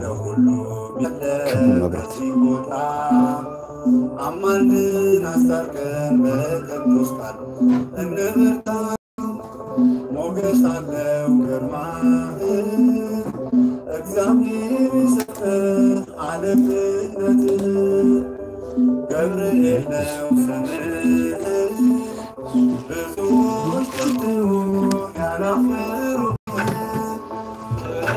ክሙ መብራት አማልን አስታርቀን በቅዱስ ቃል እንበርታ። ሞገስ አለው ግርማ እግዚአብሔር የሰጠ አለፍነትህ ገብርኤል ነው ስምህ ብዙዎች ትትሁ ያላፍር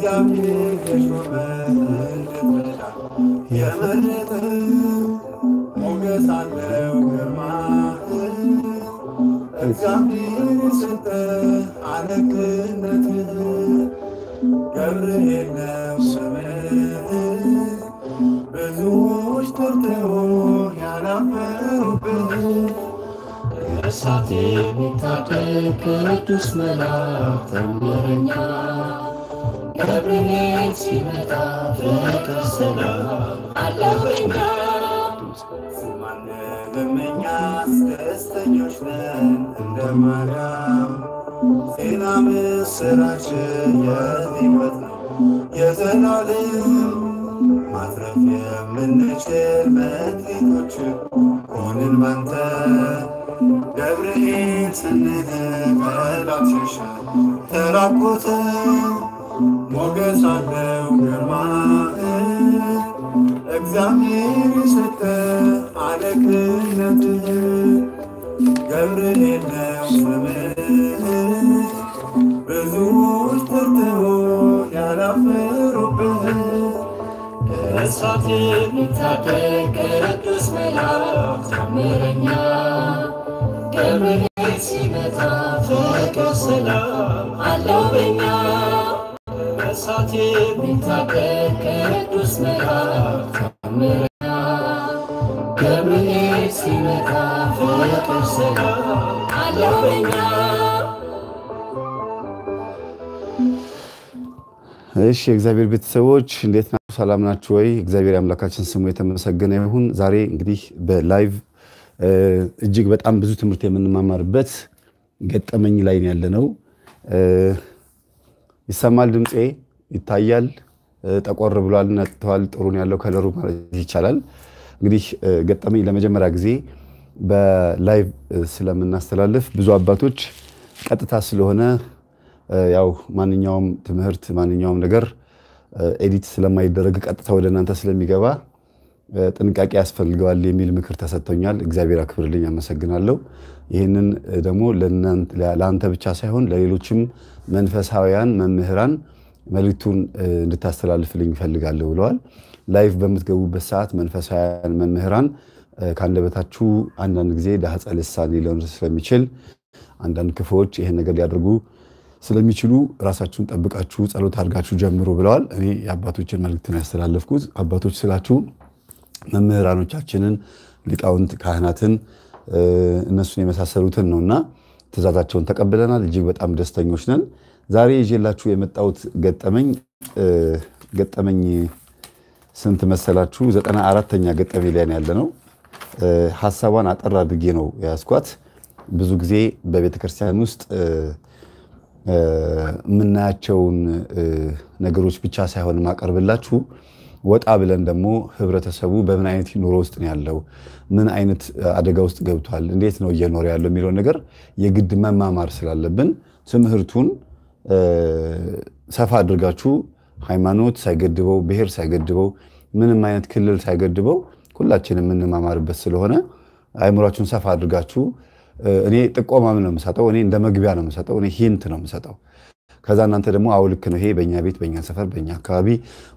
እግዚአብሔር የሾመ የመረጠ ሞገስ አለው ግርማ እግዚአብሔር የሰጠ አለቅነት ገብርኤል ነው ስምህ ብዙዎች ተርተው ያላፈሩብህ እሳት የሚታደግ ቅዱስ መልአክ ተንበረኛ ገብርኤል ደስተኞች ነን ዜና ምስራችን የህይወት ነው የዘላለም ማትረፍ የምንችል መጤቶች ሆንን ባንተ ገብርኤል ሞገስ አለው ግርማ እግዚአብሔር የሰጠ አለቅነት ገብርኤል ነው ስምህ ብዙዎች ተርተው ያላፈሩብህ ከእሳት የሚታደግ ቅዱስ መልአክ ተአምረኛ ገብርኤል ሲመጣ ፍቅር ሰላም አለው በኛ በእሳት የሚታጠቅ ቅዱስ ገብርኤል ሲመጣ እሺ የእግዚአብሔር ቤተሰቦች እንዴት ናችሁ? ሰላም ናችሁ ወይ? እግዚአብሔር አምላካችን ስሙ የተመሰገነ ይሁን። ዛሬ እንግዲህ በላይቭ እጅግ በጣም ብዙ ትምህርት የምንማማርበት ገጠመኝ ላይ ያለ ነው። ይሰማል፣ ድምፄ ይታያል። ጠቆር ብሏል፣ ነጥተዋል፣ ጥሩን ያለው ከለሩ ማለት ይቻላል። እንግዲህ ገጠመኝ ለመጀመሪያ ጊዜ በላይቭ ስለምናስተላልፍ ብዙ አባቶች ቀጥታ ስለሆነ ያው ማንኛውም ትምህርት ማንኛውም ነገር ኤዲት ስለማይደረግ ቀጥታ ወደ እናንተ ስለሚገባ ጥንቃቄ ያስፈልገዋል የሚል ምክር ተሰጥቶኛል። እግዚአብሔር አክብርልኝ፣ አመሰግናለሁ። ይህንን ደግሞ ለአንተ ብቻ ሳይሆን ለሌሎችም መንፈሳውያን መምህራን መልእክቱን እንድታስተላልፍልኝ ይፈልጋለሁ ብለዋል። ላይፍ በምትገቡበት ሰዓት መንፈሳውያን መምህራን ከአንደበታችሁ አንዳንድ ጊዜ ዳህፀ ልሳን ሊሆን ስለሚችል አንዳንድ ክፉዎች ይህን ነገር ሊያደርጉ ስለሚችሉ ራሳችሁን ጠብቃችሁ ጸሎት አድርጋችሁ ጀምሩ ብለዋል። እኔ የአባቶችን መልእክት ያስተላለፍኩት። አባቶች ስላችሁ መምህራኖቻችንን፣ ሊቃውንት ካህናትን፣ እነሱን የመሳሰሉትን ነውና ትእዛዛቸውን ተቀብለናል። እጅግ በጣም ደስተኞች ነን። ዛሬ ይዤላችሁ የመጣሁት ገጠመኝ ገጠመኝ ስንት መሰላችሁ? ዘጠና አራተኛ ገጠሜ ላይ ያለ ነው። ሀሳቧን አጠር አድርጌ ነው ያስኳት። ብዙ ጊዜ በቤተክርስቲያን ውስጥ የምናያቸውን ነገሮች ብቻ ሳይሆን ማቀርብላችሁ ወጣ ብለን ደግሞ ህብረተሰቡ በምን አይነት ኑሮ ውስጥ ነው ያለው፣ ምን አይነት አደጋ ውስጥ ገብቷል፣ እንዴት ነው እየኖረ ያለው የሚለው ነገር የግድ መማማር ስላለብን ትምህርቱን ሰፋ አድርጋችሁ ሃይማኖት ሳይገድበው ብሔር ሳይገድበው ምንም አይነት ክልል ሳይገድበው ሁላችንም የምንማማርበት ስለሆነ አእምሯችሁን ሰፋ አድርጋችሁ እኔ ጥቆማም ነው የምሰጠው። እኔ እንደ መግቢያ ነው የምሰጠው። እኔ ሂንት ነው የምሰጠው። ከዛ እናንተ ደግሞ አው ልክ ነው ይሄ በእኛ ቤት በእኛ ሰፈር በእኛ አካባቢ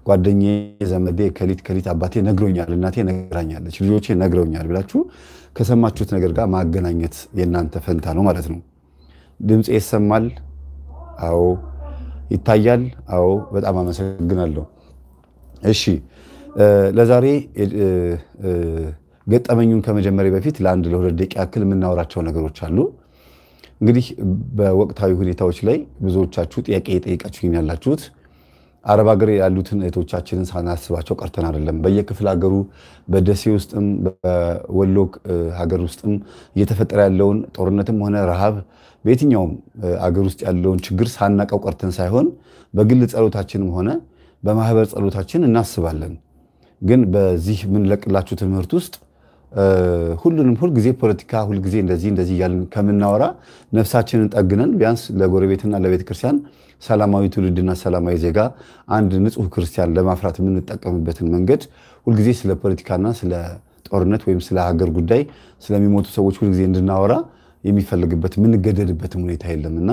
ጓደኛ ዘመዴ ከሊት ከሊት አባቴ ነግሮኛል፣ እናቴ ነግራኛለች፣ ልጆቼ ነግረውኛል ብላችሁ ከሰማችሁት ነገር ጋር ማገናኘት የእናንተ ፈንታ ነው ማለት ነው። ድምፅ ይሰማል? አዎ። ይታያል? አዎ። በጣም አመሰግናለሁ። እሺ ለዛሬ ገጠመኙን ከመጀመሪያ በፊት ለአንድ ለሁለት ደቂቃ ያክል የምናወራቸው ነገሮች አሉ። እንግዲህ በወቅታዊ ሁኔታዎች ላይ ብዙዎቻችሁ ጥያቄ የጠየቃችሁኝ ያላችሁት አረብ ሀገር ያሉትን እህቶቻችንን ሳናስባቸው ቀርተን አይደለም። በየክፍለ ሀገሩ በደሴ ውስጥም በወሎ ሀገር ውስጥም እየተፈጠረ ያለውን ጦርነትም ሆነ ረሃብ በየትኛውም አገር ውስጥ ያለውን ችግር ሳናቀው ቀርተን ሳይሆን በግል ጸሎታችንም ሆነ በማህበር ጸሎታችን እናስባለን። ግን በዚህ የምንለቅላችሁ ትምህርት ውስጥ ሁሉንም ሁልጊዜ ፖለቲካ ሁልጊዜ እንደዚህ እንደዚህ እያልን ከምናወራ ነፍሳችንን ጠግነን ቢያንስ ለጎረቤትና ለቤተክርስቲያን ሰላማዊ ትውልድና ሰላማዊ ዜጋ አንድ ንጹህ ክርስቲያን ለማፍራት የምንጠቀምበትን መንገድ ሁልጊዜ ስለ ፖለቲካና ስለ ጦርነት ወይም ስለ ሀገር ጉዳይ ስለሚሞቱ ሰዎች ሁልጊዜ እንድናወራ የሚፈልግበት የምንገደድበትም ሁኔታ የለም እና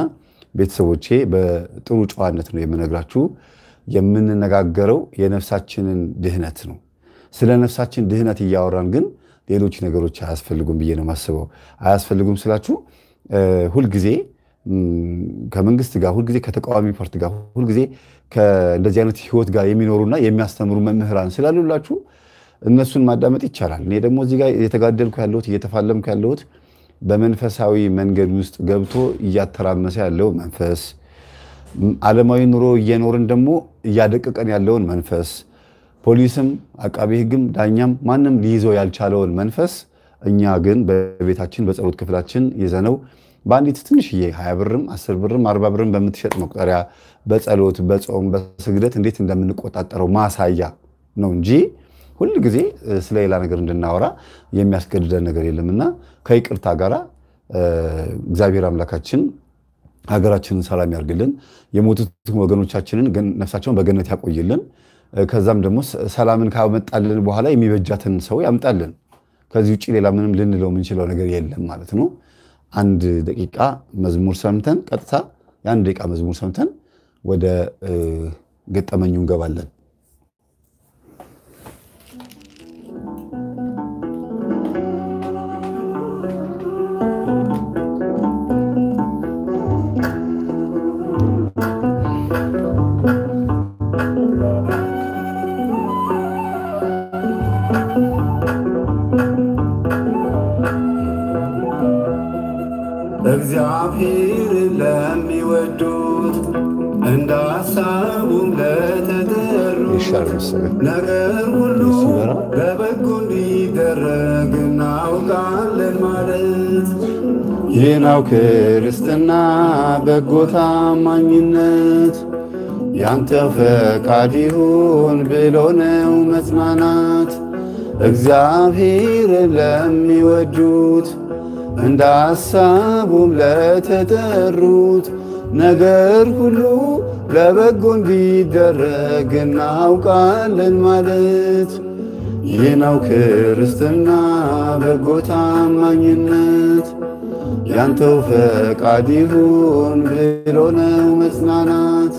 ቤተሰቦቼ በጥሩ ጨዋነት ነው የምነግራችሁ። የምንነጋገረው የነፍሳችንን ድህነት ነው። ስለ ነፍሳችን ድህነት እያወራን ግን ሌሎች ነገሮች አያስፈልጉም ብዬ ነው የማስበው። አያስፈልጉም ስላችሁ ሁልጊዜ ከመንግስት ጋር ሁልጊዜ ከተቃዋሚ ፓርቲ ጋር ሁልጊዜ እንደዚህ አይነት ህይወት ጋር የሚኖሩና የሚያስተምሩ መምህራን ስላሉላችሁ እነሱን ማዳመጥ ይቻላል። እኔ ደግሞ እዚህ ጋር እየተጋደልኩ ያለሁት እየተፋለምኩ ያለሁት በመንፈሳዊ መንገድ ውስጥ ገብቶ እያተራመሰ ያለው መንፈስ፣ አለማዊ ኑሮ እየኖርን ደግሞ እያደቀቀን ያለውን መንፈስ ፖሊስም አቃቤ ሕግም ዳኛም ማንም ሊይዘው ያልቻለውን መንፈስ እኛ ግን በቤታችን በጸሎት ክፍላችን ይዘነው በአንዲት ትንሽዬ ሀያ ብርም አስር ብርም አርባ ብርም በምትሸጥ መቁጠሪያ በጸሎት በጾም በስግደት እንዴት እንደምንቆጣጠረው ማሳያ ነው እንጂ ሁል ጊዜ ስለሌላ ነገር እንድናወራ የሚያስገድደን ነገር የለምና ከይቅርታ ጋር እግዚአብሔር አምላካችን ሀገራችንን ሰላም ያርግልን። የሞቱት ወገኖቻችንን ነፍሳቸውን በገነት ያቆይልን። ከዛም ደግሞ ሰላምን ካመጣልን በኋላ የሚበጃትን ሰው ያምጣልን። ከዚህ ውጭ ሌላ ምንም ልንለው የምንችለው ነገር የለም ማለት ነው። አንድ ደቂቃ መዝሙር ሰምተን ቀጥታ የአንድ ደቂቃ መዝሙር ሰምተን ወደ ገጠመኙ እንገባለን። ይሻል መሰለኝ። ነገር ሁሉ በበጎ እንዲደረግ እናውቃለን ማለት ይህ ነው ክርስትና በጎ ታማኝነት። ያንተው ፈቃድ ይሁን ብሎ ነው መጽናናት እግዚአብሔር ለሚወዱት እንደ ሐሳቡም ለተጠሩት ነገር ሁሉ ለበጎ እንዲደረግ እናውቃለን ማለት ይህ ነው ክርስትና በጎ ታማኝነት። ያንተው ፈቃድ ይሁን ብሎ ነው መጽናናት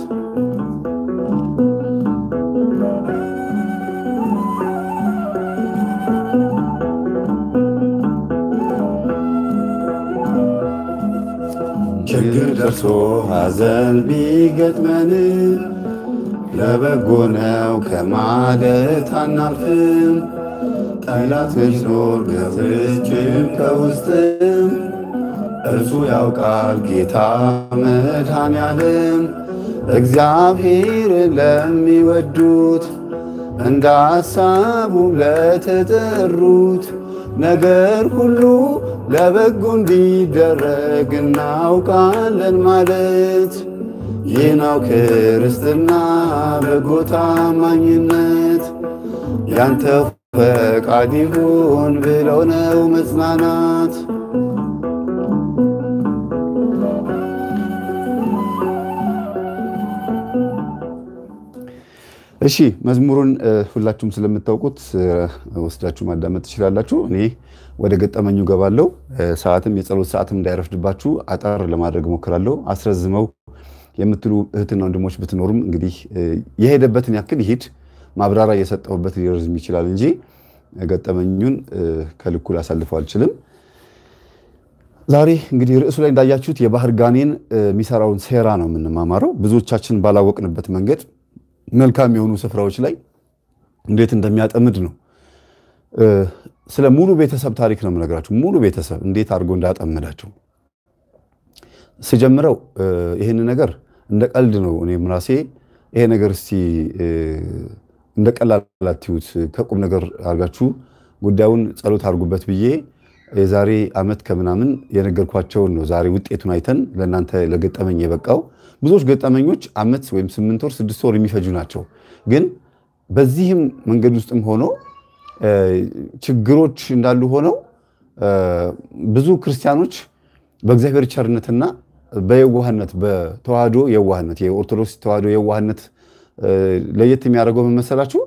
ችግር ደርሶ ሐዘን ቢገጥመን ለበጎ ነው ከማለት አናልፍም። ጠላት ቢኖር በውጭም ከውስጥም እርሱ ያውቃል ጌታ መድኃኔዓለም። እግዚአብሔር ለሚወዱት እንዳሳቡ ለተጠሩት ነገር ሁሉ ለበጎ እንዲደረግ እናውቃለን ማለት ይህ ነው ክርስትና በጎ ታማኝነት። ያንተ ፈቃድ ይሁን ብለው ነው መጽናናት እሺ መዝሙሩን ሁላችሁም ስለምታውቁት ወስዳችሁ ማዳመጥ ትችላላችሁ። እኔ ወደ ገጠመኙ ገባለው። ሰዓትም የጸሎት ሰዓትም እንዳይረፍድባችሁ አጠር ለማድረግ እሞክራለሁ። አስረዝመው የምትሉ እህትና ወንድሞች ብትኖሩም እንግዲህ የሄደበትን ያክል ይሄድ ማብራሪያ እየሰጠሁበት ሊረዝም ይችላል እንጂ ገጠመኙን ከልኩ ላሳልፈው አልችልም። ዛሬ እንግዲህ ርዕሱ ላይ እንዳያችሁት የባህር ጋኔን የሚሰራውን ሴራ ነው የምንማማረው ብዙዎቻችን ባላወቅንበት መንገድ መልካም የሆኑ ስፍራዎች ላይ እንዴት እንደሚያጠምድ ነው። ስለ ሙሉ ቤተሰብ ታሪክ ነው የምነግራችሁ። ሙሉ ቤተሰብ እንዴት አድርጎ እንዳጠመዳቸው ስጀምረው ይህን ነገር እንደ ቀልድ ነው እኔም ራሴ ይሄ ነገር እስቲ እንደ ቀላል አትዩት፣ ከቁም ነገር አድርጋችሁ ጉዳዩን ጸሎት አድርጉበት ብዬ የዛሬ ዓመት ከምናምን የነገርኳቸውን ነው ዛሬ ውጤቱን አይተን ለእናንተ ለገጠመኝ የበቃው። ብዙዎች ገጠመኞች ዓመት ወይም ስምንት ወር ስድስት ወር የሚፈጁ ናቸው። ግን በዚህም መንገድ ውስጥም ሆኖ ችግሮች እንዳሉ ሆነው ብዙ ክርስቲያኖች በእግዚአብሔር ቸርነትና በየዋህነት በተዋህዶ የዋህነት የኦርቶዶክስ ተዋህዶ የዋህነት ለየት የሚያደርገው መመሰላችሁ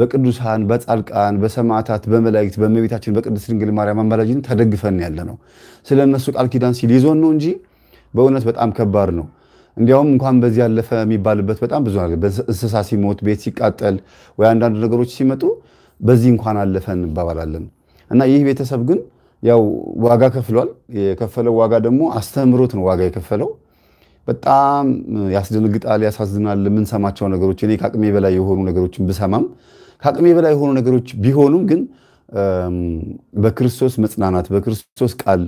በቅዱሳን በጻድቃን በሰማዕታት በመላእክት በእመቤታችን በቅድስት ድንግል ማርያም አማላጅነት ተደግፈን ያለ ነው። ስለ እነሱ ቃል ኪዳን ሲል ይዞን ነው እንጂ በእውነት በጣም ከባድ ነው። እንዲያውም እንኳን በዚህ ያለፈ የሚባልበት በጣም ብዙ ነገር እንስሳ ሲሞት፣ ቤት ሲቃጠል ወይ አንዳንድ ነገሮች ሲመጡ በዚህ እንኳን አለፈን እንባባላለን እና ይህ ቤተሰብ ግን ያው ዋጋ ከፍሏል። የከፈለው ዋጋ ደግሞ አስተምሮት ነው ዋጋ የከፈለው በጣም ያስደነግጣል፣ ያሳዝናል። የምንሰማቸው ነገሮች እኔ ከአቅሜ በላይ የሆኑ ነገሮችን ብሰማም ከአቅሜ በላይ የሆኑ ነገሮች ቢሆኑም ግን በክርስቶስ መጽናናት በክርስቶስ ቃል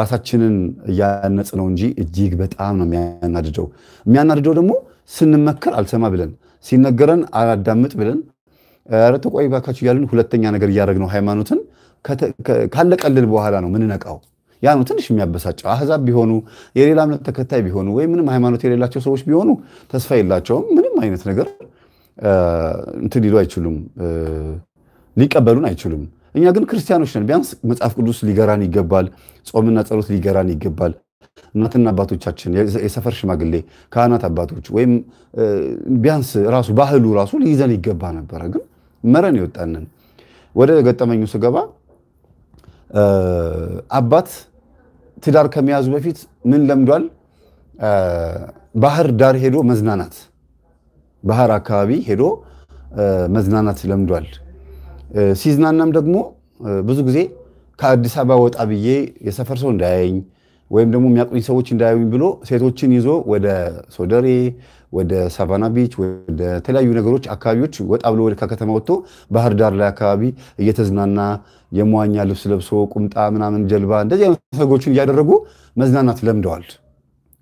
ራሳችንን እያነጽ ነው እንጂ እጅግ በጣም ነው የሚያናድደው። የሚያናድደው ደግሞ ስንመከር አልሰማ ብለን ሲነገረን አላዳምጥ ብለን ኧረ ተቆይ እባካችሁ እያልን ሁለተኛ ነገር እያደረግነው ሃይማኖትን ካለቀልን በኋላ ነው ምንነቃው። ያ ነው ትንሽ የሚያበሳጨው። አህዛብ ቢሆኑ የሌላ እምነት ተከታይ ቢሆኑ ወይም ምንም ሃይማኖት የሌላቸው ሰዎች ቢሆኑ ተስፋ የላቸውም ምንም አይነት ነገር እንትን ሊሉ አይችሉም፣ ሊቀበሉን አይችሉም። እኛ ግን ክርስቲያኖች ነን። ቢያንስ መጽሐፍ ቅዱስ ሊገራን ይገባል። ጾምና ጸሎት ሊገራን ይገባል። እናትና አባቶቻችን፣ የሰፈር ሽማግሌ፣ ካህናት አባቶች ወይም ቢያንስ ራሱ ባህሉ ራሱ ሊይዘን ይገባ ነበረ። ግን መረን የወጣንን ወደ ገጠመኙ ስገባ አባት ትዳር ከመያዙ በፊት ምን ለምዷል? ባህር ዳር ሄዶ መዝናናት ባህር አካባቢ ሄዶ መዝናናት ለምዷል። ሲዝናናም ደግሞ ብዙ ጊዜ ከአዲስ አበባ ወጣ ብዬ የሰፈር ሰው እንዳያየኝ ወይም ደግሞ የሚያቁኝ ሰዎች እንዳያዩኝ ብሎ ሴቶችን ይዞ ወደ ሶደሬ፣ ወደ ሳቫና ቢች፣ ወደ ተለያዩ ነገሮች አካባቢዎች ወጣ ብሎ ከከተማ ወጥቶ ባህር ዳር ላይ አካባቢ እየተዝናና የመዋኛ ልብስ ለብሶ ቁምጣ ምናምን ጀልባ እንደዚህ አይነት እያደረጉ መዝናናት ለምደዋል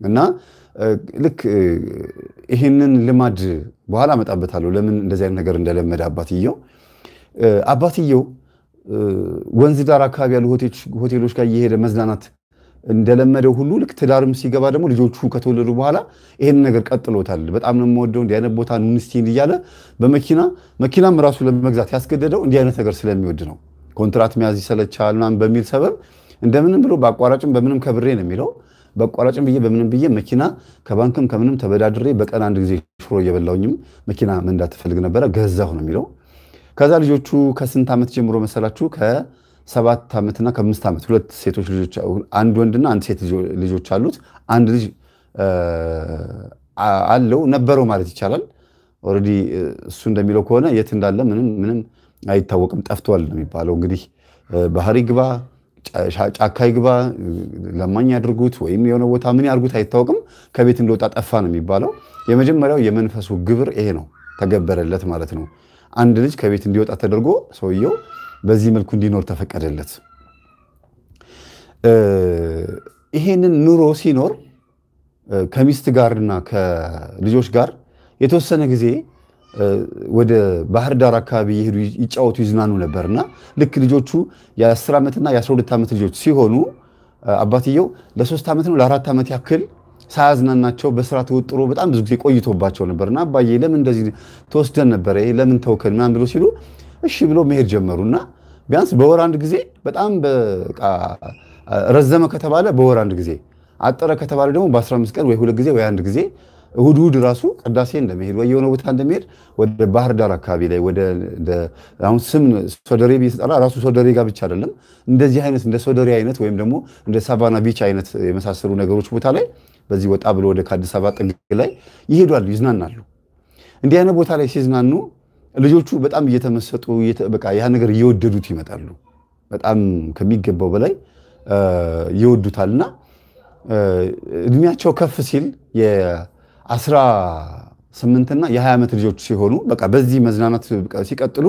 እና ልክ ይህንን ልማድ በኋላ አመጣበታለሁ፣ ለምን እንደዚህ አይነት ነገር እንደለመደ አባትየው አባትየው ወንዝ ዳር አካባቢ ያሉ ሆቴሎች ጋር እየሄደ መዝናናት እንደለመደው ሁሉ ልክ ትዳርም ሲገባ ደግሞ ልጆቹ ከተወለዱ በኋላ ይህን ነገር ቀጥሎታል። በጣም ነው የምወደው እንዲህ አይነት ቦታ ንስቲን እያለ በመኪና መኪናም ራሱ ለመግዛት ያስገደደው እንዲህ አይነት ነገር ስለሚወድ ነው። ኮንትራት መያዝ ይሰለቻል ምናምን በሚል ሰበብ እንደምንም ብሎ በአቋራጭም በምንም ከብሬ ነው የሚለው በቋራጭም ብዬ በምንም ብዬ መኪና ከባንክም ከምንም ተበዳድሬ በቀን አንድ ጊዜ ሽሮ እየበላውኝም መኪና መንዳት ትፈልግ ነበረ። ገዛሁ ነው የሚለው። ከዛ ልጆቹ ከስንት ዓመት ጀምሮ መሰላችሁ? ከሰባት ዓመትና ከአምስት ዓመት ሁለት ሴቶች ልጆች፣ አንድ ወንድና አንድ ሴት ልጆች አሉት። አንድ ልጅ አለው ነበረው ማለት ይቻላል። ኦልሬዲ እሱ እንደሚለው ከሆነ የት እንዳለ ምንም ምንም አይታወቅም። ጠፍቷል ነው የሚባለው። እንግዲህ ባህሪ ግባ ጫካ ይግባ፣ ለማኝ ያድርጉት፣ ወይም የሆነ ቦታ ምን ያድርጉት አይታወቅም። ከቤት እንደወጣ ጠፋ ነው የሚባለው። የመጀመሪያው የመንፈሱ ግብር ይሄ ነው፣ ተገበረለት ማለት ነው። አንድ ልጅ ከቤት እንዲወጣ ተደርጎ ሰውየው በዚህ መልኩ እንዲኖር ተፈቀደለት። ይሄንን ኑሮ ሲኖር ከሚስት ጋርና ከልጆች ጋር የተወሰነ ጊዜ ወደ ባህር ዳር አካባቢ የሄዱ ይጫወቱ ይዝናኑ ነበርና ልክ ልጆቹ የ10 ዓመትና የ12 ዓመት ልጆች ሲሆኑ አባትየው ለሶስት ዓመት ነው ለአራት ዓመት ያክል ሳያዝናናቸው በስራ ተወጥሮ በጣም ብዙ ጊዜ ቆይቶባቸው ነበርና አባዬ ለምን እንደዚህ ተወስደን ነበረ ለምን ተውከን ምናምን ብሎ ሲሉ እሺ ብሎ መሄድ ጀመሩና ቢያንስ በወር አንድ ጊዜ በጣም ረዘመ ከተባለ በወር አንድ ጊዜ አጠረ ከተባለ ደግሞ በ15 ቀን ወይ ሁለት ጊዜ ወይ አንድ ጊዜ እሁድ እሁድ ራሱ ቅዳሴ እንደመሄድ ወይ የሆነ ቦታ እንደመሄድ ወደ ባህር ዳር አካባቢ ላይ ወደ አሁን ስም ሶደሬ ቢጠራ ራሱ ሶደሬ ጋር ብቻ አይደለም። እንደዚህ አይነት እንደ ሶደሬ አይነት ወይም ደግሞ እንደ ሳቫና ቢች አይነት የመሳሰሉ ነገሮች ቦታ ላይ በዚህ ወጣ ብሎ ወደ ከአዲስ አበባ ጥግ ላይ ይሄዷሉ፣ ይዝናናሉ። እንዲህ አይነት ቦታ ላይ ሲዝናኑ ልጆቹ በጣም እየተመሰጡ በቃ ያ ነገር እየወደዱት ይመጣሉ። በጣም ከሚገባው በላይ ይወዱታልና እድሜያቸው ከፍ ሲል አስራ ስምንትና የሀያ ዓመት ልጆች ሲሆኑ በቃ በዚህ መዝናናት ሲቀጥሉ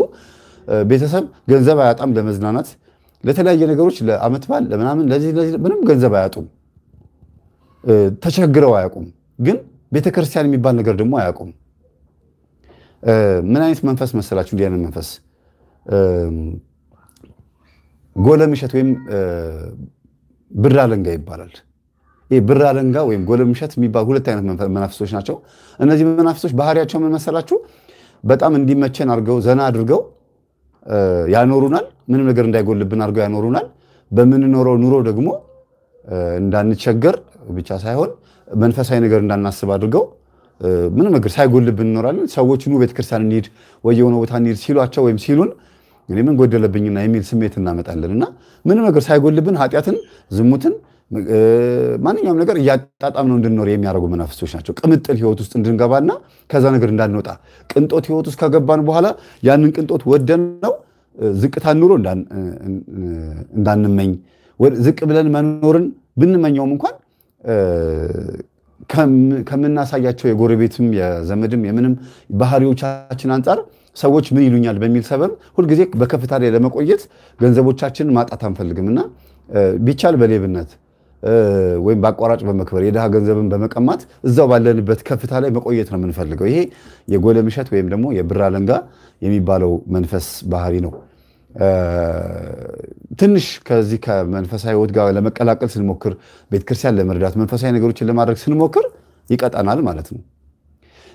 ቤተሰብ ገንዘብ አያጣም ለመዝናናት ለተለያየ ነገሮች ለአመት በዓል ለምናምን ለዚህ ለዚህ ምንም ገንዘብ አያጡም። ተቸግረው አያውቁም። ግን ቤተክርስቲያን የሚባል ነገር ደግሞ አያውቁም። ምን አይነት መንፈስ መሰላችሁ? እንዲህ አይነት መንፈስ ጎለምሸት ወይም ብር አለንጋ ይባላል። ብር አለንጋ ወይም ጎለምሸት የሚባሉ ሁለት አይነት መናፍሶች ናቸው። እነዚህ መናፍሶች ባህሪያቸው ምን መሰላችሁ? በጣም እንዲመቸን አድርገው ዘና አድርገው ያኖሩናል። ምንም ነገር እንዳይጎልብን አድርገው ያኖሩናል። በምንኖረው ኑሮ ደግሞ እንዳንቸገር ብቻ ሳይሆን መንፈሳዊ ነገር እንዳናስብ አድርገው ምንም ነገር ሳይጎልብን እንኖራለን። ሰዎች ኑ ቤተክርስቲያን እንሂድ ወይ የሆነ ቦታ እንሂድ ሲሏቸው ወይም ሲሉን እኔ ምን ጎደለብኝና የሚል ስሜት እናመጣለን እና ምንም ነገር ሳይጎልብን ኃጢአትን፣ ዝሙትን ማንኛውም ነገር እያጣጣም ነው እንድንኖር የሚያደርጉ መናፍስቶች ናቸው። ቅምጥል ህይወት ውስጥ እንድንገባና ከዛ ነገር እንዳንወጣ ቅንጦት ህይወት ውስጥ ከገባን በኋላ ያንን ቅንጦት ወደን ነው ዝቅታ ኑሮ እንዳንመኝ ዝቅ ብለን መኖርን ብንመኘውም እንኳን ከምናሳያቸው የጎረቤትም የዘመድም የምንም ባህሪዎቻችን አንጻር ሰዎች ምን ይሉኛል በሚል ሰበብ ሁልጊዜ በከፍታ ላይ ለመቆየት ገንዘቦቻችንን ማጣት አንፈልግምና ቢቻል በሌብነት ወይም በአቋራጭ በመክበር የድሃ ገንዘብን በመቀማት እዛው ባለንበት ከፍታ ላይ መቆየት ነው የምንፈልገው። ይሄ ምሸት ወይም ደግሞ የብር አለንጋ የሚባለው መንፈስ ባህሪ ነው። ትንሽ ከዚህ ከመንፈሳዊ ህይወት ጋር ለመቀላቀል ስንሞክር፣ ቤተክርስቲያን ለመርዳት መንፈሳዊ ነገሮችን ለማድረግ ስንሞክር ይቀጣናል ማለት ነው።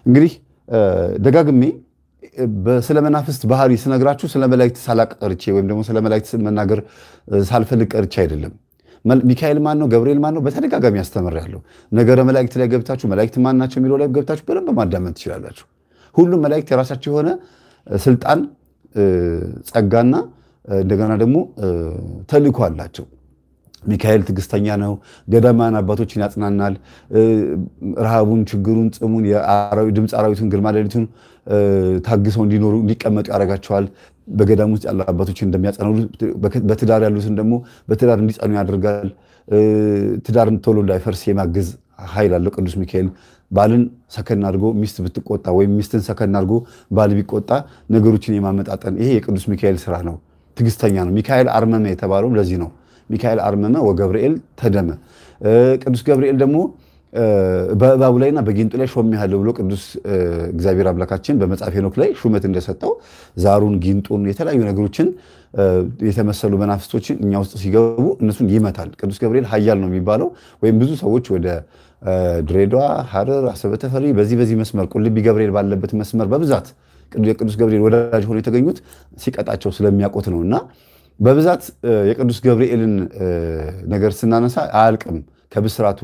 እንግዲህ ደጋግሜ ስለ መናፍስት ባህሪ ስነግራችሁ ስለ መላእክት ሳላቅ ቀርቼ ወይም ደግሞ ስለ መላእክት መናገር ሳልፈልግ ቀርቼ አይደለም ሚካኤል ማን ነው? ገብርኤል ማን ነው? በተደጋጋሚ ያስተምር ያለው ነገረ መላእክት ላይ ገብታችሁ መላእክት ማን ናቸው የሚለው ላይ ገብታችሁ በደንብ ማዳመጥ ትችላላችሁ። ሁሉም መላእክት የራሳቸው የሆነ ስልጣን፣ ጸጋና እንደገና ደግሞ ተልእኮ አላቸው። ሚካኤል ትግስተኛ ነው። ገዳማን አባቶችን ያጽናናል። ረሃቡን፣ ችግሩን፣ ጽሙን፣ ድምፅ አራዊቱን፣ ግርማ ሌሊቱን ታግሰው እንዲኖሩ እንዲቀመጡ ያደርጋቸዋል። በገዳም ውስጥ ያሉ አባቶች እንደሚያጸኑ በትዳር ያሉትን ደግሞ በትዳር እንዲጸኑ ያደርጋል። ትዳር ቶሎ እንዳይፈርስ የማግዝ ኃይል አለው ቅዱስ ሚካኤል። ባልን ሰከን አድርጎ ሚስት ብትቆጣ ወይም ሚስትን ሰከን አድርጎ ባል ቢቆጣ ነገሮችን የማመጣጠን ይሄ የቅዱስ ሚካኤል ስራ ነው። ትግስተኛ ነው። ሚካኤል አርመመ የተባለው ለዚህ ነው። ሚካኤል አርመመ ወገብርኤል ተደመ። ቅዱስ ገብርኤል ደግሞ በእባቡ ላይና በጊንጡ ላይ ሾሜሃለሁ ብሎ ቅዱስ እግዚአብሔር አምላካችን በመጽሐፍ ሄኖክ ላይ ሹመት እንደሰጠው ዛሩን፣ ጊንጡን፣ የተለያዩ ነገሮችን የተመሰሉ መናፍስቶችን እኛ ውስጥ ሲገቡ እነሱን ይመታል። ቅዱስ ገብርኤል ኃያል ነው የሚባለው ወይም ብዙ ሰዎች ወደ ድሬዳዋ፣ ሐረር፣ አሰበተፈሪ በዚህ በዚህ መስመር ቁልቢ ገብርኤል ባለበት መስመር በብዛት የቅዱስ ገብርኤል ወዳጅ ሆነው የተገኙት ሲቀጣቸው ስለሚያውቁት ነው እና በብዛት የቅዱስ ገብርኤልን ነገር ስናነሳ አያልቅም። ከብስራቱ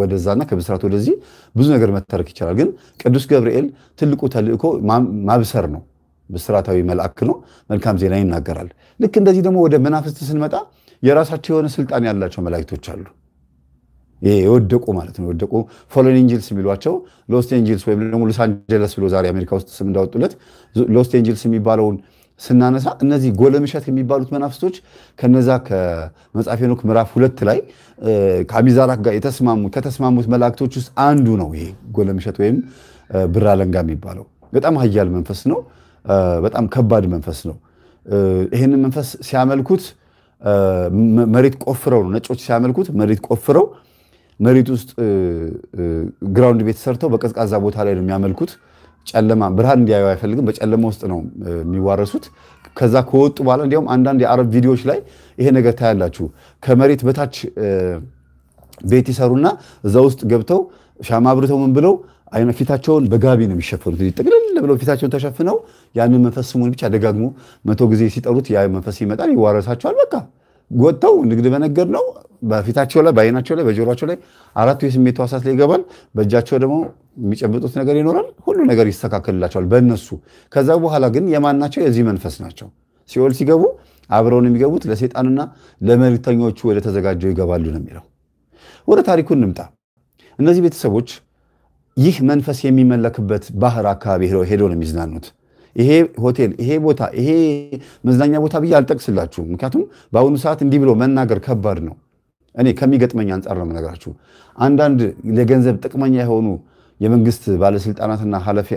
ወደዛና ከብስራቱ ወደዚህ ብዙ ነገር መታረክ ይቻላል። ግን ቅዱስ ገብርኤል ትልቁ ተልእኮ ማብሰር ነው። ብስራታዊ መልአክ ነው። መልካም ዜና ይናገራል። ልክ እንደዚህ ደግሞ ወደ መናፍስት ስንመጣ የራሳቸው የሆነ ስልጣን ያላቸው መላእክቶች አሉ። ይሄ የወደቁ ማለት ነው። የወደቁ ፎሎን ኤንጅልስ የሚሏቸው ሎስት ኤንጅልስ ወይም ደግሞ ሎስ አንጀለስ ብሎ ዛሬ አሜሪካ ውስጥ ስም እንዳወጡለት ሎስት ኤንጅልስ የሚባለውን ስናነሳ እነዚህ ጎለምሸት የሚባሉት መናፍስቶች ከነዛ ከመጽሐፈ ሄኖክ ምዕራፍ ሁለት ላይ ከአቢዛራክ ጋር የተስማሙ ከተስማሙት መላእክቶች ውስጥ አንዱ ነው። ይሄ ጎለምሸት ወይም ብር አለንጋ የሚባለው በጣም ኃያል መንፈስ ነው። በጣም ከባድ መንፈስ ነው። ይህንን መንፈስ ሲያመልኩት መሬት ቆፍረው ነው ነጮች ሲያመልኩት መሬት ቆፍረው መሬት ውስጥ ግራውንድ ቤት ሰርተው በቀዝቃዛ ቦታ ላይ ነው የሚያመልኩት። ጨለማ ብርሃን እንዲያዩ አይፈልግም። በጨለማ ውስጥ ነው የሚዋረሱት። ከዛ ከወጡ በኋላ እንዲያውም አንዳንድ የአረብ ቪዲዮዎች ላይ ይሄ ነገር ታያላችሁ። ከመሬት በታች ቤት ይሰሩና እዛ ውስጥ ገብተው ሻማ አብርተው ምን ብለው ፊታቸውን በጋቢ ነው የሚሸፈኑት። ጥቅልል ብለው ፊታቸውን ተሸፍነው ያንን መንፈስ ስሙን ብቻ ደጋግሞ መቶ ጊዜ ሲጠሩት ያ መንፈስ ይመጣል፣ ይዋረሳቸዋል። በቃ ጎተው ንግድ በነገድ ነው። በፊታቸው ላይ በአይናቸው ላይ በጆሯቸው ላይ አራቱ የስሜት ሕዋሳት ላይ ይገባል። በእጃቸው ደግሞ የሚጨብጡት ነገር ይኖራል። ሁሉ ነገር ይስተካከልላቸዋል በእነሱ። ከዛ በኋላ ግን የማን ናቸው? የዚህ መንፈስ ናቸው። ሲኦል ሲገቡ አብረውን የሚገቡት ለሴጣንና ለመልክተኞቹ ወደ ተዘጋጀው ይገባሉ ነው የሚለው። ወደ ታሪኩ እንምጣ። እነዚህ ቤተሰቦች ይህ መንፈስ የሚመለክበት ባህር አካባቢ ሄደው ነው የሚዝናኑት። ይሄ ሆቴል፣ ይሄ ቦታ፣ ይሄ መዝናኛ ቦታ ብዬ አልጠቅስላችሁም። ምክንያቱም በአሁኑ ሰዓት እንዲህ ብሎ መናገር ከባድ ነው። እኔ ከሚገጥመኝ አንጻር ነው የምነግራችሁ። አንዳንድ ለገንዘብ ጥቅመኛ የሆኑ የመንግስት ባለስልጣናትና ኃላፊ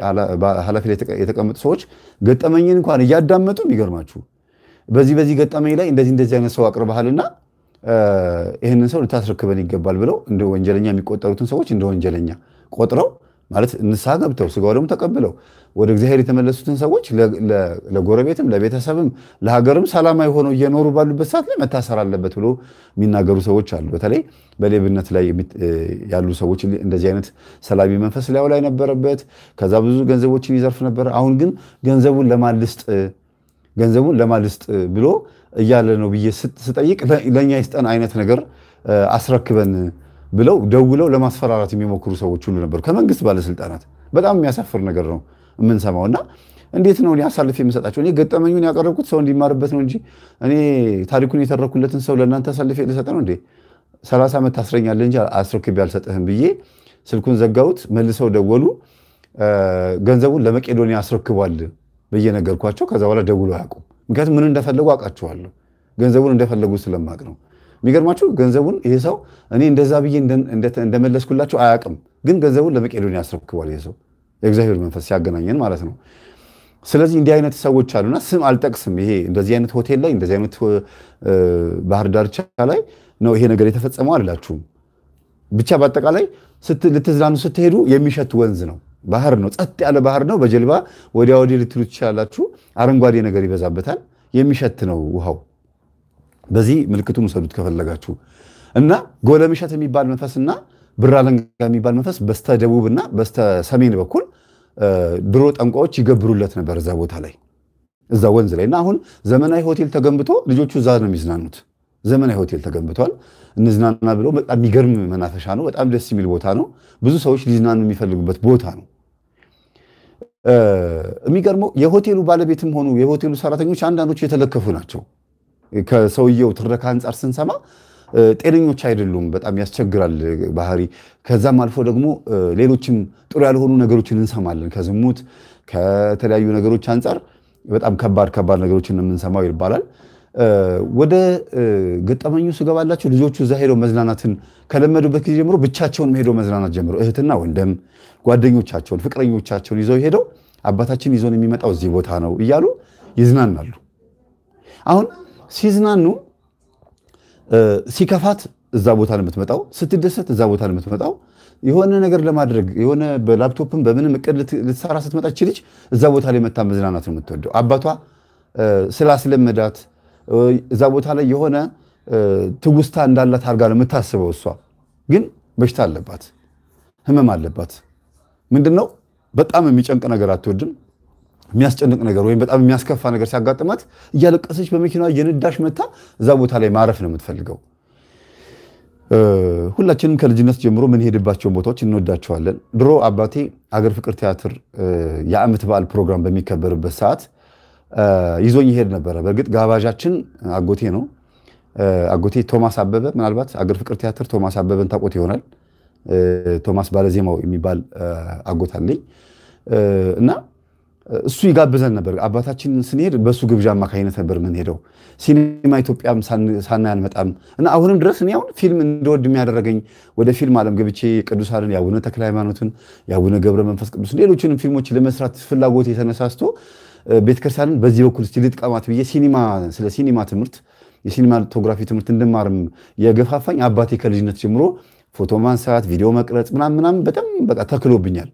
ላይ የተቀመጡ ሰዎች ገጠመኝን እንኳን እያዳመጡ የሚገርማችሁ በዚህ በዚህ ገጠመኝ ላይ እንደዚህ እንደዚህ አይነት ሰው አቅርበሃልና ይህንን ሰው ልታስረክበን ይገባል ብለው እንደ ወንጀለኛ የሚቆጠሩትን ሰዎች እንደ ወንጀለኛ ቆጥረው ማለት ንስሐ ገብተው ስጋው ደግሞ ተቀብለው ወደ እግዚአብሔር የተመለሱትን ሰዎች ለጎረቤትም፣ ለቤተሰብም፣ ለሀገርም ሰላማዊ ሆነው እየኖሩ ባሉበት ሰዓት ላይ መታሰር አለበት ብሎ የሚናገሩ ሰዎች አሉ። በተለይ በሌብነት ላይ ያሉ ሰዎች እንደዚህ አይነት ሰላሚ መንፈስ ላዩ ላይ ነበረበት። ከዛ ብዙ ገንዘቦችን ይዘርፍ ነበር። አሁን ግን ገንዘቡን ለማልስጥ ገንዘቡን ለማልስጥ ብሎ እያለ ነው ብዬ ስጠይቅ ለእኛ ይስጠን አይነት ነገር አስረክበን ብለው ደውለው ለማስፈራራት የሚሞክሩ ሰዎች ሁሉ ነበሩ፣ ከመንግስት ባለስልጣናት። በጣም የሚያሳፍር ነገር ነው የምንሰማው። እና እንዴት ነው እኔ አሳልፌ የምሰጣቸው? እኔ ገጠመኙን ያቀረብኩት ሰው እንዲማርበት ነው እንጂ እኔ ታሪኩን የተረኩለትን ሰው ለእናንተ አሳልፌ የተሰጠ ነው እንዴ? ሰላሳ ዓመት ታስረኛለህ እንጂ አስረክቤ አልሰጥህም ብዬ ስልኩን ዘጋሁት። መልሰው ደወሉ። ገንዘቡን ለመቄዶኒያ አስረክቧል ብዬ ነገርኳቸው። ከዛ በኋላ ደውሎ አያውቁም። ምክንያቱም ምን እንደፈለጉ አውቃቸዋለሁ። ገንዘቡን እንደፈለጉ ስለማቅ ነው። የሚገርማችሁ ገንዘቡን ይህ ሰው እኔ እንደዛ ብዬ እንደመለስኩላችሁ አያውቅም፣ ግን ገንዘቡን ለመቄዶንያ ያስረክቧል። ይህ ሰው የእግዚአብሔር መንፈስ ሲያገናኘን ማለት ነው። ስለዚህ እንዲህ አይነት ሰዎች አሉና ስም አልጠቅስም። ይሄ እንደዚህ አይነት ሆቴል ላይ እንደዚህ አይነት ባህር ዳርቻ ላይ ነው ይሄ ነገር የተፈጸመው አላችሁም። ብቻ በአጠቃላይ ልትዝናኑ ስትሄዱ የሚሸት ወንዝ ነው፣ ባህር ነው፣ ጸጥ ያለ ባህር ነው። በጀልባ ወዲያ ወዲህ ልትሉ ትችላላችሁ። አረንጓዴ ነገር ይበዛበታል። የሚሸት ነው ውሃው። በዚህ ምልክቱን ውሰዱት ከፈለጋችሁ እና ጎለምሸት የሚባል መንፈስና ብር አለንጋ የሚባል መንፈስ በስተ ደቡብና በስተ ሰሜን በኩል ድሮ ጠንቋዎች ይገብሩለት ነበር እዛ ቦታ ላይ እዛ ወንዝ ላይ እና አሁን ዘመናዊ ሆቴል ተገንብቶ ልጆቹ እዛ ነው የሚዝናኑት። ዘመናዊ ሆቴል ተገንብቷል። እንዝናና ብለው በጣም የሚገርም መናፈሻ ነው። በጣም ደስ የሚል ቦታ ነው። ብዙ ሰዎች ሊዝናኑ የሚፈልጉበት ቦታ ነው። የሚገርመው የሆቴሉ ባለቤትም ሆኑ የሆቴሉ ሰራተኞች አንዳንዶቹ የተለከፉ ናቸው። ከሰውየው ትረካ አንጻር ስንሰማ ጤነኞች አይደሉም። በጣም ያስቸግራል ባህሪ። ከዛም አልፎ ደግሞ ሌሎችም ጥሩ ያልሆኑ ነገሮችን እንሰማለን። ከዝሙት ከተለያዩ ነገሮች አንጻር በጣም ከባድ ከባድ ነገሮችን የምንሰማው ይባላል። ወደ ገጠመኙ ስገባላቸው ልጆቹ እዛ ሄደው መዝናናትን ከለመዱበት ጊዜ ጀምሮ ብቻቸውን ሄደው መዝናናት ጀምሮ እህትና ወንድም ጓደኞቻቸውን፣ ፍቅረኞቻቸውን ይዘው ሄደው አባታችን ይዞን የሚመጣው እዚህ ቦታ ነው እያሉ ይዝናናሉ። አሁን ሲዝናኑ ሲከፋት እዛ ቦታ ነው የምትመጣው፣ ስትደሰት እዛ ቦታ ነው የምትመጣው። የሆነ ነገር ለማድረግ የሆነ በላፕቶፕም በምንም እቅድ ልትሰራ ስትመጣ ልጅ እዛ ቦታ ላይ መታ መዝናናት ነው የምትወደው። አባቷ ስላስለመዳት እዛ ቦታ ላይ የሆነ ትውስታ እንዳላት አድርጋ ነው የምታስበው። እሷ ግን በሽታ አለባት፣ ህመም አለባት። ምንድን ነው በጣም የሚጨንቅ ነገር አትወድም። የሚያስጨንቅ ነገር ወይም በጣም የሚያስከፋ ነገር ሲያጋጥማት እያለቀሰች በመኪና እየነዳሽ መታ እዛ ቦታ ላይ ማረፍ ነው የምትፈልገው። ሁላችንም ከልጅነት ጀምሮ የምንሄድባቸውን ቦታዎች እንወዳቸዋለን። ድሮ አባቴ አገር ፍቅር ቲያትር የአመት በዓል ፕሮግራም በሚከበርበት ሰዓት ይዞኝ ይሄድ ነበረ። በእርግጥ ጋባዣችን አጎቴ ነው። አጎቴ ቶማስ አበበ፣ ምናልባት አገር ፍቅር ቲያትር ቶማስ አበበን ታውቁት ይሆናል። ቶማስ ባለዜማው የሚባል አጎት አለኝ እና እሱ ይጋብዘን ነበር። አባታችን ስንሄድ በእሱ ግብዣ አማካኝነት ነበር ምንሄደው። ሲኒማ ኢትዮጵያም ሳና አንመጣም እና አሁንም ድረስ እኔ አሁን ፊልም እንደወድ የሚያደረገኝ ወደ ፊልም ዓለም ገብቼ ቅዱሳንን የአቡነ ተክለ ሃይማኖትን የአቡነ ገብረ መንፈስ ቅዱስ ሌሎችንም ፊልሞች ለመስራት ፍላጎት የተነሳስቶ ቤተክርስቲያንን በዚህ በኩል እስቲ ልጥቀማት ብዬ ሲኒማ ስለ ሲኒማ ትምህርት የሲኒማቶግራፊ ትምህርት እንድማርም የገፋፋኝ አባቴ ከልጅነት ጀምሮ ፎቶ ማንሳት፣ ቪዲዮ መቅረጽ ምናምን ምናምን በጣም በቃ ተክሎብኛል።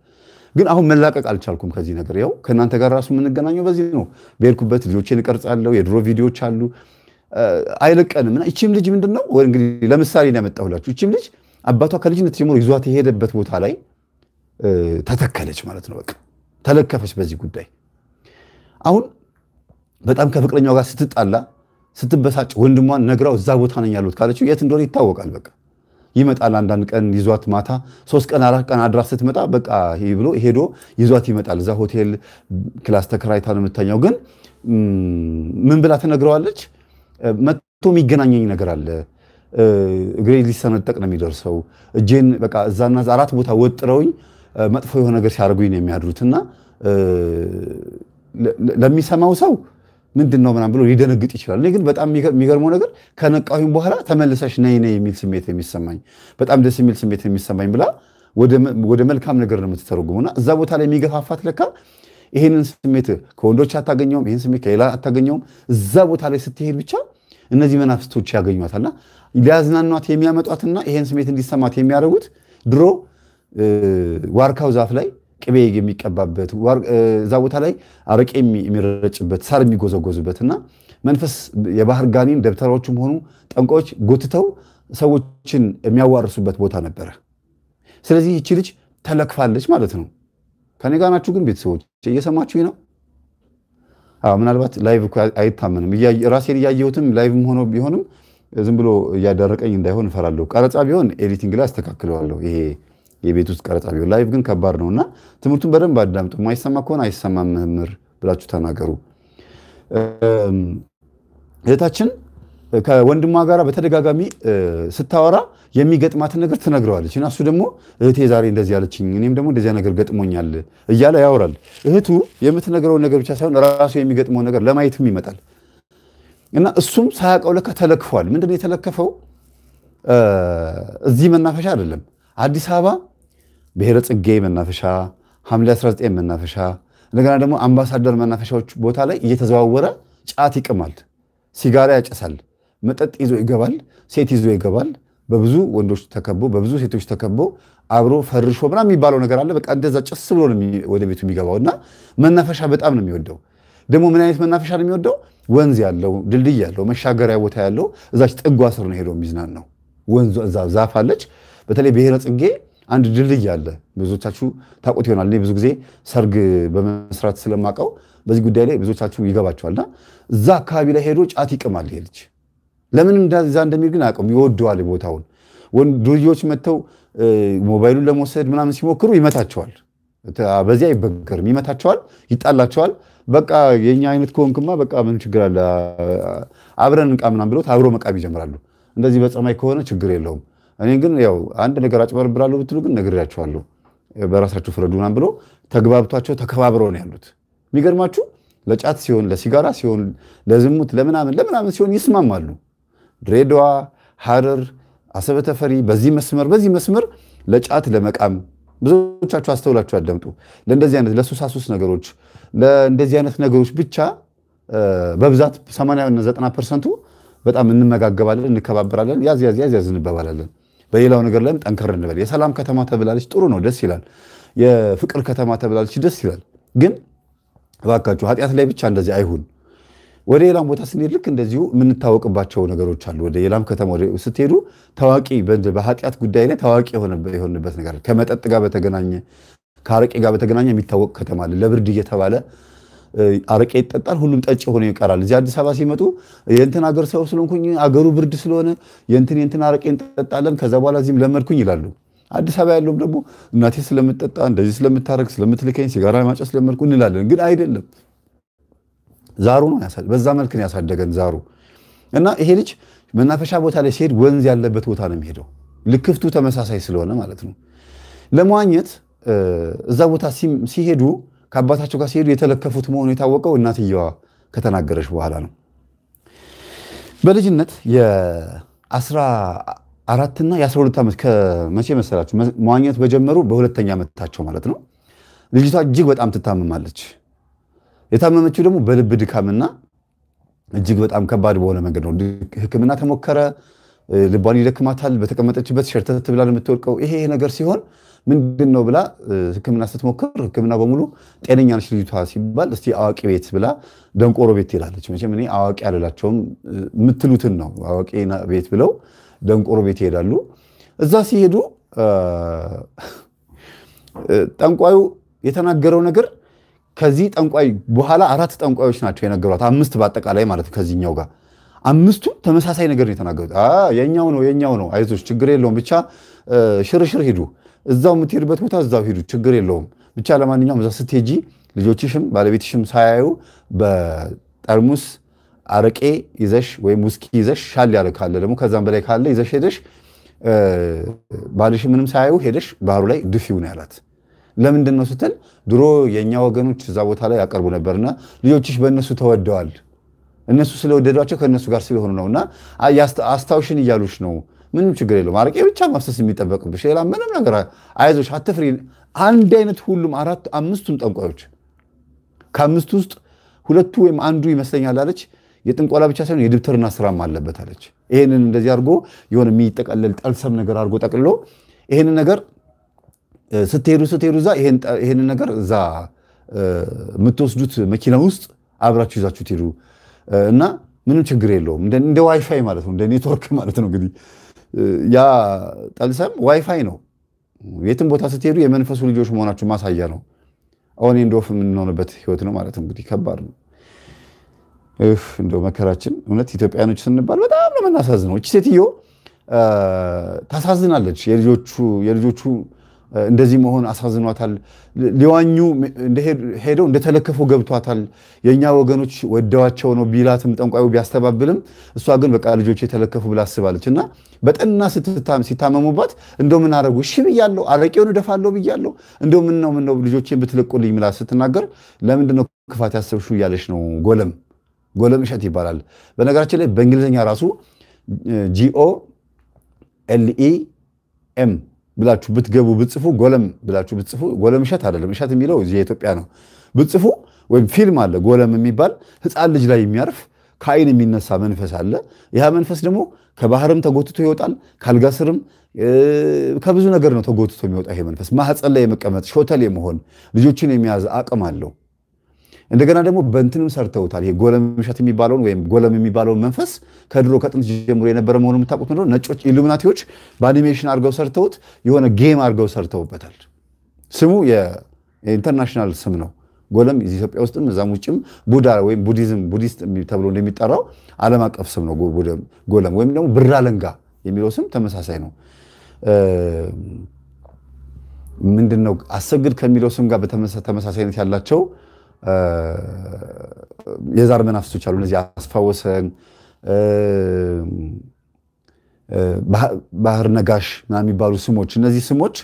ግን አሁን መላቀቅ አልቻልኩም ከዚህ ነገር። ያው ከእናንተ ጋር ራሱ የምንገናኘው በዚህ ነው። በሄድኩበት ልጆቼን እቀርጻለሁ። የድሮ ቪዲዮዎች አሉ አይለቀንም። እና ይቺም ልጅ ምንድን ነው እንግዲህ ለምሳሌ ነው ያመጣሁላችሁ። ይቺም ልጅ አባቷ ከልጅነት ጀምሮ ይዟት የሄደበት ቦታ ላይ ተተከለች ማለት ነው። በቃ ተለከፈች በዚህ ጉዳይ። አሁን በጣም ከፍቅረኛው ጋር ስትጣላ ስትበሳጭ፣ ወንድሟን ነግራው እዛ ቦታ ነኝ ያሉት ካለችው የት እንደሆነ ይታወቃል በቃ ይመጣል። አንዳንድ ቀን ይዟት ማታ ሶስት ቀን አራት ቀን አድራ ስትመጣ በቃ ብሎ ሄዶ ይዟት ይመጣል። እዛ ሆቴል ክላስ ተከራይታ ነው የምታኛው። ግን ምን ብላ ትነግረዋለች? መጥቶ የሚገናኘኝ ነገር አለ እግሬ ሊሰነጠቅ ነው የሚደርሰው። እጄን በቃ እዛና አራት ቦታ ወጥረውኝ መጥፎ የሆነ ነገር ሲያደርጉኝ ነው የሚያድሩት እና ለሚሰማው ሰው ምንድን ነው ምናምን ብሎ ሊደነግጥ ይችላል። እኔ ግን በጣም የሚገርመው ነገር ከነቃሁኝ በኋላ ተመልሰሽ ነይ ነይ የሚል ስሜት የሚሰማኝ በጣም ደስ የሚል ስሜት የሚሰማኝ ብላ ወደ መልካም ነገር ነው የምትተረጉሙና እዛ ቦታ ላይ የሚገፋፋት ለካ ይህንን ስሜት ከወንዶች አታገኘውም፣ ይህን ስሜት ከሌላ አታገኘውም። እዛ ቦታ ላይ ስትሄድ ብቻ እነዚህ መናፍስቶች ያገኟታልና ሊያዝናኗት የሚያመጧትና ይህን ስሜት እንዲሰማት የሚያደርጉት ድሮ ዋርካው ዛፍ ላይ ቅቤ የሚቀባበት እዛ ቦታ ላይ አረቄ የሚረጭበት ሳር የሚጎዘጎዝበት እና መንፈስ የባህር ጋኔን ደብተራዎችም ሆኑ ጠንቋዮች ጎትተው ሰዎችን የሚያዋርሱበት ቦታ ነበረ። ስለዚህ ይቺ ልጅ ተለክፋለች ማለት ነው። ከኔ ጋር ናችሁ ግን ቤተሰቦች እየሰማችሁ ነው? ምናልባት ላይቭ አይታመንም። ራሴን እያየሁትም ላይቭም ሆኖ ቢሆንም ዝም ብሎ እያደረቀኝ እንዳይሆን እፈራለሁ። ቀረፃ ቢሆን ኤዲቲንግ ላይ አስተካክለዋለሁ ይሄ የቤት ውስጥ ቀረጻ ቢሆን ላይቭ ግን ከባድ ነው እና ትምህርቱን በደንብ አዳምጡ። የማይሰማ ከሆነ አይሰማም መምህር ብላችሁ ተናገሩ። እህታችን ከወንድሟ ጋር በተደጋጋሚ ስታወራ የሚገጥማትን ነገር ትነግረዋለች እና እሱ ደግሞ እህቴ ዛሬ እንደዚህ ያለችኝ፣ እኔም ደግሞ እንደዚያ ነገር ገጥሞኛል እያለ ያወራል። እህቱ የምትነግረውን ነገር ብቻ ሳይሆን ራሱ የሚገጥመው ነገር ለማየትም ይመጣል እና እሱም ሳያውቀው ለካ ተለክፏል። ምንድን ነው የተለከፈው? እዚህ መናፈሻ አይደለም አዲስ አበባ ብሔረ ጽጌ መናፈሻ፣ ሐምሌ 19 መናፈሻ፣ እንደገና ደግሞ አምባሳደር መናፈሻዎች ቦታ ላይ እየተዘዋወረ ጫት ይቅማል፣ ሲጋራ ያጨሳል፣ መጠጥ ይዞ ይገባል፣ ሴት ይዞ ይገባል። በብዙ ወንዶች ተከቦ በብዙ ሴቶች ተከቦ አብሮ ፈርሾ ምናምን የሚባለው ነገር አለ። በቃ እንደዛ ጭስ ብሎ ወደ ቤቱ የሚገባው እና መናፈሻ በጣም ነው የሚወደው። ደግሞ ምን አይነት መናፈሻ ነው የሚወደው? ወንዝ ያለው ድልድይ ያለው መሻገሪያ ቦታ ያለው እዛች ጥጓ ስር ነው ሄዶ የሚዝናን ነው። እዛ ዛፍ አለች። በተለይ ብሔረ ጽጌ አንድ ድልድይ አለ። ብዙዎቻችሁ ታውቁት ይሆናል። እኔ ብዙ ጊዜ ሰርግ በመስራት ስለማውቀው በዚህ ጉዳይ ላይ ብዙዎቻችሁ ይገባችኋልና እዛ አካባቢ ላይ ሄዶ ጫት ይቅማል ይሄ ልጅ። ለምን እዛ እንደሚል ግን አያውቅም። ይወደዋል ቦታውን። ዱርዬዎች መጥተው ሞባይሉን ለመውሰድ ምናምን ሲሞክሩ ይመታቸዋል። በዚህ አይበገርም፣ ይመታቸዋል፣ ይጣላቸዋል። በቃ የኛ አይነት ከሆንክማ በቃ ምን ችግር አለ አብረን እንቃ ምናምን ብሎት አብሮ መቃብ ይጀምራሉ። እንደዚህ በፀማይ ከሆነ ችግር የለውም። እኔ ግን ያው አንድ ነገር አጭበረብራለሁ ብትሉ ግን ነግሬያቸዋለሁ፣ በራሳችሁ ፍረዱ ምናምን ብሎ ተግባብቷቸው ተከባብረው ነው ያሉት። የሚገርማችሁ ለጫት ሲሆን ለሲጋራ ሲሆን ለዝሙት ለምናምን ለምናምን ሲሆን ይስማማሉ። ድሬዳዋ፣ ሐረር፣ አሰበተፈሪ በዚህ መስመር በዚህ መስመር ለጫት ለመቃም ብዙዎቻችሁ አስተውላችሁ አዳምጡ። ለእንደዚህ አይነት ለሱሳሱስ ነገሮች ለእንደዚህ አይነት ነገሮች ብቻ በብዛት 80 እና 90 ፐርሰንቱ በጣም እንመጋገባለን፣ እንከባበራለን፣ ያዝ ያዝ ያዝ በሌላው ነገር ላይም ጠንከር እንበል። የሰላም ከተማ ተብላለች፣ ጥሩ ነው፣ ደስ ይላል። የፍቅር ከተማ ተብላለች፣ ደስ ይላል። ግን እባካችሁ ኃጢአት ላይ ብቻ እንደዚህ አይሁን። ወደ ሌላም ቦታ ስንሄድ ልክ እንደዚሁ የምንታወቅባቸው ነገሮች አሉ። ወደ ሌላም ከተማ ስትሄዱ ታዋቂ በኃጢአት ጉዳይ ላይ ታዋቂ የሆንበት ነገር ከመጠጥ ጋር በተገናኘ ከአረቄ ጋር በተገናኘ የሚታወቅ ከተማ አለ። ለብርድ እየተባለ አረቄ ይጠጣል፣ ሁሉም ጠጭ ሆኖ ይቀራል። እዚህ አዲስ አበባ ሲመጡ የእንትን አገር ሰው ስለሆንኩኝ አገሩ ብርድ ስለሆነ የእንትን የእንትን አረቄ እንጠጣለን፣ ከዛ በኋላ እዚህም ለመድኩኝ ይላሉ። አዲስ አበባ ያለውም ደግሞ እናቴ ስለምጠጣ እንደዚህ ስለምታረግ ስለምትልከኝ ሲጋራ ማጨስ ስለመድኩ እንላለን። ግን አይደለም፣ ዛሩ ነው በዛ መልክ ነው ያሳደገን ዛሩ እና ይሄ ልጅ መናፈሻ ቦታ ላይ ሲሄድ ወንዝ ያለበት ቦታ ነው የሚሄደው። ልክፍቱ ተመሳሳይ ስለሆነ ማለት ነው ለመዋኘት እዛ ቦታ ሲሄዱ ከአባታቸው ጋር ሲሄዱ የተለከፉት መሆኑ የታወቀው እናትየዋ ከተናገረች በኋላ ነው። በልጅነት የአስራ አራትና የአስራ ሁለት ዓመት ከመቼ መሰላችሁ መዋኘት በጀመሩ በሁለተኛ ዓመታቸው ማለት ነው። ልጅቷ እጅግ በጣም ትታመማለች። የታመመችው ደግሞ በልብ ድካምና እጅግ በጣም ከባድ በሆነ መንገድ ነው። ሕክምና ተሞከረ። ልቧን ይደክማታል። በተቀመጠችበት ሸርተት ብላ የምትወድቀው ይሄ ነገር ሲሆን ምንድን ነው ብላ ህክምና ስትሞክር ህክምና በሙሉ ጤነኛ ነች ልጅቷ ሲባል እስቲ አዋቂ ቤት ብላ ደንቆሮ ቤት ትሄዳለች። መቼም እኔ አዋቂ አልላቸውም የምትሉትን ነው አዋቂ ቤት ብለው ደንቆሮ ቤት ይሄዳሉ። እዛ ሲሄዱ ጠንቋዩ የተናገረው ነገር ከዚህ ጠንቋይ በኋላ አራት ጠንቋዮች ናቸው የነገሯት፣ አምስት በአጠቃላይ ማለት ነው ከዚህኛው ጋር አምስቱ ተመሳሳይ ነገር ነው የተናገሩት። የኛው ነው የኛው ነው አይዞች ችግር የለውም ብቻ ሽርሽር ሂዱ እዛው የምትሄድበት ቦታ እዛው ሂዱ፣ ችግር የለውም። ብቻ ለማንኛውም እዛ ስትሄጂ ልጆችሽም ባለቤትሽም ሳያዩ በጠርሙስ አረቄ ይዘሽ ወይም ውስኪ ይዘሽ ሻል ያለ ካለ ደግሞ ከዛም በላይ ካለ ይዘሽ ሄደሽ ባልሽ ምንም ሳያዩ ሄደሽ ባህሩ ላይ ድፊው ነው ያላት። ለምንድን ነው ስትል ድሮ የእኛ ወገኖች እዛ ቦታ ላይ ያቀርቡ ነበርና ልጆችሽ በእነሱ ተወደዋል። እነሱ ስለወደዷቸው ከእነሱ ጋር ስለሆኑ ነውእና አስታውሽን እያሉሽ ነው ምንም ችግር የለውም። አረቄ ብቻ ማፍሰስ የሚጠበቅብሽ ሌላ ምንም ነገር አይዞሽ፣ አትፍሪ። አንድ አይነት ሁሉም አራት አምስቱም ጠንቋዮች ከአምስቱ ውስጥ ሁለቱ ወይም አንዱ ይመስለኛል አለች የጥንቆላ ብቻ ሳይሆን የድብትርና ስራም አለበት አለች። ይህንን እንደዚህ አድርጎ የሆነ የሚጠቀለል ጠልሰም ነገር አድርጎ ጠቅልሎ ይህንን ነገር ስትሄዱ ስትሄዱ እዛ ይህንን ነገር እዛ የምትወስዱት መኪና ውስጥ አብራችሁ ይዛችሁ ትሄዱ እና ምንም ችግር የለውም። እንደ ዋይፋይ ማለት ነው፣ እንደ ኔትወርክ ማለት ነው እንግዲህ ያ ጠልሰም ዋይፋይ ነው። የትም ቦታ ስትሄዱ የመንፈሱ ልጆች መሆናችሁ ማሳያ ነው። አሁን ኤንድ ኦፍ የምንሆንበት ህይወት ነው ማለት እንግዲህ ከባድ ነው። መከራችን እውነት ኢትዮጵያኖች ስንባል በጣም ነው የምናሳዝነው። እች ሴትዮ ታሳዝናለች። የልጆቹ እንደዚህ መሆን አሳዝኗታል። ሊዋኙ ሄደው እንደተለከፉ ገብቷታል። የእኛ ወገኖች ወደዋቸው ነው ቢላትም ጠንቋዩ ቢያስተባብልም እሷ ግን በቃ ልጆች የተለከፉ ብላ አስባለች። እና በጠና ሲታመሙባት እንደ ምን አረጉ እሺ ብያለሁ፣ አረቄውን እደፋለሁ ብያለሁ፣ እንደ ምን ነው ምን ነው ልጆቼን ብትለቁልኝ ምላ ስትናገር ለምንድን ነው ክፋት ያሰብሹ እያለች ነው። ጎለም ጎለም እሸት ይባላል። በነገራችን ላይ በእንግሊዝኛ ራሱ ጂኦ ኤልኢ ኤም ብላችሁ ብትገቡ ብትጽፉ ጎለም ብላችሁ ብትጽፉ ጎለም እሸት አይደለም። እሸት የሚለው እዚህ የኢትዮጵያ ነው። ብትጽፉ ወይም ፊልም አለ ጎለም የሚባል ህፃን ልጅ ላይ የሚያርፍ ከአይን የሚነሳ መንፈስ አለ። ያ መንፈስ ደግሞ ከባህርም ተጎትቶ ይወጣል። ካልጋ ስርም ከብዙ ነገር ነው ተጎትቶ የሚወጣ ይሄ መንፈስ። ማህፀን ላይ የመቀመጥ ሾተል የመሆን ልጆችን የሚያዝ አቅም አለው። እንደገና ደግሞ በእንትንም ሰርተውታል። ይሄ ጎለም የሚባለውን ወይም ጎለም የሚባለውን መንፈስ ከድሮ ከጥንት ጀምሮ የነበረ መሆኑ የምታውቁት ምንድን ነው? ነጮች ኢሉሚናቲዎች በአኒሜሽን አድርገው ሰርተውት የሆነ ጌም አድርገው ሰርተውበታል። ስሙ የኢንተርናሽናል ስም ነው። ጎለም ኢትዮጵያ ውስጥም እዛም ውጭም ቡዳ ወይም ቡዲዝም ቡዲስት ተብሎ እንደሚጠራው ዓለም አቀፍ ስም ነው። ጎለም ወይም ደግሞ ብራለንጋ የሚለው ስም ተመሳሳይ ነው። ምንድን ነው አሰግድ ከሚለው ስም ጋር ተመሳሳይነት ያላቸው የዛር መናፍሶች አሉ። እነዚህ አስፋወሰን፣ ባህር ነጋሽ ምናምን የሚባሉ ስሞች እነዚህ ስሞች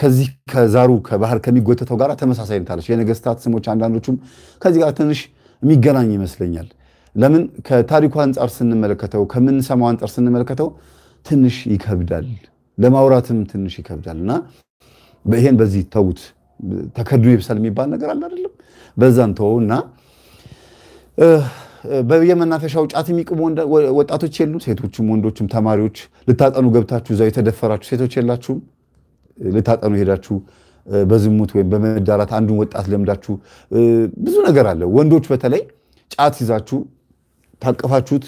ከዚህ ከዛሩ ከባህር ከሚጎተተው ጋር ተመሳሳይነት አለች። የነገስታት ስሞች አንዳንዶቹም ከዚህ ጋር ትንሽ የሚገናኝ ይመስለኛል። ለምን ከታሪኩ አንጻር ስንመለከተው፣ ከምንሰማው አንጻር ስንመለከተው ትንሽ ይከብዳል፣ ለማውራትም ትንሽ ይከብዳል እና ይሄን በዚህ ተዉት። ተከዱ ይብሳል የሚባል ነገር አለ አይደለም በዛን ተወውና በየመናፈሻው ጫት የሚቅሙ ወጣቶች የሉ? ሴቶችም ወንዶችም ተማሪዎች ልታጠኑ ገብታችሁ እዛው የተደፈራችሁ ሴቶች የላችሁም? ልታጠኑ ሄዳችሁ በዝሙት ወይም በመዳራት አንዱን ወጣት ለምዳችሁ ብዙ ነገር አለ። ወንዶች በተለይ ጫት ይዛችሁ ታቀፋችሁት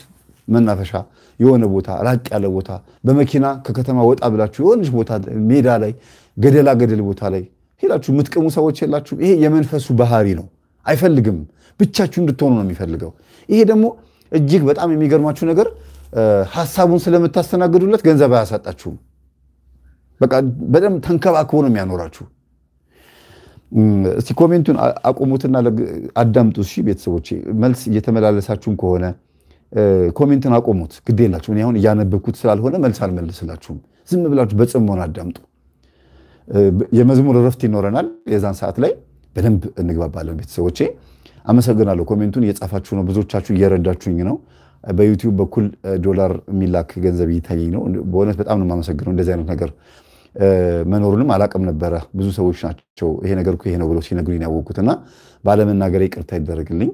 መናፈሻ የሆነ ቦታ ራቅ ያለ ቦታ በመኪና ከከተማ ወጣ ብላችሁ የሆነች ቦታ ሜዳ ላይ ገደላ ገደል ቦታ ላይ ሄዳችሁ የምትቀሙ ሰዎች የላችሁ። ይሄ የመንፈሱ ባህሪ ነው። አይፈልግም ብቻችሁ እንድትሆኑ ነው የሚፈልገው። ይሄ ደግሞ እጅግ በጣም የሚገርማችሁ ነገር ሀሳቡን ስለምታስተናግዱለት ገንዘብ አያሳጣችሁም። በቃ በደንብ ተንከባክቦ ነው የሚያኖራችሁ። እስቲ ኮሜንቱን አቁሙትና አዳምጡ። እሺ ቤተሰቦች፣ መልስ እየተመላለሳችሁም ከሆነ ኮሜንትን አቁሙት። ግዴላችሁ። የላችሁ። አሁን እያነበብኩት ስላልሆነ መልስ አልመልስላችሁም። ዝም ብላችሁ በጽሞና አዳምጡ። የመዝሙር እረፍት ይኖረናል። የዛን ሰዓት ላይ በደንብ እንግባባለን። ቤተሰቦቼ አመሰግናለሁ። ኮሜንቱን እየጻፋችሁ ነው፣ ብዙዎቻችሁ እየረዳችሁኝ ነው። በዩቲዩብ በኩል ዶላር የሚላክ ገንዘብ እየታየኝ ነው። በእውነት በጣም ነው የማመሰግነው። እንደዚህ አይነት ነገር መኖሩንም አላቅም ነበረ። ብዙ ሰዎች ናቸው ይሄ ነገር ይሄ ነው ብሎ ሲነግሩኝ ያወቅኩት እና ባለመናገር ይቅርታ ይደረግልኝ።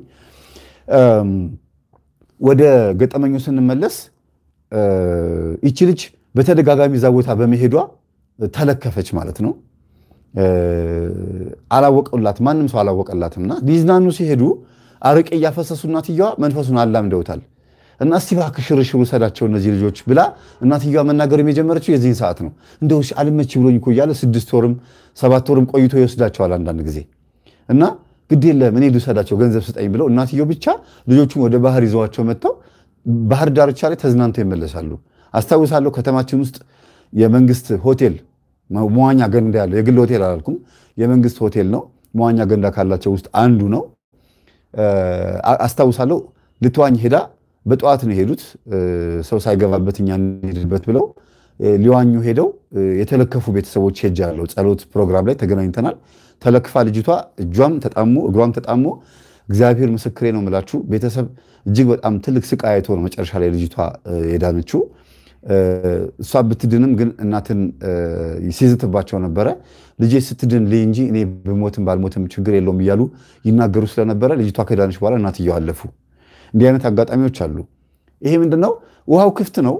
ወደ ገጠመኙ ስንመለስ ይቺ ልጅ በተደጋጋሚ እዛ ቦታ በመሄዷ ተለከፈች ማለት ነው። አላወቀላት ማንም ሰው አላወቀላትምና ሊዝናኑ ሲሄዱ አረቄ እያፈሰሱ እናትየዋ መንፈሱን አላምደውታል። እና እስቲ እባክህ ሽርሽር እነዚህ ልጆች ብላ እናትየዋ መናገር የጀመረችው የዚህን ሰዓት ነው። እንደው አልመች ብሎኝ እኮ እያለ ስድስት ወርም ሰባት ወርም ቆይቶ ይወስዳቸዋል አንዳንድ ጊዜ እና ግድ የለም እኔ ልውሰዳቸው ገንዘብ ስጠኝ ብለው እናትየው ብቻ ልጆቹን ወደ ባህር ይዘዋቸው መጥተው ባህር ዳርቻ ላይ ተዝናንተው ይመለሳሉ። አስታውሳለሁ ከተማችን ውስጥ የመንግስት ሆቴል መዋኛ ገንዳ ያለው የግል ሆቴል አላልኩም፣ የመንግስት ሆቴል ነው። መዋኛ ገንዳ ካላቸው ውስጥ አንዱ ነው። አስታውሳለሁ ልትዋኝ ሄዳ በጠዋት ነው የሄዱት፣ ሰው ሳይገባበት እኛ እንሄድበት ብለው ሊዋኙ ሄደው የተለከፉ ቤተሰቦች ሄጃለሁ። ጸሎት ፕሮግራም ላይ ተገናኝተናል። ተለክፋ ልጅቷ እጇም ተጣሞ እግሯም ተጣሞ፣ እግዚአብሔር ምስክሬ ነው የምላችሁ ቤተሰብ እጅግ በጣም ትልቅ ስቃይ አይቶ ነው መጨረሻ ላይ ልጅቷ የዳነችው። እሷ ብትድንም ግን እናትን ሲዝትባቸው ነበረ። ልጄ ስትድን ልይ እንጂ እኔ ብሞትም ባልሞትም ችግር የለውም እያሉ ይናገሩ ስለነበረ ልጅቷ ከዳነች በኋላ እናትየው አለፉ። እንዲህ አይነት አጋጣሚዎች አሉ። ይሄ ምንድነው? ውሃው ክፍት ነው።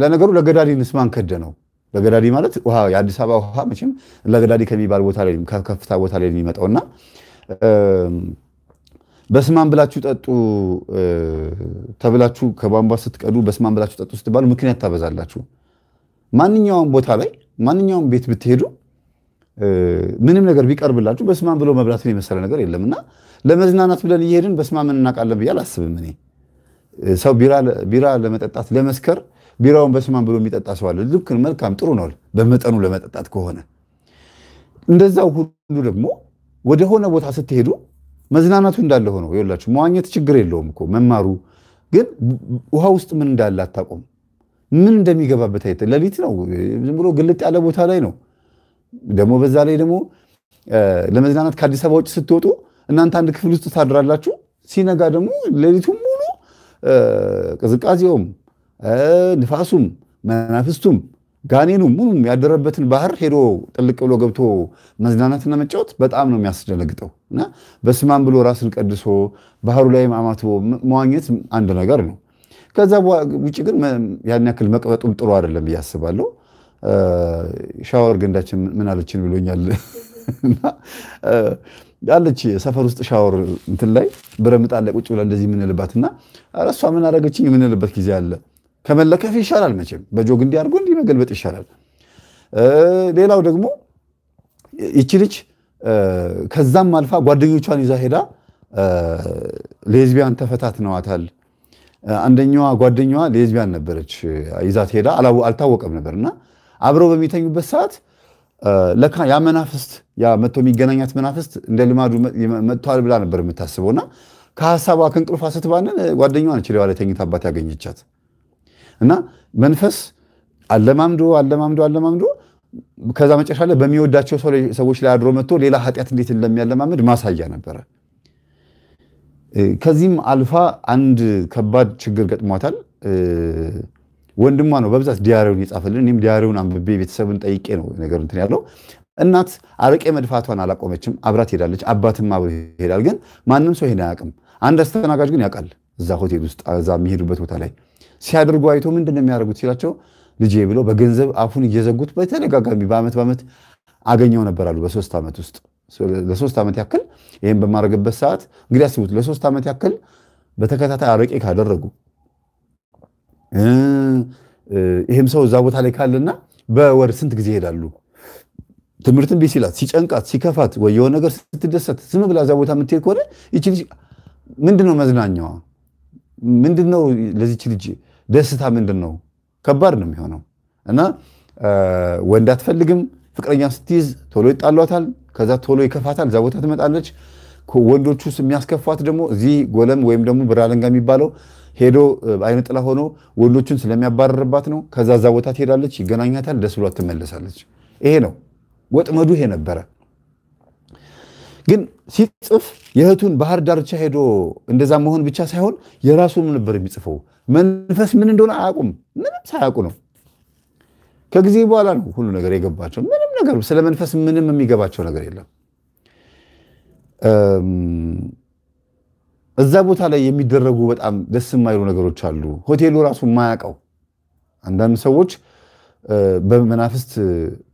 ለነገሩ ለገዳዲ ንስማን ከደ ነው? ለገዳዲ ማለት ውሃ የአዲስ አበባ ውሃ መቼም ለገዳዲ ከሚባል ቦታ ላይ ከፍታ ቦታ ላይ የሚመጣውና በስማም ብላችሁ ጠጡ ተብላችሁ ከቧንቧ ስትቀዱ በስማም ብላችሁ ጠጡ ስትባሉ ምክንያት ታበዛላችሁ። ማንኛውም ቦታ ላይ ማንኛውም ቤት ብትሄዱ ምንም ነገር ቢቀርብላችሁ በስማም ብሎ መብላትን የመሰለ ነገር የለም እና ለመዝናናት ብለን እየሄድን በስማምን እናውቃለን ብዬ አላስብም። እኔ ሰው ቢራ ለመጠጣት ለመስከር ቢራውን በስማም ብሎ የሚጠጣ ሰው አለ። ልክ መልካም ጥሩ ነው፣ በመጠኑ ለመጠጣት ከሆነ እንደዛው ሁሉ ደግሞ ወደሆነ ቦታ ስትሄዱ መዝናናቱ እንዳለ ሆነው ይላችሁ መዋኘት ችግር የለውም እኮ መማሩ ግን ውሃ ውስጥ ምን እንዳለ አታቆም ምን እንደሚገባበት አይተ ሌሊት ነው ዝም ብሎ ግልጥ ያለ ቦታ ላይ ነው። ደግሞ በዛ ላይ ደግሞ ለመዝናናት ከአዲስ አበባ ውጭ ስትወጡ እናንተ አንድ ክፍል ውስጥ ታድራላችሁ። ሲነጋ ደግሞ ሌሊቱም ሙሉ ቅዝቃዜውም፣ ንፋሱም፣ መናፍስቱም ጋኔኑ ሙሉ ያደረበትን ባህር ሄዶ ጥልቅ ብሎ ገብቶ መዝናናትና መጫወት በጣም ነው የሚያስደነግጠው። እና በስማም ብሎ ራስን ቀድሶ ባህሩ ላይ አማትቦ መዋኘት አንድ ነገር ነው። ከዛ ውጭ ግን ያን ያክል መቅበጡም ጥሩ አይደለም ብዬ አስባለሁ። ሻወር ገንዳችን ምን አለችን ብሎኛል። አለች ሰፈር ውስጥ ሻወር እንትን ላይ ብረምጣ ላይ ቁጭ ብላ እንደዚህ የምንልባት እና እሷ ምን አደረገችኝ የምንልበት ጊዜ አለ። ከመለከፍ ይሻላል መቼም በጆግ እንዲህ አድርጎ እንዲህ መገልበጥ ይሻላል። ሌላው ደግሞ ይቺ ልጅ ከዛም አልፋ ጓደኞቿን ይዛ ሄዳ ሌዝቢያን ተፈታትነዋታል። አንደኛዋ ጓደኛዋ ሌዝቢያን ነበረች፣ ይዛት ሄዳ አልታወቀም ነበር እና አብረው በሚተኙበት ሰዓት ለካ ያ መናፍስት ያ መጥቶ የሚገናኛት መናፍስት እንደ ልማዱ መጥተዋል ብላ ነበር የምታስበውና ከሀሳቧ ከእንቅልፏ ስትባንን ጓደኛዋ ነች ሌዋ ላይ ተኝታባት ያገኘቻት። እና መንፈስ አለማምዶ አለማምዶ አለማምዶ ከዛ መጨረሻ ላይ በሚወዳቸው ሰዎች ላይ አድሮ መጥቶ ሌላ ኃጢአት እንዴት እንደሚያለማምድ ማሳያ ነበረ። ከዚህም አልፋ አንድ ከባድ ችግር ገጥሟታል። ወንድሟ ነው በብዛት ዲያሪውን የጻፈልን። እኔም ዲያሪውን አንብቤ ቤተሰብን ጠይቄ ነው ነገር እንትን ያለው። እናት አረቄ መድፋቷን አላቆመችም፣ አብራት ሄዳለች። አባትም አብሮ ይሄዳል። ግን ማንም ሰው ይሄን አያውቅም። አንድ አስተናጋጅ ግን ያውቃል። እዛ ሆቴል ውስጥ እዛ የሚሄዱበት ቦታ ላይ ሲያደርጉ አይቶ ምንድን ነው የሚያደርጉት ሲላቸው ልጄ ብለው በገንዘብ አፉን እየዘጉት በተደጋጋሚ በአመት በአመት አገኘው ነበር አሉ። በሶስት ዓመት ውስጥ ለሶስት ዓመት ያክል ይህም በማድረግበት ሰዓት እንግዲህ አስቡት ለሶስት ዓመት ያክል በተከታታይ አረቄ ካደረጉ ይህም ሰው እዛ ቦታ ላይ ካለና በወር ስንት ጊዜ ይሄዳሉ? ትምህርትን ቤት ሲላት፣ ሲጨንቃት፣ ሲከፋት ወይ የሆነ ነገር ስትደሰት ዝም ብላ እዛ ቦታ የምትሄድ ከሆነ ይቺ ልጅ ምንድን ነው መዝናኛዋ? ምንድን ነው ለዚች ልጅ ደስታ ምንድን ነው? ከባድ ነው የሚሆነው እና ወንድ አትፈልግም። ፍቅረኛ ስትይዝ ቶሎ ይጣሏታል፣ ከዛ ቶሎ ይከፋታል፣ እዛ ቦታ ትመጣለች። ወንዶቹ የሚያስከፏት ደግሞ እዚህ ጎለም ወይም ደግሞ ብራለንጋ የሚባለው ሄዶ አይነ ጥላ ሆኖ ወንዶቹን ስለሚያባረርባት ነው። ከዛ እዛ ቦታ ትሄዳለች፣ ይገናኛታል፣ ደስ ብሏት ትመለሳለች። ይሄ ነው ወጥመዱ፣ ይሄ ነበረ። ግን ሲጽፍ የእህቱን ባህር ዳርቻ ሄዶ እንደዛ መሆን ብቻ ሳይሆን የራሱንም ነበር የሚጽፈው መንፈስ ምን እንደሆነ አያውቁም። ምንም ሳያውቁ ነው። ከጊዜ በኋላ ነው ሁሉ ነገር የገባቸው። ምንም ነገር ስለ መንፈስ ምንም የሚገባቸው ነገር የለም። እዛ ቦታ ላይ የሚደረጉ በጣም ደስ የማይሉ ነገሮች አሉ። ሆቴሉ ራሱ የማያውቀው አንዳንድ ሰዎች በመናፍስት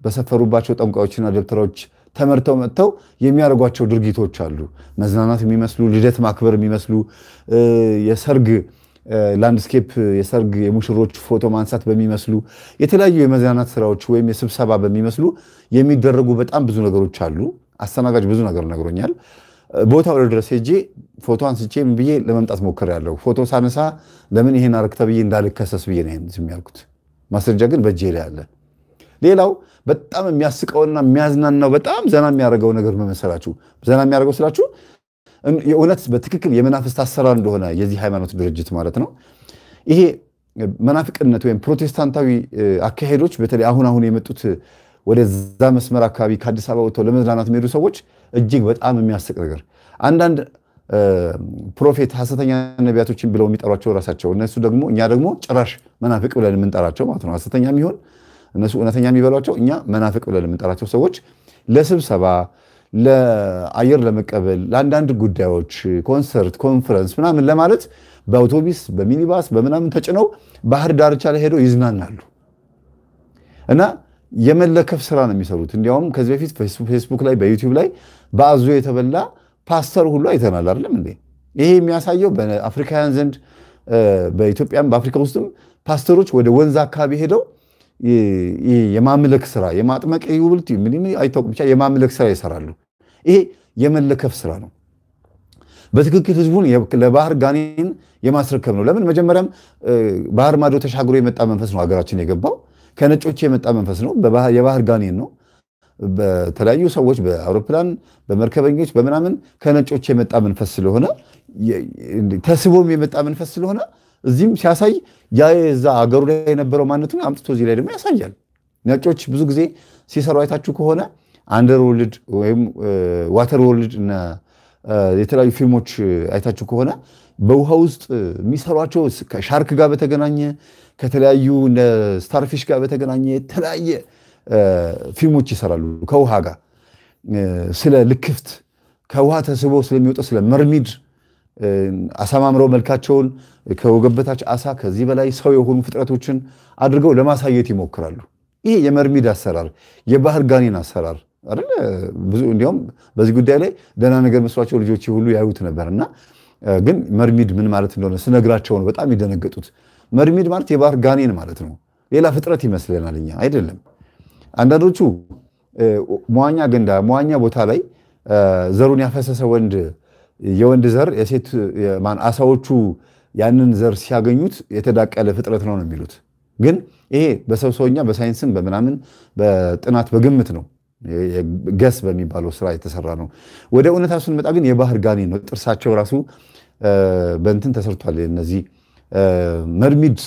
በሰፈሩባቸው ጠንቋዮችና ደብተሮች ተመርተው መጥተው የሚያደርጓቸው ድርጊቶች አሉ። መዝናናት የሚመስሉ ልደት ማክበር የሚመስሉ የሰርግ ላንድስኬፕ፣ የሰርግ የሙሽሮች ፎቶ ማንሳት በሚመስሉ የተለያዩ የመዝናናት ስራዎች ወይም የስብሰባ በሚመስሉ የሚደረጉ በጣም ብዙ ነገሮች አሉ። አስተናጋጅ ብዙ ነገር ነግሮኛል። ቦታው ድረስ ሄጄ ፎቶ አንስቼ ብዬ ለመምጣት ሞክሬያለሁ። ፎቶ ሳነሳ ለምን ይሄን አረግተ ብዬ እንዳልከሰስ ብዬ ነው የሚያልኩት። ማስረጃ ግን በእጄ ላይ አለ። ሌላው በጣም የሚያስቀውና የሚያዝናናው በጣም ዘና የሚያደርገው ነገር መመሰላችሁ፣ ዘና የሚያደርገው ስላችሁ የእውነት በትክክል የመናፍስት አሰራር እንደሆነ የዚህ ሃይማኖት ድርጅት ማለት ነው። ይሄ መናፍቅነት ወይም ፕሮቴስታንታዊ አካሄዶች በተለይ አሁን አሁን የመጡት ወደዛ መስመር አካባቢ ከአዲስ አበባ ወጥተው ለመዝናናት የሚሄዱ ሰዎች እጅግ በጣም የሚያስቅ ነገር አንዳንድ ፕሮፌት ሐሰተኛ ነቢያቶችን ብለው የሚጠሯቸው ራሳቸው እነሱ ደግሞ እኛ ደግሞ ጭራሽ መናፍቅ ብለን የምንጠራቸው ማለት ነው። ሐሰተኛ የሚሆን እነሱ እውነተኛ የሚበሏቸው እኛ መናፍቅ ብለን የምንጠራቸው ሰዎች ለስብሰባ ለአየር ለመቀበል ለአንዳንድ ጉዳዮች ኮንሰርት፣ ኮንፈረንስ ምናምን ለማለት በአውቶቢስ በሚኒባስ በምናምን ተጭነው ባህር ዳርቻ ላይ ሄደው ይዝናናሉ እና የመለከፍ ስራ ነው የሚሰሩት። እንዲያውም ከዚህ በፊት ፌስቡክ ላይ በዩቲዩብ ላይ በአዞ የተበላ ፓስተር ሁሉ አይተናል አይደለም እንዴ? ይሄ የሚያሳየው በአፍሪካውያን ዘንድ በኢትዮጵያም በአፍሪካ ውስጥም ፓስተሮች ወደ ወንዝ አካባቢ ሄደው የማምለክ ስራ የማጥመቅ ይውልት ምን አይታወቅ ብቻ የማምለክ ስራ ይሰራሉ። ይሄ የመለከፍ ስራ ነው። በትክክል ህዝቡን ለባህር ጋኔን የማስረከብ ነው። ለምን መጀመሪያም ባህር ማዶ ተሻግሮ የመጣ መንፈስ ነው ሀገራችን የገባው። ከነጮች የመጣ መንፈስ ነው። የባህር ጋኔን ነው። በተለያዩ ሰዎች በአውሮፕላን በመርከበኞች በምናምን ከነጮች የመጣ መንፈስ ስለሆነ ተስቦም የመጣ መንፈስ ስለሆነ እዚህም ሲያሳይ ያዛ አገሩ ላይ የነበረው ማንነቱን አምጥቶ እዚህ ላይ ደግሞ ያሳያል። ነጮች ብዙ ጊዜ ሲሰሩ አይታችሁ ከሆነ አንደር ወርልድ ወይም ዋተር ወርልድ እና የተለያዩ ፊልሞች አይታችሁ ከሆነ በውሃ ውስጥ የሚሰሯቸው ከሻርክ ጋር በተገናኘ ከተለያዩ እንደ ስታርፊሽ ጋር በተገናኘ የተለያየ ፊልሞች ይሰራሉ። ከውሃ ጋር ስለ ልክፍት ከውሃ ተስቦ ስለሚወጣ ስለ መርሚድ አሳማምረው መልካቸውን ከወገበታች አሳ ከዚህ በላይ ሰው የሆኑ ፍጥረቶችን አድርገው ለማሳየት ይሞክራሉ። ይሄ የመርሚድ አሰራር የባህር ጋኔን አሰራር አይደለ? ብዙ እንዲያውም በዚህ ጉዳይ ላይ ደህና ነገር መስሏቸው ልጆች ሁሉ ያዩት ነበር። እና ግን መርሚድ ምን ማለት እንደሆነ ስነግራቸው ነው በጣም የደነገጡት። መርሚድ ማለት የባህር ጋኔን ማለት ነው። ሌላ ፍጥረት ይመስለናል እኛ አይደለም። አንዳንዶቹ መዋኛ ገንዳ፣ መዋኛ ቦታ ላይ ዘሩን ያፈሰሰ ወንድ የወንድ ዘር የሴት አሳዎቹ ያንን ዘር ሲያገኙት የተዳቀለ ፍጥረት ነው ነው የሚሉት። ግን ይሄ በሰብሰውኛ ሰውኛ በሳይንስም በምናምን በጥናት በግምት ነው። ገስ በሚባለው ስራ የተሰራ ነው። ወደ እውነታው ስንመጣ ግን የባህር ጋኔን ነው። ጥርሳቸው ራሱ በእንትን ተሰርቷል። እነዚህ መርሚድ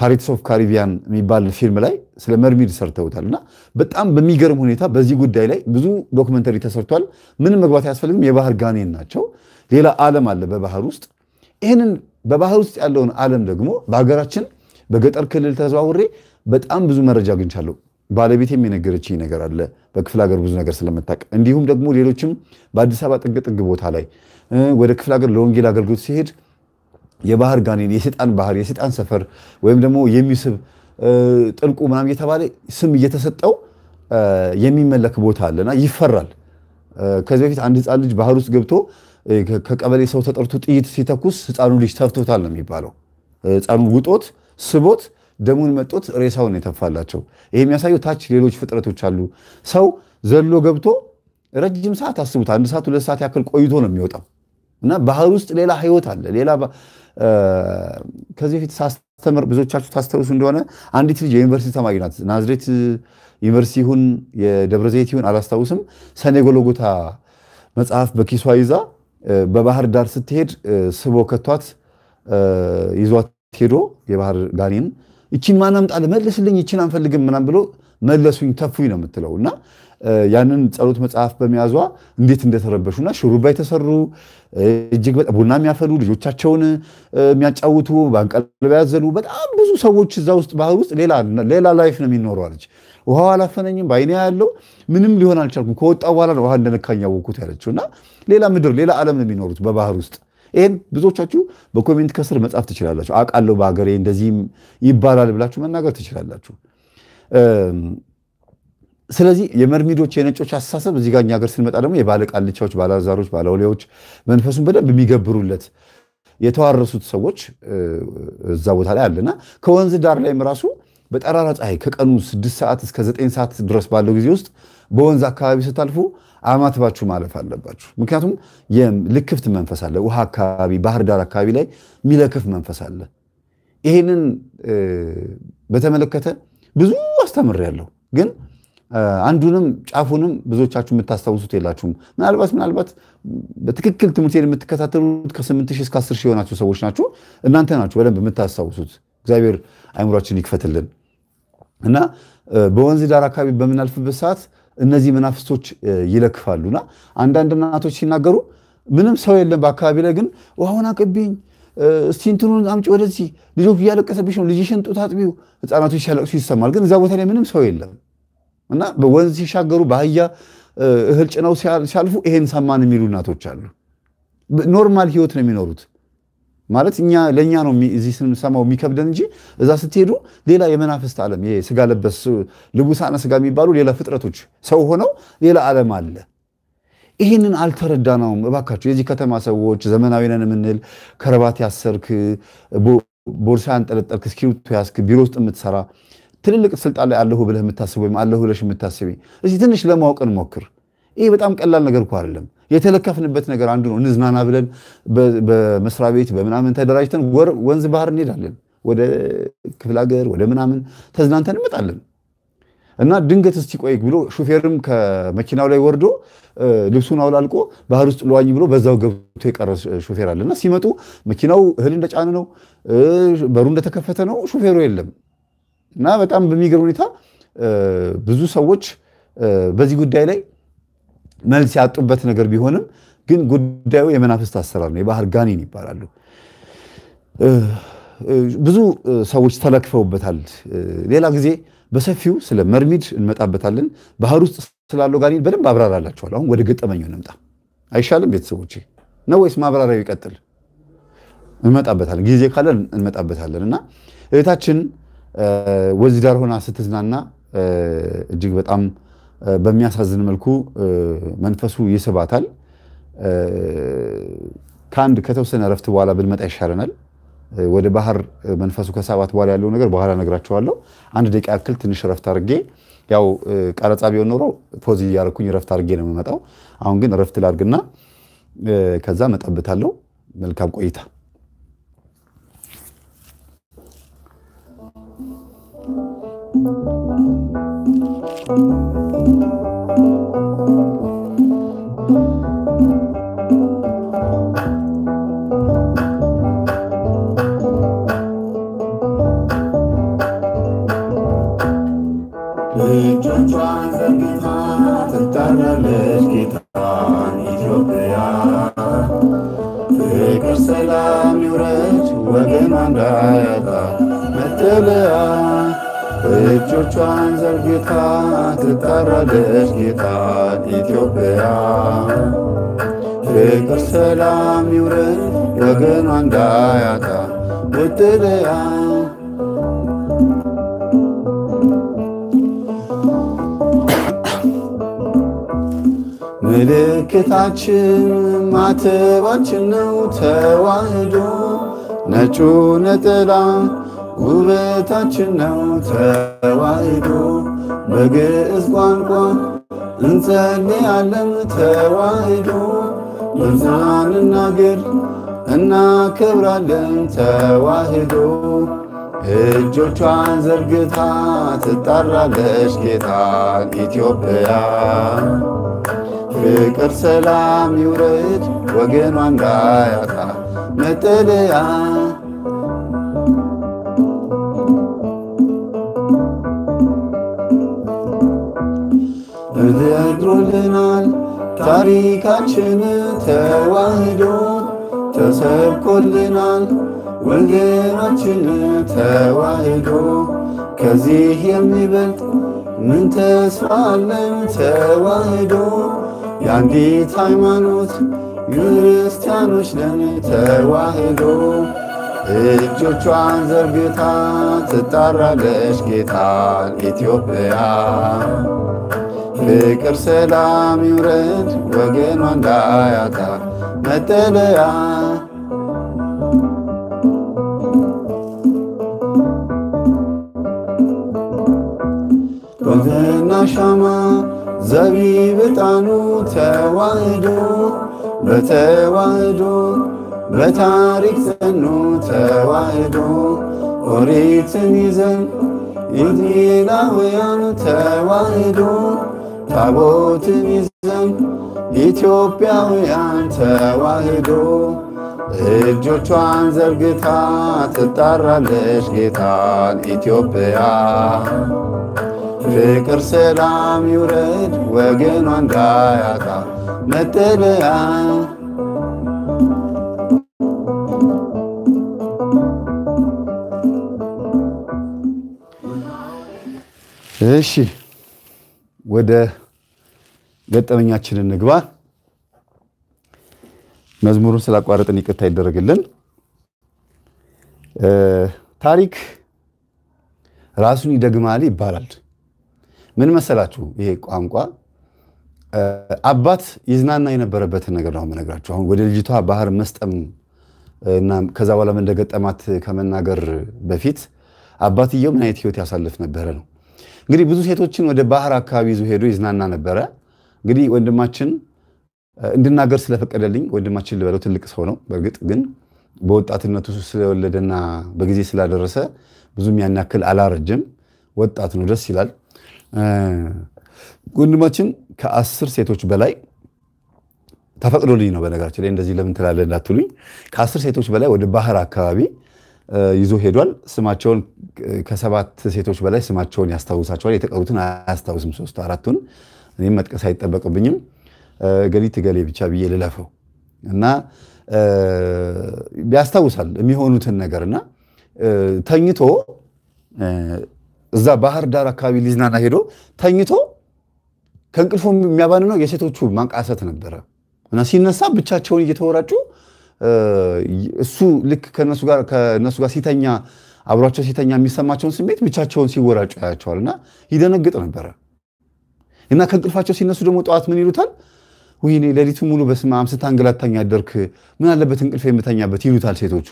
ፓሪትስ ኦፍ ካሪቢያን የሚባል ፊልም ላይ ስለ መርሚድ ሰርተውታል እና በጣም በሚገርም ሁኔታ በዚህ ጉዳይ ላይ ብዙ ዶክመንተሪ ተሰርቷል። ምንም መግባት አያስፈልግም። የባህር ጋኔን ናቸው። ሌላ ዓለም አለ በባህር ውስጥ። ይህንን በባህር ውስጥ ያለውን ዓለም ደግሞ በሀገራችን በገጠር ክልል ተዘዋውሬ በጣም ብዙ መረጃ አግኝቻለሁ። ባለቤት የነገረችኝ ነገር አለ በክፍለ ሀገር ብዙ ነገር ስለምታቅ እንዲሁም ደግሞ ሌሎችም በአዲስ አበባ ጥግ ጥግ ቦታ ላይ ወደ ክፍለ ሀገር ለወንጌል አገልግሎት ሲሄድ የባህር ጋኔን፣ የሴጣን ባህር፣ የሴጣን ሰፈር ወይም ደግሞ የሚስብ ጥልቁ ምናም እየተባለ ስም እየተሰጠው የሚመለክ ቦታ አለና ይፈራል። ከዚህ በፊት አንድ ህፃን ልጅ ባህር ውስጥ ገብቶ ከቀበሌ ሰው ተጠርቶ ጥይት ሲተኩስ ህፃኑ ልጅ ተፍቶታል ነው የሚባለው። ህፃኑ ውጦት ስቦት ደሙን መጡት፣ ሬሳውን የተፋላቸው። ይሄ የሚያሳየው ታች ሌሎች ፍጥረቶች አሉ። ሰው ዘሎ ገብቶ ረጅም ሰዓት አስቡት፣ አንድ ሰዓት ሁለት ሰዓት ያክል ቆይቶ ነው የሚወጣው እና ባህር ውስጥ ሌላ ህይወት አለ። ሌላ ከዚህ በፊት ሳስተምር ብዙዎቻችሁ ታስተውሱ እንደሆነ አንዲት ልጅ የዩኒቨርሲቲ ተማሪ ናት። ናዝሬት ዩኒቨርሲቲ ይሁን የደብረ ዘይት ይሁን አላስታውስም። ሰኔ ጎልጎታ መጽሐፍ በኪሷ ይዛ በባህር ዳር ስትሄድ ስቦ ከቷት ይዟት ሄዶ የባህር ጋኔን ይችን ማን አምጣልህ መልስልኝ፣ ይቺን አንፈልግም ምናም ብሎ መለሱኝ ተፉኝ ነው የምትለው እና ያንን ጸሎት መጽሐፍ በመያዟ እንዴት እንደተረበሹና ሹሩባ የተሰሩ እጅግ በጣም ቡና የሚያፈሉ ልጆቻቸውን የሚያጫውቱ በአንቀልባ ያዘሉ በጣም ብዙ ሰዎች እዛ ውስጥ ባህር ውስጥ ሌላ ላይፍ ነው የሚኖረው አለች። ውሃ አላፈነኝም፣ በአይኔ ያለው ምንም ሊሆን አልቻልኩም። ከወጣ በኋላ ነው ውሃ እንደነካኝ ያወቅኩት ያለችው እና ሌላ ምድር ሌላ ዓለም ነው የሚኖሩት በባህር ውስጥ ይህን ብዙዎቻችሁ በኮሜንት ከስር መጻፍ ትችላላችሁ። አውቃለሁ በሀገሬ እንደዚህም ይባላል ብላችሁ መናገር ትችላላችሁ። ስለዚህ የመርሚዶች የነጮች አስተሳሰብ እዚህ ጋር እኛ ሀገር ስንመጣ ደግሞ የባለቃልቻዎች ባለዛሮች ባለአዛሮች፣ መንፈሱን በደንብ የሚገብሩለት የተዋረሱት ሰዎች እዛ ቦታ ላይ አለና ከወንዝ ዳር ላይም ራሱ በጠራራ ፀሐይ ከቀኑ ስድስት ሰዓት እስከ ዘጠኝ ሰዓት ድረስ ባለው ጊዜ ውስጥ በወንዝ አካባቢ ስታልፉ አማትባችሁ ማለፍ አለባችሁ። ምክንያቱም ልክፍት መንፈስ አለ። ውሃ አካባቢ፣ ባህር ዳር አካባቢ ላይ ሚለክፍ መንፈስ አለ። ይሄንን በተመለከተ ብዙ አስተምሬያለሁ፣ ግን አንዱንም ጫፉንም ብዙዎቻችሁ የምታስታውሱት የላችሁም። ምናልባት ምናልባት በትክክል ትምህርቴን የምትከታተሉት ከስምንት ሺህ እስከ አስር ሺህ የሆናችሁ ሰዎች ናችሁ። እናንተ ናችሁ በደንብ የምታስታውሱት። እግዚአብሔር አይምሯችን ይክፈትልን እና በወንዝ ዳር አካባቢ በምናልፍበት ሰዓት እነዚህ መናፍስቶች ይለክፋሉና አንዳንድ እናቶች ሲናገሩ ምንም ሰው የለም በአካባቢ ላይ ግን ውሃውን አቅብኝ እስቲ እንትኑን አምጪ ወደዚህ ልጆ እያለቀሰብሽ ነው ልጅሽን ጡት አጥቢው ህፃናቶች ሲያለቅሱ ይሰማል ግን እዛ ቦታ ላይ ምንም ሰው የለም እና በወንዝ ሲሻገሩ በአህያ እህል ጭነው ሲያልፉ ይሄን ሰማን የሚሉ እናቶች አሉ ኖርማል ህይወት ነው የሚኖሩት ማለት እኛ ለእኛ ነው እዚህ ስንሰማው የሚከብደን እንጂ እዛ ስትሄዱ ሌላ የመናፍስት ዓለም ስጋ ለበስ ልቡሳነ ስጋ የሚባሉ ሌላ ፍጥረቶች ሰው ሆነው ሌላ ዓለም አለ። ይህንን አልተረዳነውም። እባካችሁ የዚህ ከተማ ሰዎች ዘመናዊ ነን የምንል ከረባት ያሰርክ፣ ቦርሳ ያንጠለጠልክ፣ እስክሪብቶ ያስክ፣ ቢሮ ውስጥ የምትሰራ ትልልቅ ስልጣን ላይ አለሁ ብለህ የምታስብ ወይም አለሁ ብለሽ የምታስቢ እዚህ ትንሽ ለማወቅ እንሞክር። ይሄ በጣም ቀላል ነገር እኮ አይደለም። የተለከፍንበት ነገር አንዱ ነው። እንዝናና ብለን በመስሪያ ቤት በምናምን ተደራጅተን ወንዝ ባህር እንሄዳለን። ወደ ክፍለ ሀገር ወደ ምናምን ተዝናንተን እንመጣለን። እና ድንገት እስቲ ቆይ ብሎ ሹፌርም ከመኪናው ላይ ወርዶ ልብሱን አውላልቆ ባህር ውስጥ ልዋኝ ብሎ በዛው ገብቶ የቀረ ሹፌር አለ እና ሲመጡ መኪናው እህል እንደጫነ ነው፣ በሩ እንደተከፈተ ነው፣ ሹፌሩ የለም። እና በጣም በሚገርም ሁኔታ ብዙ ሰዎች በዚህ ጉዳይ ላይ መልስ ያጡበት ነገር ቢሆንም ግን ጉዳዩ የመናፍስት አሰራር ነው። የባህር ጋኔን ይባላሉ። ብዙ ሰዎች ተለክፈውበታል። ሌላ ጊዜ በሰፊው ስለ መርሚድ እንመጣበታለን። ባህር ውስጥ ስላለው ጋኔን በደንብ አብራራላችኋል። አሁን ወደ ገጠመኝ እንምጣ። አይሻልም? ቤተሰቦች ነው ወይስ ማብራሪያው ይቀጥል? እንመጣበታለን። ጊዜ ካለን እንመጣበታለን እና እህታችን ወዚህ ዳር ሆና ስትዝናና እጅግ በጣም በሚያሳዝን መልኩ መንፈሱ ይስባታል። ከአንድ ከተወሰነ እረፍት በኋላ ብንመጣ ይሻለናል። ወደ ባህር መንፈሱ ከሰባት በኋላ ያለው ነገር በኋላ ነግራቸዋለሁ። አንድ ደቂቃ ያክል ትንሽ እረፍት አድርጌ ያው ቀረጻ ቢሆን ኖሮ ፖዝ እያደረኩኝ እረፍት አድርጌ ነው የምመጣው። አሁን ግን እረፍት ላድርግና ከዛ መጠብታለሁ። መልካም ቆይታ። Thank you. እጆቿን ዘርግታ ትጣራለች ጌታን ኢትዮጵያ። ፍቅር ሰላም ይውረድ ወገን አንዳያጣ መጠለያ እጆቿን ዘርግታ ትጠራለች ጌታ ኢትዮጵያ። ፍቅር ሰላም ይውረድ ወገኗ እንዳያጣ ብትለያ ምልክታችን ማተባችን ነው ተዋህዶ ነጩ ነጠላ ውበታችን ነው ተዋሕዶ በግዕዝ ቋንቋ እንጸልያለን ተዋሕዶ ድምፃን እናገር እናከብራለን ተዋሕዶ እጆቿን ዘርግታ ትጣራለች ጌታ ኢትዮጵያ ፍቅር ሰላም ይውረድ ወገኗን ጋያታ መጠለያ እርድሮልናል ታሪካችን ተዋህዶ ተሰብኮልናል። ወንጌላችን ተዋህዶ ከዚህ የሚበልጥ ምን ተስፋ አለን? ተዋህዶ የአንዲት ሃይማኖት ክርስቲያኖች ነን። ተዋህዶ እጆቿን ዘርግታ ትጣራለች ጌታ ኢትዮጵያ ፍቅር ሰላም ይውረድ ወገኗ እንዳያጣ መጠለያ ወገና ሻማ ዘቢብ ዕጣኑ ተዋህዶ በተዋህዶ በታሪክ ጸኑ ተዋህዶ ኦሪትን ይዘን የዲላውያን ተዋህዶ ታቦትን ይዘን ኢትዮጵያውያን ተዋህዶ እጆቿን ዘርግታ ትጣራለች ጌታን ኢትዮጵያ። ፍቅር ሰላም ይውረድ ወገኗ እንዳያጣ መጠለያ እሺ ወደ ገጠመኛችንን ንግባ። መዝሙሩን ስላቋረጥን ይቅርታ ይደረግልን። ታሪክ ራሱን ይደግማል ይባላል። ምን መሰላችሁ? ይሄ ቋንቋ አባት ይዝናና የነበረበትን ነገር ነው የምነግራችሁ። አሁን ወደ ልጅቷ ባህር መስጠም እና ከዛ በኋላ እንደገጠማት ከመናገር በፊት አባትየው ምን አይነት ህይወት ያሳልፍ ነበረ ነው። እንግዲህ ብዙ ሴቶችን ወደ ባህር አካባቢ ይዞ ሄዶ ይዝናና ነበረ። እንግዲህ ወንድማችን እንድናገር ስለፈቀደልኝ ወንድማችን ልበለው ትልቅ ሰው ነው። በእርግጥ ግን በወጣትነቱ ስለወለደና በጊዜ ስላደረሰ ብዙም ያን ያክል አላረጅም። ወጣት ነው፣ ደስ ይላል። ወንድማችን ከአስር ሴቶች በላይ ተፈቅዶልኝ ነው። በነገራችን ላይ እንደዚህ ለምን ትላለህ እንዳትሉኝ፣ ከአስር ሴቶች በላይ ወደ ባህር አካባቢ ይዞ ሄዷል። ስማቸውን ከሰባት ሴቶች በላይ ስማቸውን ያስታውሳቸዋል። የተቀሩትን አያስታውስም፣ ሶስቱ አራቱን እኔም መጥቀስ አይጠበቅብኝም። ገሊት ገሌ ብቻ ብዬ ልለፈው እና ያስታውሳል የሚሆኑትን እና ተኝቶ እዛ ባህር ዳር አካባቢ ሊዝናና ሄዶ ተኝቶ የሚያባን የሚያባንነው የሴቶቹ ማንቃሰት ነበረ እና ሲነሳ ብቻቸውን እየተወራጩ እሱ ልክ ከነሱ ጋር ሲተኛ አብሯቸው ሲተኛ የሚሰማቸውን ስሜት ብቻቸውን ሲወራጩ ያያቸዋል እና ይደነግጥ ነበረ። እና ከእንቅልፋቸው ሲነሱ ደግሞ ጠዋት ምን ይሉታል? ወይኔ ለሊቱ ሙሉ በስመ አብ ስታንገላታኝ አደርክ፣ ምን አለበት እንቅልፍ የምተኛበት ይሉታል ሴቶቹ።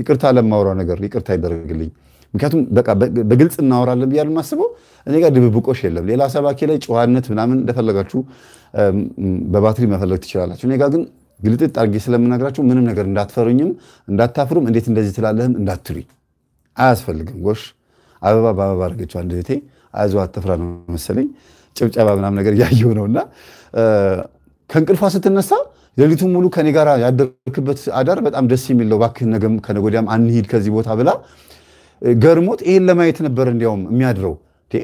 ይቅርታ ለማውራው ነገር ይቅርታ ይደረግልኝ። ምክንያቱም በቃ በግልጽ እናወራለን ብዬ የማስበው እኔ ጋር ድብብቆሽ የለም። ሌላ ሰባኪ ላይ ጨዋነት ምናምን እንደፈለጋችሁ በባትሪ መፈለግ ትችላላችሁ። እኔ ጋር ግን ግልጥጥ አድርጌ ስለምነግራችሁ ምንም ነገር እንዳትፈሩኝም እንዳታፍሩም እንዴት እንደዚህ ትላለህም እንዳትሉኝ አያስፈልግም። ጎሽ አበባ በአበባ አድርገችው አንድ እህቴ አይዞህ አትፍራ ነው መሰለኝ ጭብጨባ ምናምን ነገር እያየው ነው እና ከእንቅልፏ ስትነሳ ሌሊቱ ሙሉ ከኔ ጋር ያደርክበት አዳር በጣም ደስ የሚል ነው፣ እባክህ ነገም ከነገ ወዲያም አንሂድ ከዚህ ቦታ ብላ ገርሞት ይሄን ለማየት ነበር እንዲያውም የሚያድረው።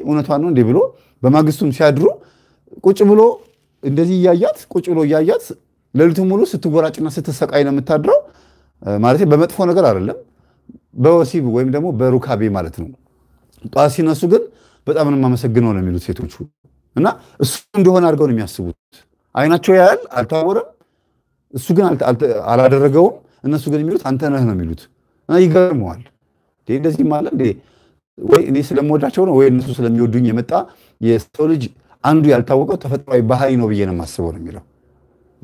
እውነቷ ነው እንዲህ ብሎ በማግስቱም ሲያድሩ ቁጭ ብሎ እንደዚህ እያያት ቁጭ ብሎ እያያት ሌሊቱ ሙሉ ስትጎራጭና ስትሰቃይ ነው የምታድረው። ማለት በመጥፎ ነገር አይደለም፣ በወሲብ ወይም ደግሞ በሩካቤ ማለት ነው። ጧት ሲነሱ ግን በጣም ነው የማመሰግነው ነው የሚሉት ሴቶቹ። እና እሱ እንደሆነ አድርገው ነው የሚያስቡት። አይናቸው ያያል፣ አልታወረም። እሱ ግን አላደረገውም። እነሱ ግን የሚሉት አንተ ነህ ነው የሚሉት እና ይገርመዋል። እንደዚህ ማለ ወይ እኔ ስለምወዳቸው ነው ወይ እነሱ ስለሚወዱኝ የመጣ የሰው ልጅ አንዱ ያልታወቀው ተፈጥሯዊ ባህሪ ነው ብዬ ነው የማስበው ነው የሚለው።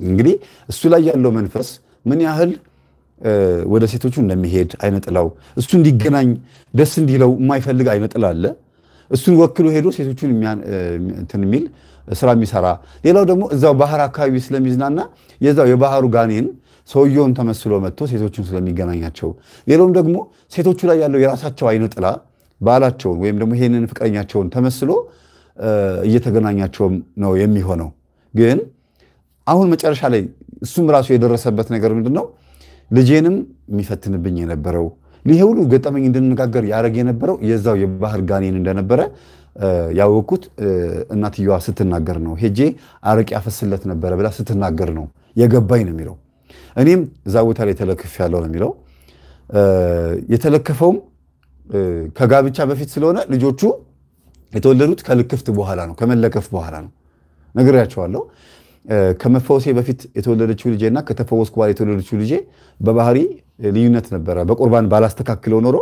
እንግዲህ እሱ ላይ ያለው መንፈስ ምን ያህል ወደ ሴቶቹ እንደሚሄድ አይነጥላው እሱ እንዲገናኝ ደስ እንዲለው የማይፈልግ አይነጥላ አለ። እሱን ወክሎ ሄዶ ሴቶቹን እንትን የሚል ስራ የሚሰራ ሌላው ደግሞ እዛው ባህር አካባቢ ስለሚዝናና የዛው የባህሩ ጋኔን ሰውየውን ተመስሎ መጥቶ ሴቶቹን ስለሚገናኛቸው ሌላውም ደግሞ ሴቶቹ ላይ ያለው የራሳቸው አይነ ጥላ ባላቸውን ወይም ደግሞ ይሄንን ፍቅረኛቸውን ተመስሎ እየተገናኛቸውም ነው የሚሆነው። ግን አሁን መጨረሻ ላይ እሱም ራሱ የደረሰበት ነገር ምንድን ነው? ልጄንም የሚፈትንብኝ የነበረው ይሄ ሁሉ ገጠመኝ እንድንነጋገር ያደረግ የነበረው የዛው የባህር ጋኔን እንደነበረ ያወቅኩት እናትየዋ ስትናገር ነው። ሄጄ አረቅ ያፈስለት ነበረ ብላ ስትናገር ነው የገባኝ ነው የሚለው። እኔም እዛ ቦታ ላይ የተለክፍ ያለው ነው የሚለው። የተለከፈውም ከጋብቻ በፊት ስለሆነ ልጆቹ የተወለዱት ከልክፍት በኋላ ነው፣ ከመለከፍ በኋላ ነው። ነግሬያቸዋለሁ። ከመፈወሴ በፊት የተወለደችው ልጄና ከተፈወስኩ በኋላ የተወለደችው ልጄ በባህሪ ልዩነት ነበረ። በቁርባን ባላስተካክለው ኖሮ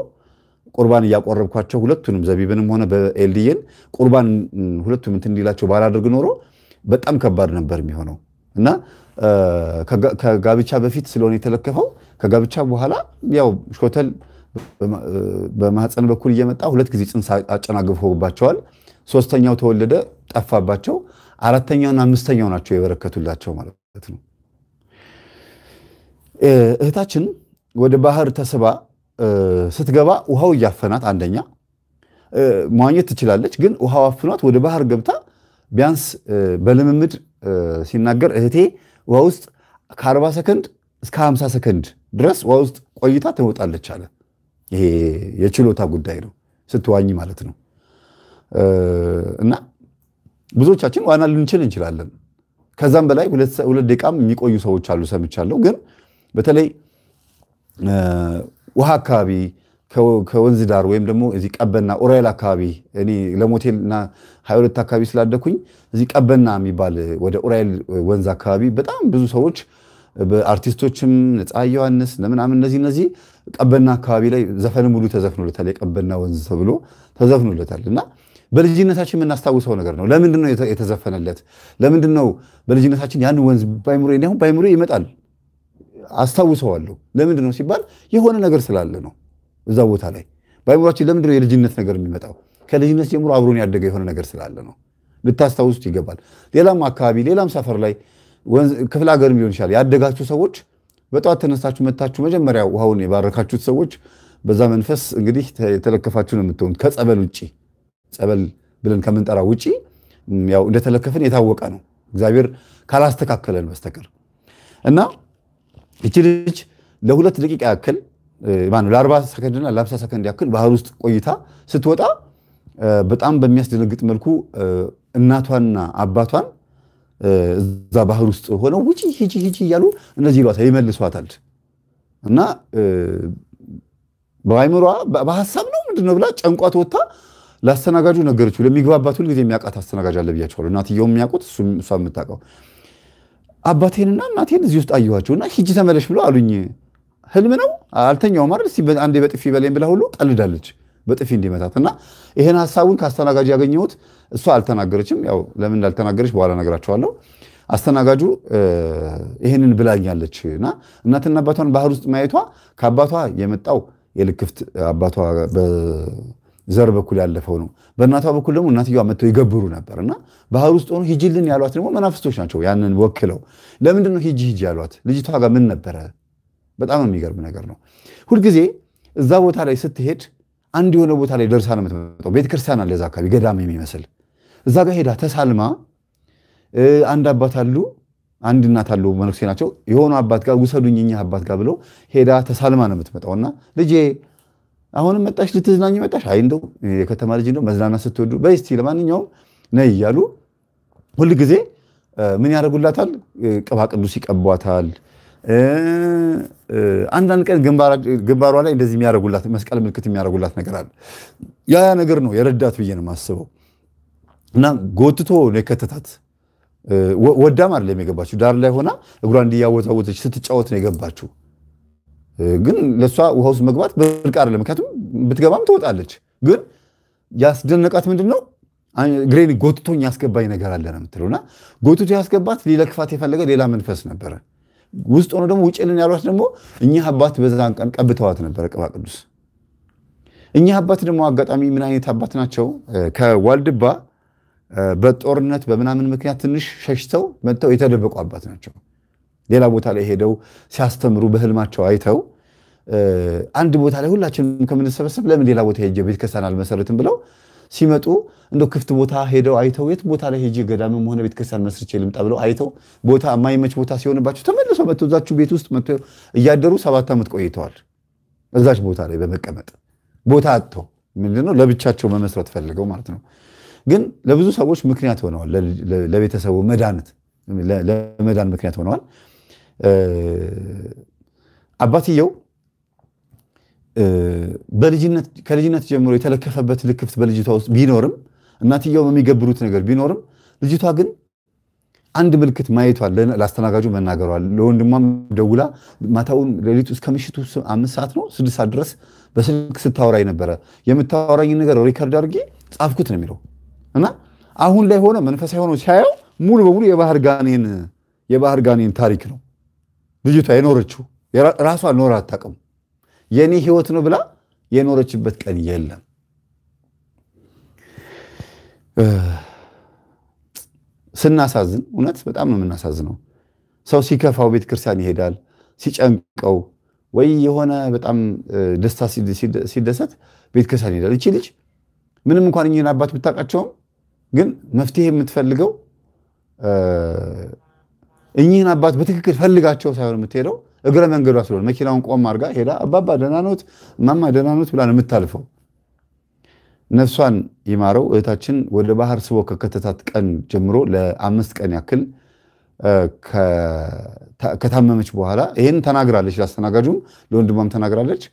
ቁርባን እያቆረብኳቸው ሁለቱንም ዘቢብንም ሆነ በኤልዲን ቁርባን ሁለቱም እንትን እንዲላቸው ባላደርግ ኖሮ በጣም ከባድ ነበር የሚሆነው እና ከጋብቻ በፊት ስለሆነ የተለከፈው ከጋብቻ በኋላ ያው ሾተል በማህፀን በኩል እየመጣ ሁለት ጊዜ ጽንስ አጨናግፎባቸዋል። ሶስተኛው ተወለደ፣ ጠፋባቸው። አራተኛውና አምስተኛው ናቸው የበረከቱላቸው ማለት ነው። እህታችን ወደ ባህር ተስባ ስትገባ ውሃው እያፈናት አንደኛ መዋኘት ትችላለች፣ ግን ውሃው አፍኗት ወደ ባህር ገብታ ቢያንስ በልምምድ ሲናገር እህቴ ውሃ ውስጥ ከ40 ሰከንድ እስከ 50 ሰከንድ ድረስ ውሃ ውስጥ ቆይታ ትወጣለች አለ። ይሄ የችሎታ ጉዳይ ነው፣ ስትዋኝ ማለት ነው። እና ብዙዎቻችን ዋና ልንችል እንችላለን። ከዛም በላይ ሁለት ደቂቃም የሚቆዩ ሰዎች አሉ ሰምቻለሁ። ግን በተለይ ውሃ አካባቢ ከወንዝ ዳር ወይም ደግሞ እዚህ ቀበና ኦራይል አካባቢ እኔ ለሞቴል እና ሀያ ሁለት አካባቢ ስላደኩኝ እዚህ ቀበና የሚባል ወደ ኦራይል ወንዝ አካባቢ በጣም ብዙ ሰዎች በአርቲስቶችም ነፃ ዮሐንስ ለምናምን እነዚህ እነዚህ ቀበና አካባቢ ላይ ዘፈን ሙሉ ተዘፍኖለታል። የቀበና ወንዝ ተብሎ ተዘፍኖለታል እና በልጅነታችን የምናስታውሰው ነገር ነው። ለምንድን ነው የተዘፈነለት? ለምንድን ነው በልጅነታችን ያን ወንዝ ባይምሮ ባይምሮ ይመጣል አስታውሰዋለሁ። ለምንድን ነው ሲባል የሆነ ነገር ስላለ ነው። እዛ ቦታ ላይ በአይምሯችን ለምንድን ነው የልጅነት ነገር የሚመጣው? ከልጅነት ጀምሮ አብሮን ያደገ የሆነ ነገር ስላለ ነው። ልታስታውሱት ይገባል። ሌላም አካባቢ፣ ሌላም ሰፈር ላይ ክፍለ ሀገርም ሊሆን ይችላል ያደጋችሁ ሰዎች በጠዋት ተነሳችሁ መታችሁ መጀመሪያ ውሃውን የባረካችሁት ሰዎች በዛ መንፈስ እንግዲህ የተለከፋችሁ ነው የምትሆኑት። ከጸበል ውጭ ጸበል ብለን ከምንጠራ ውጭ ያው እንደተለከፍን የታወቀ ነው፣ እግዚአብሔር ካላስተካከለን በስተቀር እና ይቺ ልጅ ለሁለት ደቂቃ ያክል ለአርባ ሰከንድና ለአምሳ ሰከንድ ያክል ባህር ውስጥ ቆይታ ስትወጣ በጣም በሚያስደነግጥ መልኩ እናቷና አባቷን እዛ ባህር ውስጥ ሆነው ውጪ ሂጂ ሂጂ እያሉ እነዚህ ይሏታል፣ ይመልሷታል። እና በአይምሯ በሀሳብ ነው ምንድን ነው ብላ ጨንቋት ወጥታ ለአስተናጋጁ ነገረችው። ለሚግባባት ሁልጊዜ የሚያውቃት አስተናጋጅ አለ ብያቸዋለሁ። እናትየው የሚያውቁት እሷ የምታውቀው አባቴንና እናቴን እዚህ ውስጥ አየኋቸው እና ሂጂ ተመለሽ ብሎ አሉኝ። ህልም ነው አልተኛው ማር አንዴ በጥፊ በላይ ብላ ሁሉ ቀልዳለች በጥፊ እንዲመታት እና ይህን ሀሳቡን ከአስተናጋጅ ያገኘሁት እሷ አልተናገረችም። ያው ለምን እንዳልተናገረች በኋላ ነገራቸዋለሁ። አስተናጋጁ ይህንን ብላኛለች እና እናትና አባቷን ባህር ውስጥ ማየቷ ከአባቷ የመጣው የልክፍት አባቷ ዘር በኩል ያለፈው ነው። በእናቷ በኩል ደግሞ እናትየዋ መጥተው ይገብሩ ነበር እና ባህር ውስጥ ሆኖ ሂጂልን ያሏት ደግሞ መናፍስቶች ናቸው። ያንን ወክለው ለምንድን ነው ሂጂ ሂጂ ያሏት? ልጅቷ ጋር ምን ነበረ? በጣም የሚገርም ነገር ነው። ሁልጊዜ እዛ ቦታ ላይ ስትሄድ አንድ የሆነ ቦታ ላይ ደርሳ ነው የምትመጣው። ቤተክርስቲያን አለ እዛ አካባቢ ገዳም የሚመስል እዛ ጋር ሄዳ ተሳልማ አንድ አባት አሉ አንድ እናት አሉ መነኩሴ ናቸው። የሆኑ አባት ጋር ውሰዱኝ እኛ አባት ጋር ብለው ሄዳ ተሳልማ ነው እና ልጄ አሁንም መጣሽ ልትዝናኝ መጣሽ? አይ እንደው የከተማ ልጅ እንደው መዝናናት ስትወዱ በይ እስቲ ለማንኛውም ነይ እያሉ ሁል ጊዜ ምን ያደርጉላታል? ቅባ ቅዱስ ይቀቧታል። አንዳንድ ቀን ግንባሯ ላይ እንደዚህ የሚያደርጉላት መስቀል ምልክት የሚያደርጉላት ነገር አለ። ያ ነገር ነው የረዳት ብዬ ነው የማስበው። እና ጎትቶ ነው የከተታት። ወዳም አይደለም የገባችው፣ ዳር ላይ ሆና እግሯ እንዲያወዛወዘች ስትጫወት ነው የገባችው። ግን ለእሷ ውሃ ውስጥ መግባት ብርቅ አይደለም። ምክንያቱም ብትገባም ትወጣለች። ግን ያስደነቃት ምንድን ነው? ግሬን ጎትቶኝ ያስገባኝ ነገር አለ ነው የምትለው ጎትቶ ያስገባት ክፋት የፈለገ ሌላ መንፈስ ነበረ። ውስጥ ሆኖ ደግሞ ውጭልን ያሏት ደግሞ እኚህ አባት በዛን ቀን ቀብተዋት ነበረ ቅባ ቅዱስ። እኚህ አባት ደግሞ አጋጣሚ ምን አይነት አባት ናቸው? ከዋልድባ በጦርነት በምናምን ምክንያት ትንሽ ሸሽተው መጥተው የተደበቁ አባት ናቸው። ሌላ ቦታ ላይ ሄደው ሲያስተምሩ በህልማቸው አይተው አንድ ቦታ ላይ ሁላችንም ከምንሰበሰብ ለምን ሌላ ቦታ ሄጄ ቤተክርስቲያን አልመሰረትም ብለው ሲመጡ እንደ ክፍት ቦታ ሄደው አይተው የት ቦታ ላይ ሄጄ ገዳምም ሆነ ቤተክርስቲያን መስርቼ ልምጣ ብለው አይተው ቦታ የማይመች ቦታ ሲሆንባቸው ተመልሰው መጥተው እዛችሁ ቤት ውስጥ መጥተው እያደሩ ሰባት ዓመት ቆይተዋል። እዛች ቦታ ላይ በመቀመጥ ቦታ አጥተው ምንድነው ለብቻቸው መመስረት ፈልገው ማለት ነው። ግን ለብዙ ሰዎች ምክንያት ሆነዋል። ለቤተሰቡ ለመዳን ምክንያት ሆነዋል። አባትየው ከልጅነት ጀምሮ የተለከፈበት ልክፍት በልጅቷ ውስጥ ቢኖርም እናትየው የሚገብሩት ነገር ቢኖርም ልጅቷ ግን አንድ ምልክት ማየቷል። ለአስተናጋጁ መናገሯል። ለወንድሟም ደውላ ማታውን ሌሊቱ እስከ ምሽቱ አምስት ሰዓት ነው ስድስት ሰዓት ድረስ በስልክ ስታወራኝ ነበረ። የምታወራኝ ነገር ሪከርድ አድርጌ ጻፍኩት ነው የሚለው እና አሁን ላይ ሆነ መንፈሳዊ ሆኖ ሲያየው ሙሉ በሙሉ የባህር ጋኔን የባህር ጋኔን ታሪክ ነው። ልጅቷ የኖረችው ራሷ ኖር አታውቅም። የኔ ህይወት ነው ብላ የኖረችበት ቀን የለም። ስናሳዝን እውነት በጣም ነው የምናሳዝነው። ሰው ሲከፋው ቤተክርስቲያን ይሄዳል፣ ሲጨንቀው ወይ የሆነ በጣም ደስታ ሲደሰት ክርስቲያን ይሄዳል። እቺ ልጅ ምንም እንኳን እኚህን አባት ብታውቃቸውም ግን መፍትሄ የምትፈልገው እኚህን አባት በትክክል ፈልጋቸው ሳይሆን የምትሄደው እግረ መንገዷ ስለሆነ መኪናውን ቆም አድርጋ ሄዳ አባባ ደናኖት ማማ ደናኖት ብላ ነው የምታልፈው። ነፍሷን ይማረው እህታችን ወደ ባህር ስቦ ከከተታት ቀን ጀምሮ ለአምስት ቀን ያክል ከታመመች በኋላ ይህን ተናግራለች። ላስተናጋጁም ለወንድሟም ተናግራለች።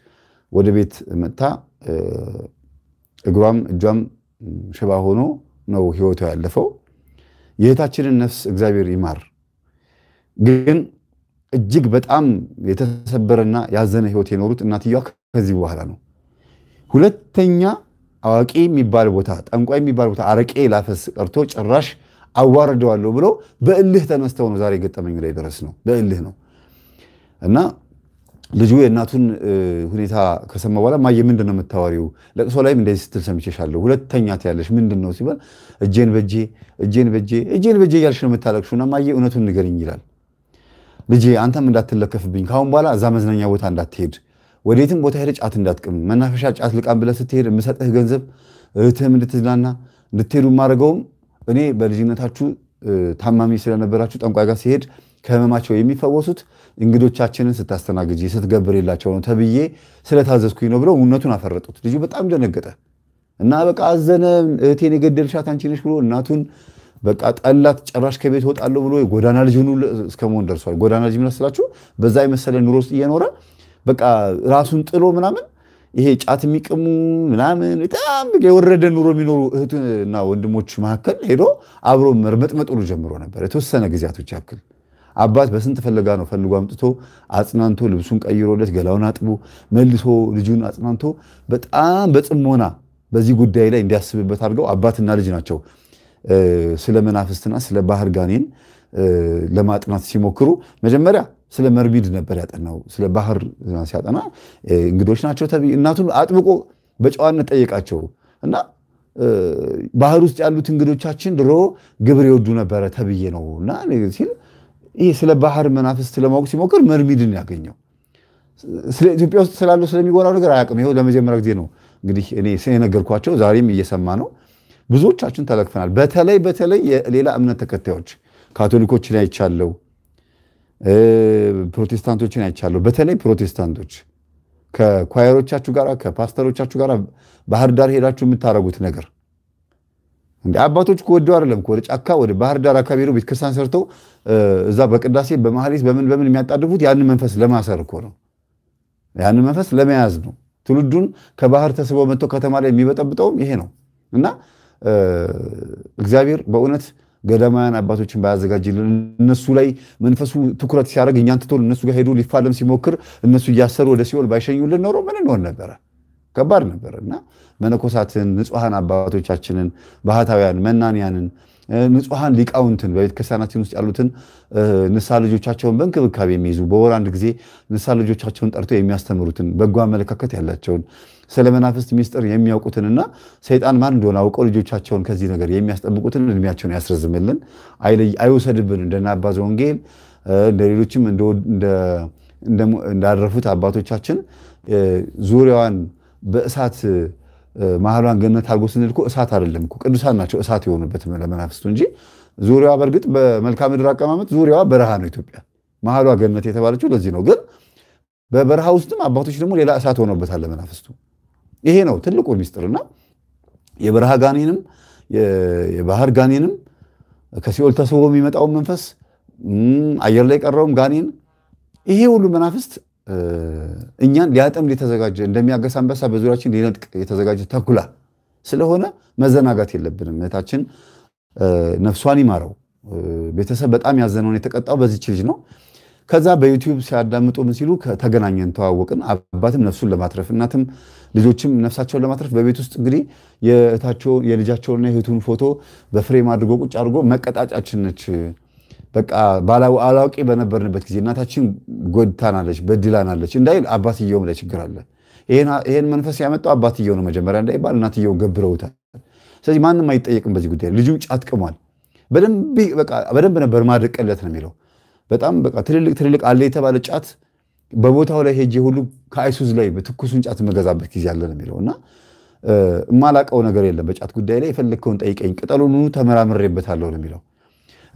ወደ ቤት መጥታ እግሯም እጇም ሽባ ሆኖ ነው ህይወቷ ያለፈው። የእህታችንን ነፍስ እግዚአብሔር ይማር። ግን እጅግ በጣም የተሰበረና ያዘነ ህይወት የኖሩት እናትየዋ ከዚህ በኋላ ነው። ሁለተኛ አዋቂ የሚባል ቦታ፣ ጠንቋይ የሚባል ቦታ አረቄ ላፈስ ቀርቶ ጭራሽ አዋርደዋለሁ ብሎ በእልህ ተነስተው ነው ዛሬ ገጠመኝ ላይ ደረስ ነው። በእልህ ነው እና ልጁ የእናቱን ሁኔታ ከሰማ በኋላ ማየ ምንድን ነው የምታወሪው? ለቅሶ ላይም እንደዚህ ስትል ሰምቼሻለሁ። ሁለተኛ ትያለሽ ምንድን ነው ሲባል እጄን በጄ እጄን በጄ እጄን በጄ እያልሽ ነው እና ማየ እውነቱን ንገርኝ ይላል። ልጄ አንተም እንዳትለከፍብኝ ካሁን በኋላ እዛ መዝናኛ ቦታ እንዳትሄድ፣ ወዴትም ቦታ ሄደ ጫት እንዳትቅም፣ መናፈሻ ጫት ልቃም ብለህ ስትሄድ የምሰጥህ ገንዘብ እህትህም እንድትዝናና እንድትሄዱ ማድረገውም እኔ በልጅነታችሁ ታማሚ ስለነበራችሁ ጠንቋይ ጋር ሲሄድ ከህመማቸው የሚፈወሱት እንግዶቻችንን ስታስተናግጅ ስትገብርላቸው ነው ተብዬ ስለታዘዝኩኝ ነው ብለው እውነቱን አፈረጡት። ልጁ በጣም ደነገጠ እና በቃ አዘነ። እህቴን የገደልሻት አንቺ ነሽ ብሎ እናቱን በቃ ጠላት ጭራሽ ከቤት ወጣለሁ ብሎ ጎዳና ልጅ ሆኑ እስከ መሆን ደርሷል። ጎዳና ልጅ ምን በዛ የመሰለ ኑሮ ውስጥ እየኖረ በቃ ራሱን ጥሎ ምናምን ይሄ ጫት የሚቅሙ ምናምን በጣም የወረደ ኑሮ የሚኖሩ እህትና ወንድሞች መካከል ሄዶ አብሮ መርመጥመጡ ጀምሮ ነበር። የተወሰነ ጊዜያቶች ያክል አባት በስንት ፈለጋ ነው ፈልጎ አምጥቶ አጽናንቶ ልብሱን ቀይሮለት ገላውን አጥቦ መልሶ ልጁን አጽናንቶ በጣም በጥሞና በዚህ ጉዳይ ላይ እንዲያስብበት አድርገው አባትና ልጅ ናቸው ስለ መናፍስትና ስለ ባህር ጋኔን ለማጥናት ሲሞክሩ መጀመሪያ ስለ መርሚድ ነበር ያጠናው። ስለ ባህር ሲያጠና እንግዶች ናቸው ተብዬ እናቱን አጥብቆ በጨዋነት ጠየቃቸው እና ባህር ውስጥ ያሉት እንግዶቻችን ድሮ ግብር የወዱ ነበረ ተብዬ ነው እና ሲል ይህ ስለ ባህር መናፍስት ለማወቅ ሲሞክር መርሚድን ያገኘው ስለ ኢትዮጵያ ውስጥ ስላለው ስለሚጎራው ነገር አያውቅም። ይኸው ለመጀመሪያ ጊዜ ነው እንግዲህ እኔ የነገርኳቸው ዛሬም እየሰማ ነው። ብዙዎቻችን ተለክፈናል። በተለይ በተለይ የሌላ እምነት ተከታዮች ካቶሊኮችን አይቻለው፣ ፕሮቴስታንቶችን አይቻለው። በተለይ ፕሮቴስታንቶች ከኳየሮቻችሁ ጋር ከፓስተሮቻችሁ ጋር ባህር ዳር ሄዳችሁ የምታደርጉት ነገር እንደ አባቶች ከወደው አይደለም ወደ ጫካ ወደ ባህር ዳር አካባቢ ነው ቤተክርስቲያን ሰርተው እዛ በቅዳሴ በማህሌት በምን በምን የሚያጣድፉት ያንን መንፈስ ለማሰር እኮ ነው። ያንን መንፈስ ለመያዝ ነው። ትውልዱን ከባህር ተስቦ መጥቶ ከተማ ላይ የሚበጠብጠውም ይሄ ነው እና እግዚአብሔር በእውነት ገዳማውያን አባቶችን ባያዘጋጅልን እነሱ ላይ መንፈሱ ትኩረት ሲያደርግ እኛን ትቶ እነሱ ጋር ሄዶ ሊፋለም ሲሞክር እነሱ እያሰሩ ወደ ሲኦል ባይሸኙልን ኖሮ ምን እንሆን ነበረ? ከባድ ነበር እና መነኮሳትን፣ ንጹሐን አባቶቻችንን፣ ባህታውያን፣ መናንያንን፣ ንጹሐን ሊቃውንትን በቤተክርስቲያናችን ውስጥ ያሉትን ንሳ ልጆቻቸውን በእንክብካቤ የሚይዙ በወር አንድ ጊዜ ንሳ ልጆቻቸውን ጠርቶ የሚያስተምሩትን በጎ አመለካከት ያላቸውን ስለ መናፍስት ሚስጥር የሚያውቁትንና ሰይጣን ማን እንደሆነ አውቀው ልጆቻቸውን ከዚህ ነገር የሚያስጠብቁትን እድሜያቸውን ያስረዝምልን፣ አይውሰድብን። እንደና አባ ዘወንጌል እንደ ሌሎችም እንዳረፉት አባቶቻችን ዙሪያዋን በእሳት ማህሏን ገነት አድርጎ ስንል እኮ እሳት አይደለም እኮ ቅዱሳን ናቸው እሳት የሆኑበት ለመናፍስቱ እንጂ ዙሪያዋ በእርግጥ በመልክዓ ምድር አቀማመጥ ዙሪያዋ በረሃ ነው ኢትዮጵያ። መሀሏ ገነት የተባለችው ለዚህ ነው። ግን በበረሃ ውስጥም አባቶች ደግሞ ሌላ እሳት ሆኖበታል ለመናፍስቱ። ይሄ ነው ትልቁ ሚስጥርና የበረሃ ጋኔንም የባህር ጋኔንም ከሲኦል ተስቦ የሚመጣውን መንፈስ አየር ላይ የቀረውም ጋኔን ይሄ ሁሉ መናፍስት እኛን ሊያጠም የተዘጋጀ እንደሚያገስ አንበሳ በዙሪያችን ሊነጥቅ የተዘጋጀ ተኩላ ስለሆነ መዘናጋት የለብንም። እህታችን ነፍሷን ይማረው። ቤተሰብ በጣም ያዘነውን የተቀጣው በዚች ልጅ ነው። ከዛ በዩቲዩብ ሲያዳምጡ ምን ሲሉ ተገናኘን፣ ተዋወቅን። አባትም ነፍሱን ለማትረፍ እናትም ልጆችም ነፍሳቸውን ለማትረፍ በቤት ውስጥ እንግዲህ የእህታቸውን የልጃቸውንና የእህቱን ፎቶ በፍሬም አድርጎ ቁጭ አድርጎ መቀጣጫችን ነች። በቃ አላውቂ በነበርንበት ጊዜ እናታችን ጎድታናለች፣ በድላናለች እንዳይል አባትየውም ላይ ችግር አለ። ይህን መንፈስ ያመጣው አባትየው ነው መጀመሪያ እንዳይባል እናትየው ገብረውታል። ስለዚህ ማንም አይጠየቅም በዚህ ጉዳይ። ልጁ ጫት ቅሟል። በደንብ ነበር ማድቀለት ነው የሚለው በጣም በቃ ትልልቅ ትልልቅ አለ የተባለ ጫት በቦታው ላይ ሄጄ ሁሉ ከአይሱዝ ላይ በትኩሱን ጫት መገዛበት ጊዜ አለ ነው የሚለው እና እማላቀው ነገር የለም በጫት ጉዳይ ላይ የፈለግከውን ጠይቀኝ፣ ቅጠሉን ተመራምሬበታለሁ ነው የሚለው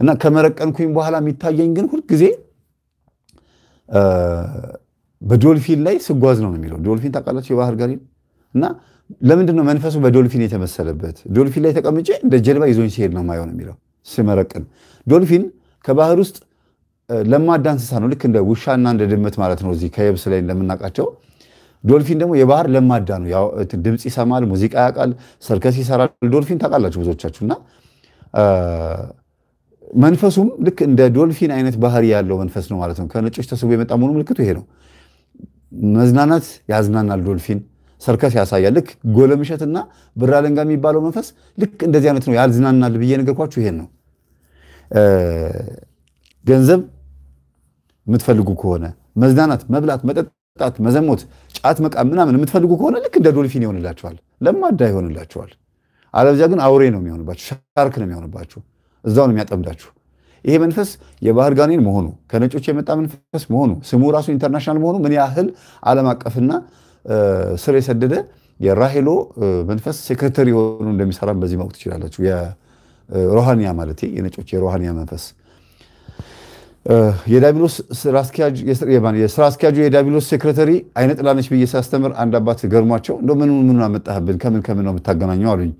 እና ከመረቀንኩኝ በኋላ የሚታየኝ ግን ሁልጊዜ በዶልፊን ላይ ስጓዝ ነው የሚለው። ዶልፊን ታውቃላችሁ? የባህር ጋሪ እና ለምንድን ነው መንፈሱ በዶልፊን የተመሰለበት? ዶልፊን ላይ ተቀምጬ እንደ ጀልባ ይዞኝ ሲሄድ ነው ማየው ነው የሚለው ስመረቅን። ዶልፊን ከባህር ውስጥ ለማዳ እንስሳ ነው። ልክ እንደ ውሻና እንደ ድመት ማለት ነው። እዚህ ከየብስ ላይ እንደምናውቃቸው ዶልፊን ደግሞ የባህር ለማዳ ነው። ድምፅ ይሰማል፣ ሙዚቃ ያውቃል፣ ሰርከስ ይሰራል። ዶልፊን ታውቃላችሁ ብዙዎቻችሁ እና መንፈሱም ልክ እንደ ዶልፊን አይነት ባህሪ ያለው መንፈስ ነው ማለት ነው። ከነጮች ተስቦ የመጣ መሆኑ ምልክቱ ይሄ ነው። መዝናናት ያዝናናል ዶልፊን፣ ሰርከስ ያሳያል። ልክ ጎለምሸትና ብር አለንጋ የሚባለው መንፈስ ልክ እንደዚህ አይነት ነው። ያዝናናል ብዬ ነገርኳችሁ። ይሄን ነው ገንዘብ የምትፈልጉ ከሆነ መዝናናት፣ መብላት፣ መጠጣት፣ መዘሞት፣ ጫት መቃም ምናምን የምትፈልጉ ከሆነ ልክ እንደ ዶልፊን ይሆንላችኋል፣ ለማዳ ይሆንላችኋል። አለበዚያ ግን አውሬ ነው የሚሆንባችሁ፣ ሻርክ ነው የሚሆንባችሁ፣ እዛው ነው የሚያጠምዳችሁ። ይሄ መንፈስ የባህር ጋኔን መሆኑ ከነጮች የመጣ መንፈስ መሆኑ ስሙ ራሱ ኢንተርናሽናል መሆኑ ምን ያህል ዓለም አቀፍና ስር የሰደደ የራሄሎ መንፈስ ሴክሬተሪ የሆኑ እንደሚሰራም በዚህ ማወቅ ትችላላችሁ። የሮሃኒያ ማለት የነጮች የሮሃኒያ መንፈስ Eh, የዳቢሎስ ስራ አስኪያጅ የስራ አስኪያጁ የዳቢሎስ ሴክሬተሪ አይነ ጥላነች ብዬ ሳስተምር አንድ አባት ገርሟቸው እንደ ምን ምን አመጣህብን ከምን ከምን ነው የምታገናኘው አሉኝ።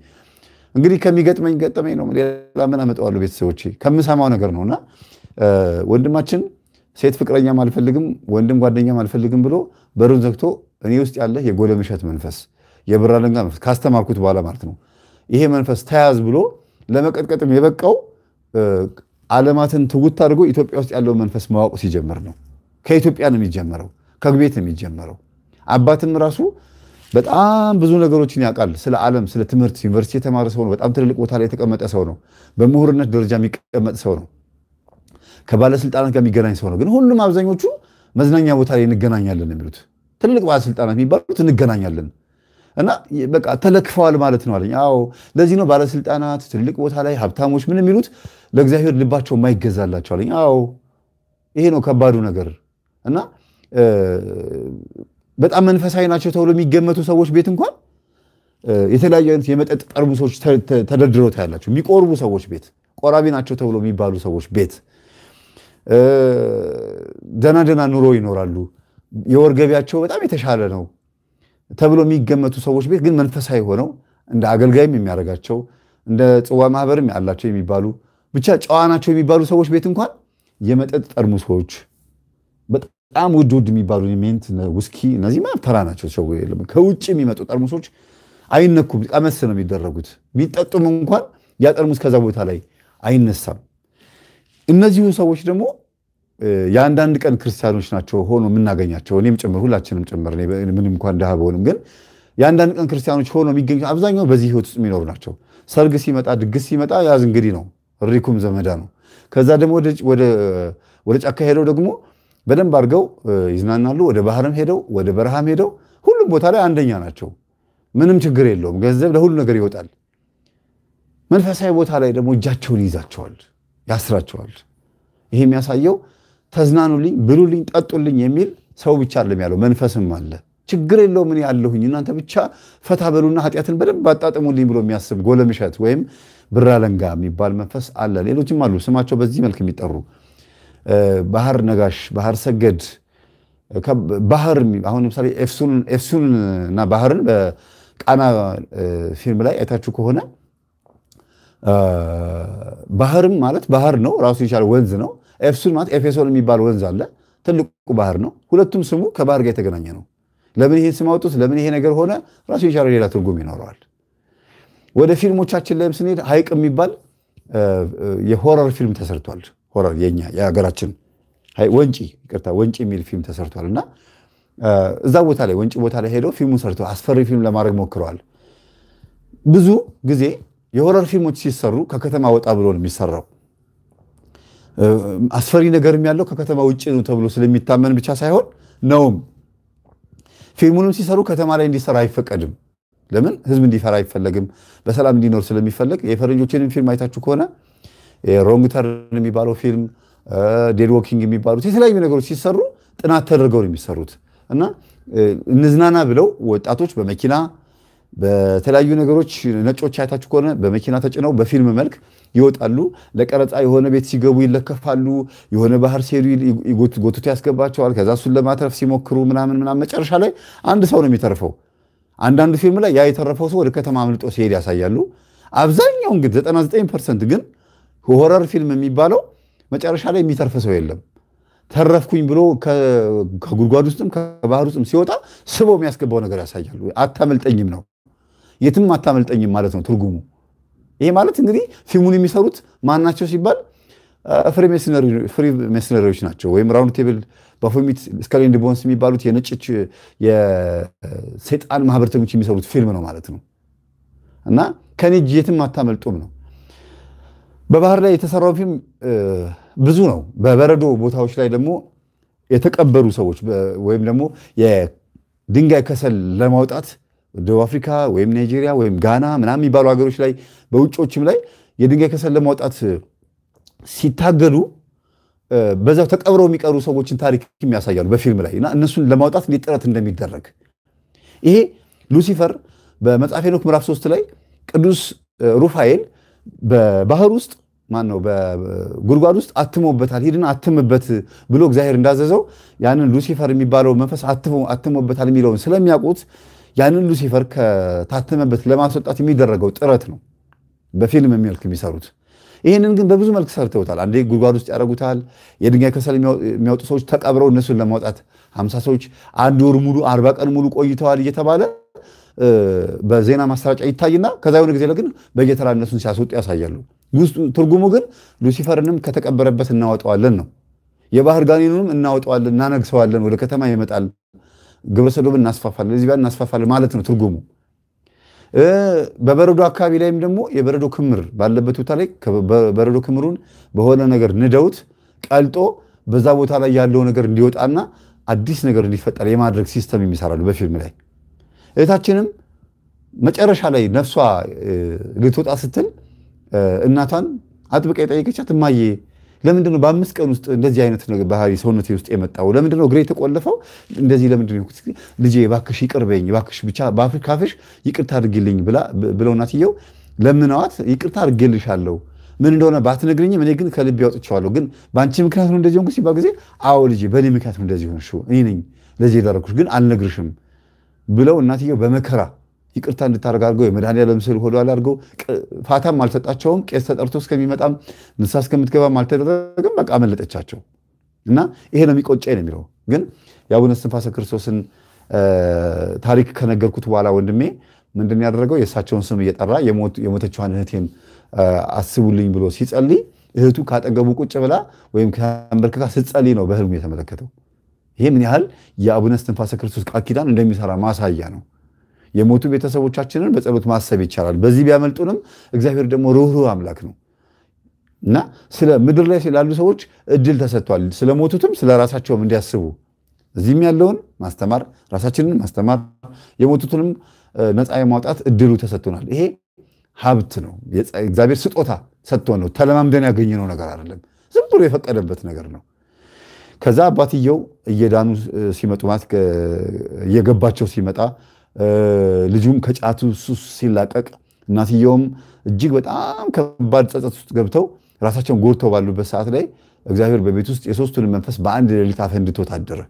እንግዲህ ከሚገጥመኝ ገጠመኝ ነው፣ ሌላ ምን አመጣዋለሁ? ቤተሰቦቼ ከምሰማው ነገር ነው እና eh, ወንድማችን ሴት ፍቅረኛም አልፈልግም ወንድም ጓደኛም አልፈልግም ብሎ በሩን ዘግቶ እኔ ውስጥ ያለ የጎለምሸት መንፈስ፣ የብር አለንጋ መንፈስ ካስተማርኩት በኋላ ማለት ነው ይሄ መንፈስ ተያዝ ብሎ ለመቀጥቀጥም የበቃው eh, ዓለማትን ትውት አድርጎ ኢትዮጵያ ውስጥ ያለው መንፈስ ማወቁ ሲጀምር ነው። ከኢትዮጵያ ነው የሚጀመረው፣ ከግቤት ነው የሚጀመረው። አባትም ራሱ በጣም ብዙ ነገሮችን ያውቃል። ስለ ዓለም፣ ስለ ትምህርት ዩኒቨርሲቲ የተማረ ሰው ነው። በጣም ትልልቅ ቦታ ላይ የተቀመጠ ሰው ነው። በምሁርነት ደረጃ የሚቀመጥ ሰው ነው። ከባለስልጣናት ጋር የሚገናኝ ሰው ነው። ግን ሁሉም አብዛኞቹ መዝናኛ ቦታ ላይ እንገናኛለን የሚሉት ትልልቅ ባለስልጣናት የሚባሉት እንገናኛለን እና በቃ ተለክፈዋል ማለት ነው አለኝ። አዎ ለዚህ ነው ባለስልጣናት፣ ትልቅ ቦታ ላይ ሀብታሞች ምን የሚሉት ለእግዚአብሔር ልባቸው የማይገዛላቸው አለኝ። አዎ ይሄ ነው ከባዱ ነገር እና በጣም መንፈሳዊ ናቸው ተብሎ የሚገመቱ ሰዎች ቤት እንኳን የተለያዩ አይነት የመጠጥ ጠርሙሶች ተደርድረው ታያላቸው። የሚቆርቡ ሰዎች ቤት፣ ቆራቢ ናቸው ተብሎ የሚባሉ ሰዎች ቤት ደናደና ኑሮ ይኖራሉ። የወር ገቢያቸው በጣም የተሻለ ነው። ተብሎ የሚገመቱ ሰዎች ቤት ግን መንፈሳዊ ሆነው እንደ አገልጋይም የሚያደርጋቸው እንደ ጽዋ ማህበርም ያላቸው የሚባሉ ብቻ ጨዋ ናቸው የሚባሉ ሰዎች ቤት እንኳን የመጠጥ ጠርሙሶች በጣም ውድ ውድ የሚባሉ ሜንት፣ ውስኪ እነዚህ ተራ ናቸው። ሰው የለም። ከውጭ የሚመጡ ጠርሙሶች አይነኩም፣ ቀመስ ነው የሚደረጉት። ቢጠጡም እንኳን ያ ጠርሙስ ከዛ ቦታ ላይ አይነሳም። እነዚሁ ሰዎች ደግሞ የአንዳንድ ቀን ክርስቲያኖች ናቸው ሆኖ የምናገኛቸው እኔም ጭምር ሁላችንም ጭምር ምንም እንኳን ድሃ በሆንም ግን የአንዳንድ ቀን ክርስቲያኖች ሆኖ የሚገኙ አብዛኛው በዚህ ህይወት ውስጥ የሚኖሩ ናቸው። ሰርግ ሲመጣ፣ ድግስ ሲመጣ ያዝ እንግዲህ ነው ሪኩም ዘመዳ ነው። ከዛ ደግሞ ወደ ጫካ ሄደው ደግሞ በደንብ አድርገው ይዝናናሉ። ወደ ባህርም ሄደው ወደ በረሃም ሄደው ሁሉም ቦታ ላይ አንደኛ ናቸው። ምንም ችግር የለውም። ገንዘብ ለሁሉ ነገር ይወጣል። መንፈሳዊ ቦታ ላይ ደግሞ እጃቸውን ይይዛቸዋል፣ ያስራቸዋል። ይሄ የሚያሳየው ተዝናኑልኝ፣ ብሉልኝ፣ ጠጡልኝ የሚል ሰው ብቻ አለም ያለው መንፈስም አለ። ችግር የለውም እኔ ያለሁኝ እናንተ ብቻ ፈታ በሉና ኃጢአትን በደንብ አጣጥሙልኝ ብሎ የሚያስብ ጎለምሸት ወይም ብራ ለንጋ የሚባል መንፈስ አለ። ሌሎችም አሉ ስማቸው በዚህ መልክ የሚጠሩ ባህር ነጋሽ፣ ባህር ሰገድ፣ ባህር አሁን ለምሳሌ ኤፍሱን እና ባህርን በቃና ፊልም ላይ አይታችሁ ከሆነ ባህርም ማለት ባህር ነው፣ ራሱ የቻለ ወንዝ ነው። ኤፍሱን ማለት ኤፌሶን የሚባል ወንዝ አለ። ትልቁ ባህር ነው። ሁለቱም ስሙ ከባህር ጋር የተገናኘ ነው። ለምን ይሄን ስም አውጡት? ለምን ይሄ ነገር ሆነ? ራሱ የቻለ ሌላ ትርጉም ይኖረዋል። ወደ ፊልሞቻችን ላይም ስንሄድ ሀይቅ የሚባል የሆረር ፊልም ተሰርቷል። ሆረር የኛ የሀገራችን ወንጪ ይቅርታ፣ ወንጪ የሚል ፊልም ተሰርቷል እና እዛ ቦታ ላይ ወንጪ ቦታ ላይ ሄደው ፊልሙን ሰርተው አስፈሪ ፊልም ለማድረግ ሞክረዋል። ብዙ ጊዜ የሆረር ፊልሞች ሲሰሩ ከከተማ ወጣ ብሎ ነው የሚሰራው። አስፈሪ ነገርም ያለው ከከተማ ውጭ ነው ተብሎ ስለሚታመን ብቻ ሳይሆን ነውም። ፊልሙንም ሲሰሩ ከተማ ላይ እንዲሰራ አይፈቀድም። ለምን ህዝብ እንዲፈራ አይፈለግም፣ በሰላም እንዲኖር ስለሚፈለግ። የፈረንጆችንም ፊልም አይታችሁ ከሆነ ሮንግ ተርን የሚባለው ፊልም፣ ዴድ ዎኪንግ የሚባሉት የተለያዩ ነገሮች ሲሰሩ ጥናት ተደርገው ነው የሚሰሩት እና እንዝናና ብለው ወጣቶች በመኪና በተለያዩ ነገሮች ነጮች አይታችሁ ከሆነ በመኪና ተጭነው በፊልም መልክ ይወጣሉ። ለቀረጻ የሆነ ቤት ሲገቡ ይለከፋሉ። የሆነ ባህር ሲሄዱ ጎትቶ ያስገባቸዋል። ከዛ እሱን ለማትረፍ ሲሞክሩ ምናምን ምናምን መጨረሻ ላይ አንድ ሰው ነው የሚተርፈው። አንዳንዱ ፊልም ላይ ያ የተረፈው ሰው ወደ ከተማ አምልጦ ሲሄድ ያሳያሉ። አብዛኛውን ግን 99 ፐርሰንት ግን ሆረር ፊልም የሚባለው መጨረሻ ላይ የሚተርፍ ሰው የለም። ተረፍኩኝ ብሎ ከጉድጓድ ውስጥም ከባህር ውስጥም ሲወጣ ስቦ የሚያስገባው ነገር ያሳያሉ። አታመልጠኝም ነው። የትም አታመልጠኝም ማለት ነው ትርጉሙ። ይሄ ማለት እንግዲህ ፊልሙን የሚሰሩት ማናቸው ሲባል ፍሪ ሜስነሪዎች ናቸው፣ ወይም ራውንድ ቴብል በፎሚት ስካሊንድ ቦንስ የሚባሉት የነጭች የሰይጣን ማህበረተኞች የሚሰሩት ፊልም ነው ማለት ነው። እና ከኔ እጅ የትም አታመልጡም ነው። በባህር ላይ የተሰራው ፊልም ብዙ ነው። በበረዶ ቦታዎች ላይ ደግሞ የተቀበሩ ሰዎች ወይም ደግሞ የድንጋይ ከሰል ለማውጣት ደቡብ አፍሪካ ወይም ናይጄሪያ ወይም ጋና ምናምን የሚባሉ ሀገሮች ላይ በውጮችም ላይ የድንጋይ ከሰል ለማውጣት ሲታገሉ በዛው ተቀብረው የሚቀሩ ሰዎችን ታሪክ የሚያሳያሉ በፊልም ላይ እና እነሱን ለማውጣት እንዴት ጥረት እንደሚደረግ ይሄ ሉሲፈር በመጽሐፈ ሄኖክ ምዕራፍ ሶስት ላይ ቅዱስ ሩፋኤል በባህር ውስጥ ማን ነው በጉድጓድ ውስጥ አትሞበታል፣ ሂድና አትምበት ብሎ እግዚአብሔር እንዳዘዘው ያንን ሉሲፈር የሚባለው መንፈስ አትሞበታል የሚለውን ስለሚያውቁት ያንን ሉሲፈር ከታተመበት ለማስወጣት የሚደረገው ጥረት ነው። በፊልም መልክ የሚሰሩት ይህንን ግን በብዙ መልክ ሰርተውታል። አንዴ ጉድጓድ ውስጥ ያደረጉታል። የድንጋይ ከሰል የሚያወጡ ሰዎች ተቀብረው እነሱን ለማውጣት ሀምሳ ሰዎች አንድ ወር ሙሉ አርባ ቀን ሙሉ ቆይተዋል እየተባለ በዜና ማሰራጫ ይታይና ከዛ የሆነ ጊዜ ግን በየተራ እነሱን ሲያስወጡ ያሳያሉ። ትርጉሙ ግን ሉሲፈርንም ከተቀበረበት እናወጠዋለን ነው። የባህር ጋኔኑንም እናወጠዋለን፣ እናነግሰዋለን፣ ወደ ከተማ ይመጣል ግብረሰዶምን እናስፋፋለን፣ እዚህ ጋር እናስፋፋለን ማለት ነው ትርጉሙ። በበረዶ አካባቢ ላይም ደግሞ የበረዶ ክምር ባለበት ቦታ ላይ በረዶ ክምሩን በሆነ ነገር ንደውት ቀልጦ በዛ ቦታ ላይ ያለው ነገር እንዲወጣና አዲስ ነገር እንዲፈጠር የማድረግ ሲስተም የሚሰራሉ በፊልም ላይ። እህታችንም መጨረሻ ላይ ነፍሷ ልትወጣ ስትል እናቷን አጥብቃ የጠየቀቻት እማዬ ለምንድን ነው በአምስት ቀን ውስጥ እንደዚህ አይነት ባህሪ ሰውነቴ ውስጥ የመጣው? ለምንድን ነው እግሬ የተቆለፈው? እንደዚህ ለምንድን ነው? ልጄ እባክሽ ይቅርበኝ፣ እባክሽ ብቻ ካፍሽ ይቅርታ አድርጊልኝ ብለው እናትየው ለምነዋት ይቅርታ አድርጌልሻለሁ ምን እንደሆነ ባትነግርኝም እኔ ግን ከልቤ ያውጥቸዋለሁ። ግን በአንቺ ምክንያት ነው እንደዚህ ሆንኩ ሲባል ጊዜ አዎ ልጄ በእኔ ምክንያት ነው እንደዚህ ሆንሽ፣ እኔ ነኝ ለዚህ የዳረኩሽ፣ ግን አልነግርሽም ብለው እናትየው በመከራ ይቅርታ እንድታደርግ አድርገው የመድኃኒዓለም ስዕል ሆዶ አድርገው ፋታም አልሰጣቸውም። ቄስ ተጠርቶ እስከሚመጣም ንሳ እስከምትገባም አልተደረገም። በቃ አመለጠቻቸው እና ይሄ ነው የሚቆጨኝ ነው የሚለው። ግን የአቡነ እስትንፋሰ ክርስቶስን ታሪክ ከነገርኩት በኋላ ወንድሜ ምንድን ያደረገው የእሳቸውን ስም እየጠራ የሞተችዋን እህቴን አስቡልኝ ብሎ ሲጸልይ እህቱ ካጠገቡ ቁጭ ብላ ወይም ከንበርክካ ስትጸልይ ነው በህልሙ የተመለከተው። ይሄ ምን ያህል የአቡነ እስትንፋሰ ክርስቶስ ቃል ኪዳን እንደሚሰራ ማሳያ ነው። የሞቱ ቤተሰቦቻችንን በጸሎት ማሰብ ይቻላል። በዚህ ቢያመልጡንም እግዚአብሔር ደግሞ ርኅሩህ አምላክ ነው እና ስለ ምድር ላይ ስላሉ ሰዎች እድል ተሰጥቷል። ሞቱትም ስለ ራሳቸውም እንዲያስቡ እዚህም ያለውን ማስተማር፣ ራሳችንን ማስተማር፣ የሞቱትንም ነፃ የማውጣት እድሉ ተሰጥቶናል። ይሄ ሀብት ነው። እግዚአብሔር ስጦታ ሰጥቶ ነው። ተለማምደን ያገኘነው ነገር አይደለም። ዝም ብሎ የፈቀደበት ነገር ነው። ከዛ አባትየው እየዳኑ ሲመጡ ማለት እየገባቸው ሲመጣ ልጁም ከጫቱ ሱስ ሲላቀቅ እናትየውም እጅግ በጣም ከባድ ጸጸት ውስጥ ገብተው ራሳቸውን ጎድተው ባሉበት ሰዓት ላይ እግዚአብሔር በቤት ውስጥ የሶስቱን መንፈስ በአንድ ሌሊት አፈንድቶ ታደረ።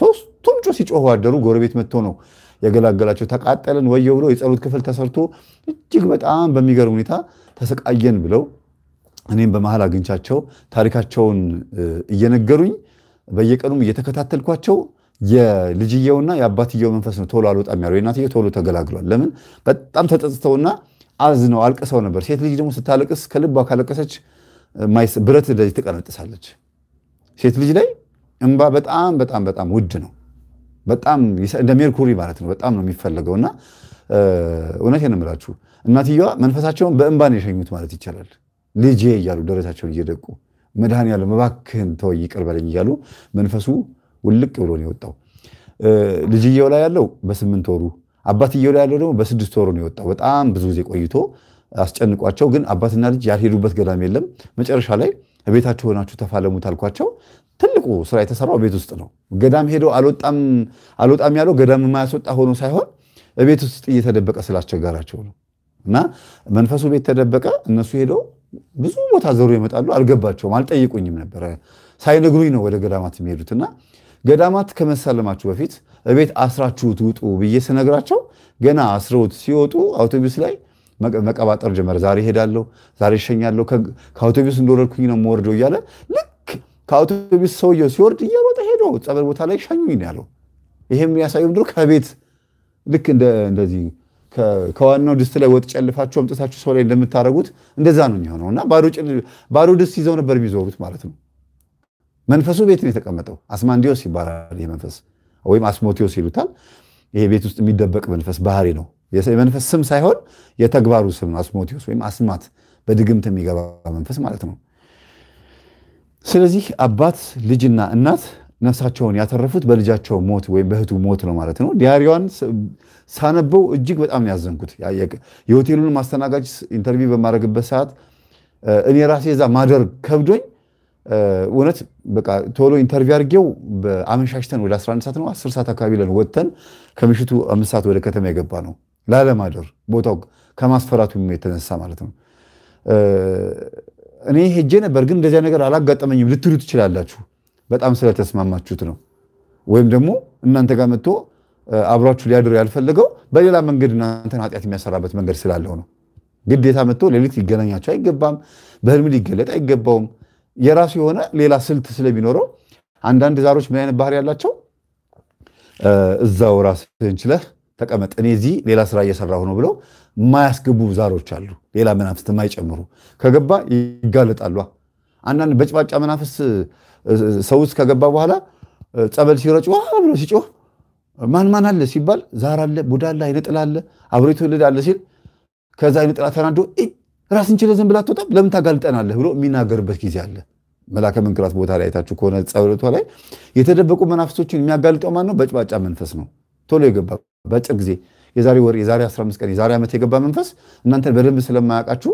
ሶስቱም ጮ ሲጮሁ አደሩ። ጎረቤት መጥቶ ነው የገላገላቸው። ተቃጠልን ወየው ብሎ የጸሎት ክፍል ተሰርቶ እጅግ በጣም በሚገርም ሁኔታ ተሰቃየን ብለው እኔም በመሀል አግኝቻቸው ታሪካቸውን እየነገሩኝ በየቀኑም እየተከታተልኳቸው የልጅየውና የአባትየው መንፈስ ነው ቶሎ አልወጣም ያለው። የእናትየው ቶሎ ተገላግሏል። ለምን? በጣም ተጠጽተውና አዝነው አልቅሰው ነበር። ሴት ልጅ ደግሞ ስታለቅስ ከልቧ ካለቀሰች ብረት እንደዚህ ትቀነጥሳለች። ሴት ልጅ ላይ እንባ በጣም በጣም በጣም ውድ ነው። በጣም እንደ ሜርኩሪ ማለት ነው። በጣም ነው የሚፈለገው እና ነው እምላችሁ እናትየዋ መንፈሳቸውን በእንባ ነው የሸኙት ማለት ይቻላል። ልጄ እያሉ ደረታቸውን እየደቁ መድኃኔዓለም እባክህን ተወይ ይቅር በለኝ እያሉ መንፈሱ ውልቅ ብሎ ነው የወጣው። ልጅየው ላይ ያለው በስምንት ወሩ፣ አባትየው ላይ ያለው ደግሞ በስድስት ወሩ ነው የወጣው። በጣም ብዙ ጊዜ ቆይቶ አስጨንቋቸው፣ ግን አባትና ልጅ ያልሄዱበት ገዳም የለም። መጨረሻ ላይ ቤታቸው ሆናችሁ ተፋለሙት አልኳቸው። ትልቁ ስራ የተሰራው ቤት ውስጥ ነው። ገዳም ሄዶ አልወጣም ያለው ገዳም የማያስወጣ ሆኖ ሳይሆን ቤት ውስጥ እየተደበቀ ስላስቸገራቸው ነው። እና መንፈሱ ቤት ተደበቀ። እነሱ ሄደው ብዙ ቦታ ዘሩ ይመጣሉ። አልገባቸውም፣ አልጠይቁኝም ነበረ። ሳይነግሩኝ ነው ወደ ገዳማት የሚሄዱት እና ገዳማት ከመሳለማችሁ በፊት እቤት አስራችሁት ውጡ ብዬ ስነግራቸው ገና አስረውት ሲወጡ አውቶቢስ ላይ መቀባጠር ጀመረ። ዛሬ ሄዳለሁ፣ ዛሬ ይሸኛለሁ፣ ከአውቶቢስ እንደወረድኩኝ ነው የምወርደው እያለ ልክ ከአውቶቢስ ሰውየው ሲወርድ እየሮጠ ሄዶ ጸበል ቦታ ላይ ሻኙኝ ነው ያለው። ይሄ የሚያሳየው ምድሮ ከቤት ልክ እንደዚህ ከዋናው ድስት ላይ ወጥ ጨልፋችሁ አምጥታችሁ ሰው ላይ እንደምታደርጉት እንደዛ ነው የሚሆነው እና ባዶ ድስት ይዘው ነበር የሚዞሩት ማለት ነው። መንፈሱ ቤት ነው የተቀመጠው። አስማንዲዮስ ይባላል ይህ መንፈስ ወይም አስሞቴዎስ ይሉታል። ይሄ ቤት ውስጥ የሚደበቅ መንፈስ ባህሪ ነው። የመንፈስ ስም ሳይሆን የተግባሩ ስም ነው። አስሞቴዎስ ወይም አስማት በድግምት የሚገባ መንፈስ ማለት ነው። ስለዚህ አባት ልጅና እናት ነፍሳቸውን ያተረፉት በልጃቸው ሞት ወይም በእህቱ ሞት ነው ማለት ነው። ዲያሪዋን ሳነበው እጅግ በጣም ነው ያዘንኩት። የሆቴሉን ማስተናጋጅ ኢንተርቪው በማድረግበት ሰዓት እኔ ራሴ እዛ ማደር ከብዶኝ እውነት በቃ ቶሎ ኢንተርቪው አድርጌው አመሻሽተን ወደ 11 ሰዓት ነው 10 ሰዓት አካባቢ ለን ወጥተን ከምሽቱ አምስት ሰዓት ወደ ከተማ የገባ ነው ላለማደር ቦታው ከማስፈራቱ የተነሳ ማለት ነው። እኔ ሄጄ ነበር፣ ግን እንደዚያ ነገር አላጋጠመኝም ልትሉ ትችላላችሁ። በጣም ስለተስማማችሁት ነው። ወይም ደግሞ እናንተ ጋር መጥቶ አብሯችሁ ሊያድር ያልፈለገው በሌላ መንገድ እናንተን ኃጢአት የሚያሰራበት መንገድ ስላለው ነው። ግዴታ መጥቶ ሌሊት ሊገናኛቸው አይገባም። በህልም ሊገለጥ አይገባውም። የራሱ የሆነ ሌላ ስልት ስለሚኖረው አንዳንድ ዛሮች ምን አይነት ባህሪ ያላቸው እዛው ራስህን ችለህ ተቀመጥ፣ እኔ እዚህ ሌላ ስራ እየሰራሁ ነው ብለው የማያስገቡ ዛሮች አሉ። ሌላ መናፍስት የማይጨምሩ ከገባ ይጋለጣሉ። አንዳንድ በጭባጫ መናፍስ ሰው ውስጥ ከገባ በኋላ ጸበል ሲረጭ ብሎ ሲጮህ ማን ማን አለ ሲባል ዛር አለ፣ ቡዳ አለ፣ አይነጥላ አለ፣ አብሮ የተወለደ አለ ሲል ከዛ አይነጥላ ተናዶ ራስን ችለህ ዝም ብለህ አትወጣም? ለምን ታጋልጠናለህ ብሎ የሚናገርበት ጊዜ አለ። መላከ መንክራት ቦታ ላይ አይታችሁ ከሆነ ጸሎቷ ላይ የተደበቁ መናፍሶችን የሚያጋልጠው ማን ነው? በጭባጫ መንፈስ ነው። ቶሎ የገባ በአጭር ጊዜ የዛሬ ወር፣ የዛሬ 15 ቀን፣ የዛሬ ዓመት የገባ መንፈስ እናንተን በደንብ ስለማያውቃችሁ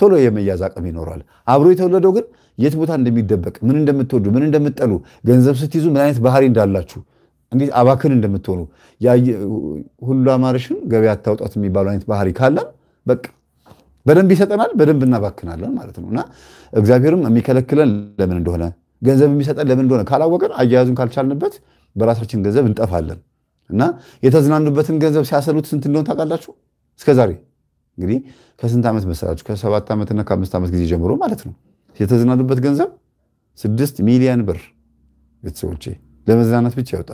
ቶሎ የመያዝ አቅም ይኖራል። አብሮ የተወለደው ግን የት ቦታ እንደሚደበቅ፣ ምን እንደምትወዱ፣ ምን እንደምትጠሉ፣ ገንዘብ ስትይዙ ምን አይነት ባህሪ እንዳላችሁ፣ እንዴት አባክን እንደምትሆኑ ሁሉ አማርሽን ገበያ አታውጣት የሚባሉ አይነት ባህሪ ካለን በቃ በደንብ ይሰጠናል፣ በደንብ እናባክናለን ማለት ነው። እና እግዚአብሔርም የሚከለክለን ለምን እንደሆነ ገንዘብ የሚሰጠን ለምን እንደሆነ ካላወቅን አያያዙን ካልቻልንበት በራሳችን ገንዘብ እንጠፋለን። እና የተዝናኑበትን ገንዘብ ሲያሰሉት ስንት እንደሆነ ታውቃላችሁ? እስከዛሬ እንግዲህ ከስንት ዓመት መሰላችሁ? ከሰባት ዓመትና ከአምስት ዓመት ጊዜ ጀምሮ ማለት ነው። የተዝናኑበት ገንዘብ ስድስት ሚሊዮን ብር ቤተሰቦቼ ለመዝናናት ብቻ ይወጣ።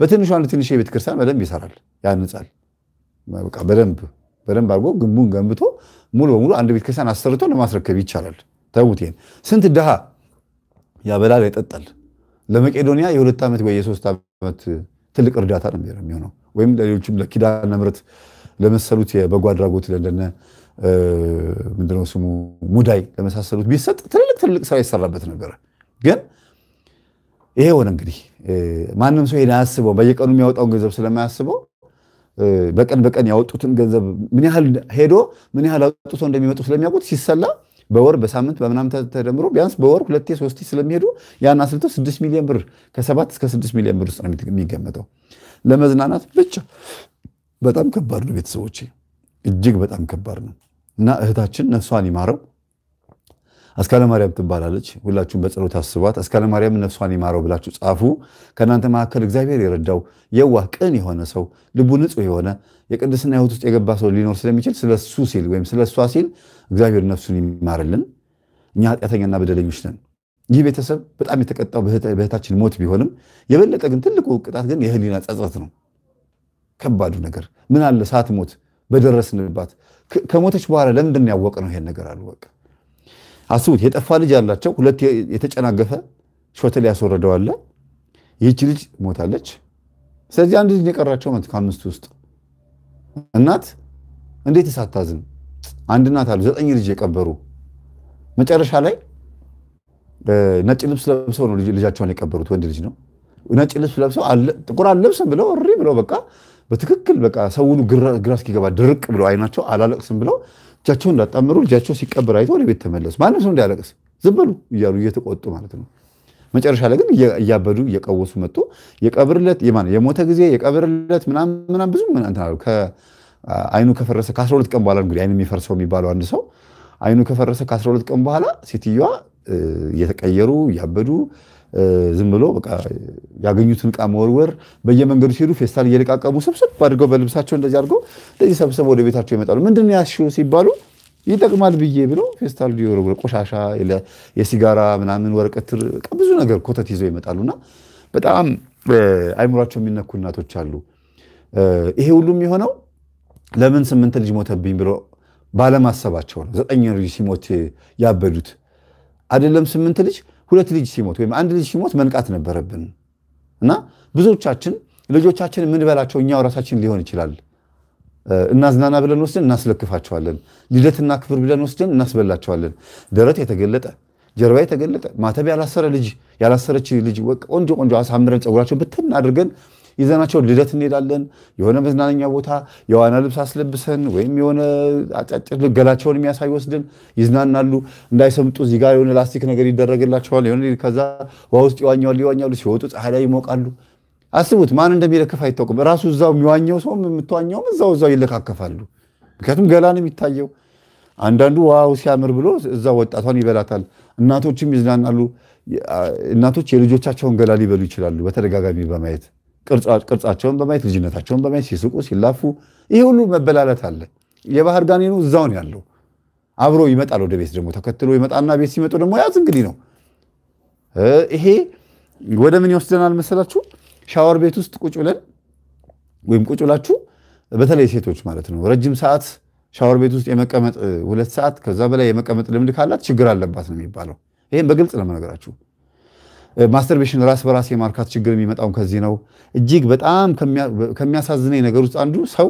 በትንሹ አንድ ትንሽ የቤተክርስቲያን በደንብ ይሰራል፣ ያንጻል፣ በደንብ በደንብ አድርጎ ግንቡን ገንብቶ ሙሉ በሙሉ አንድ ቤተክርስቲያን አሰርቶ ለማስረከብ ይቻላል። ተዉት። ይሄን ስንት ድሃ ያበላል ያጠጣል። ለመቄዶንያ የሁለት ዓመት ወይ የሶስት ዓመት ትልቅ እርዳታ ነው የሚሆነው። ወይም ለሌሎችም ለኪዳነ ምሕረት ለመሰሉት የበጎ አድራጎት ምንድነው ስሙ ሙዳይ ለመሳሰሉት ቢሰጥ ትልልቅ ትልልቅ ስራ ይሰራበት ነበረ። ግን ይሄ ሆነ እንግዲህ ማንም ሰው ይሄን አያስበው። በየቀኑ የሚያወጣውን ገንዘብ ስለማያስበው በቀን በቀን ያወጡትን ገንዘብ ምን ያህል ሄዶ ምን ያህል አውጥቶ እንደሚመጡ ስለሚያውቁት ሲሰላ በወር በሳምንት በምናምን ተደምሮ ቢያንስ በወር ሁለቴ ሶስቴ ስለሚሄዱ ያን አስልተው ስድስት ሚሊዮን ብር ከሰባት እስከ ስድስት ሚሊዮን ብር ውስጥ ነው የሚገመተው ለመዝናናት ብቻ። በጣም ከባድ ነው ቤተሰቦች እጅግ በጣም ከባድ ነው እና እህታችን ነፍሷን ይማረው። አስካለ ማርያም ትባላለች። ሁላችሁም በጸሎት አስቧት። አስካለ ማርያም ነፍሷን ይማረው ብላችሁ ጻፉ። ከእናንተ መካከል እግዚአብሔር የረዳው የዋህ ቅን የሆነ ሰው ልቡ ንጹህ የሆነ የቅድስና ሕይወት ውስጥ የገባ ሰው ሊኖር ስለሚችል ስለ እሱ ሲል ወይም ስለ እሷ ሲል እግዚአብሔር ነፍሱን ይማርልን። እኛ ኃጢአተኛና በደለኞች ነን። ይህ ቤተሰብ በጣም የተቀጣው በእህታችን ሞት ቢሆንም የበለጠ ግን ትልቁ ቅጣት ግን የህሊና ጸጸት ነው። ከባዱ ነገር ምን አለ ሳትሞት በደረስንባት ከሞተች በኋላ ለምንድን ነው ይሄን ነገር አሉ በቃ አስቡት የጠፋ ልጅ ያላቸው ሁለት የተጨናገፈ ሾተል ያስወረደው አለ። ይህች ልጅ ሞታለች። ስለዚህ አንድ ልጅ የቀራቸው ነው ውስጥ። እናት እንዴት ሳታዝን አንድ እናት አሉ ዘጠኝ ልጅ የቀበሩ መጨረሻ ላይ ነጭ ልብስ ለብሰው ነው ልጃቸውን የቀበሩት። ወንድ ልጅ ነው። ነጭ ልብስ ለብሰው ጥቁር አልለብስም ብለው እሪ ብለው በቃ በትክክል በቃ ሰው ሁሉ ግራ እስኪገባ ድርቅ ብለው አይናቸው አላለቅስም ብለው እጃቸውን እንዳጣምሩ ልጃቸው ሲቀበር አይቶ ወደ ቤት ተመለሱ። ማንም ሰው እንዲያለቅስ ዝም በሉ እያሉ እየተቆጡ ማለት ነው። መጨረሻ ላይ ግን እያበዱ እየቀወሱ መጡ። የቀብርለት የሞተ ጊዜ የቀብርለት ምናምን ብዙ አይኑ ከፈረሰ ከ12 ቀን በኋላ እንግዲህ አይን የሚፈርሰው የሚባለው አንድ ሰው አይኑ ከፈረሰ ከ12 ቀን በኋላ ሴትዮዋ እየተቀየሩ እያበዱ ዝም ብሎ በቃ ያገኙትን እቃ መወርወር፣ በየመንገዱ ሲሄዱ ፌስታል እየለቃቀሙ ሰብሰብ አድርገው በልብሳቸው እንደዚህ አድርገው እንደዚህ ሰብሰብ ወደ ቤታቸው ይመጣሉ። ምንድን ነው ሲባሉ ይጠቅማል ብዬ ብሎ ፌስታል ይወረውራሉ። ቆሻሻ፣ የሲጋራ ምናምን ወረቀትር ብዙ ነገር ኮተት ይዘው ይመጣሉና በጣም አይምሯቸው የሚነኩ እናቶች አሉ። ይሄ ሁሉም የሆነው ለምን ስምንት ልጅ ሞተብኝ ብሎ ባለማሰባቸው ነው። ዘጠኝ ልጅ ሲሞት ያበዱት አይደለም ስምንት ልጅ ሁለት ልጅ ሲሞት ወይም አንድ ልጅ ሲሞት መንቃት ነበረብን እና ብዙዎቻችን ልጆቻችን የምንበላቸው እኛው ራሳችን ሊሆን ይችላል። እናዝናና ብለን ወስደን እናስለክፋቸዋለን። ልደትና ክብር ብለን ወስደን እናስበላቸዋለን። ደረት የተገለጠ ጀርባ የተገለጠ ማተብ ያላሰረ ልጅ ያላሰረች ልጅ ቆንጆ ቆንጆ አሳምረን ፀጉራቸውን ብትን አድርገን ይዘናቸው ልደት እንሄዳለን። የሆነ መዝናነኛ ቦታ የዋና ልብስ አስለብሰን ወይም የሆነ አጫጭር ገላቸውን የሚያሳይ ወስደን ይዝናናሉ። እንዳይሰምጡ እዚህ ጋር የሆነ ላስቲክ ነገር ይደረግላቸዋል። የሆነ ከዛ ውሃ ውስጥ ይዋኛሉ ይዋኛሉ። ሲወጡ ፀሐይ ላይ ይሞቃሉ። አስቡት፣ ማን እንደሚለክፍ አይታወቅም። ራሱ እዛው የሚዋኘው ሰውም የምትዋኘውም እዛው እዛው ይለካከፋሉ። ምክንያቱም ገላ ነው የሚታየው። አንዳንዱ ዋው ሲያምር ብሎ እዛ ወጣቷን ይበላታል። እናቶችም ይዝናናሉ። እናቶች የልጆቻቸውን ገላ ሊበሉ ይችላሉ በተደጋጋሚ በማየት ቅርጻቸውን በማየት ልጅነታቸውን በማየት ሲስቁ ሲላፉ፣ ይህ ሁሉ መበላለት አለ። የባህር ጋኔኑ እዛው ነው ያለው። አብሮ ይመጣል። ወደ ቤት ደግሞ ተከትሎ ይመጣና ቤት ሲመጡ ደግሞ ያዝ እንግዲህ ነው። ይሄ ወደ ምን ይወስደናል መሰላችሁ? ሻወር ቤት ውስጥ ቁጭ ብለን ወይም ቁጭ ብላችሁ በተለይ ሴቶች ማለት ነው ረጅም ሰዓት ሻወር ቤት ውስጥ የመቀመጥ ሁለት ሰዓት ከዛ በላይ የመቀመጥ ልምድ ካላት ችግር አለባት ነው የሚባለው። ይህም በግልጽ ለመነገራችሁ ማስተርቤሽን ራስ በራስ የማርካት ችግር የሚመጣውን ከዚህ ነው። እጅግ በጣም ከሚያሳዝነኝ ነገር ውስጥ አንዱ ሰው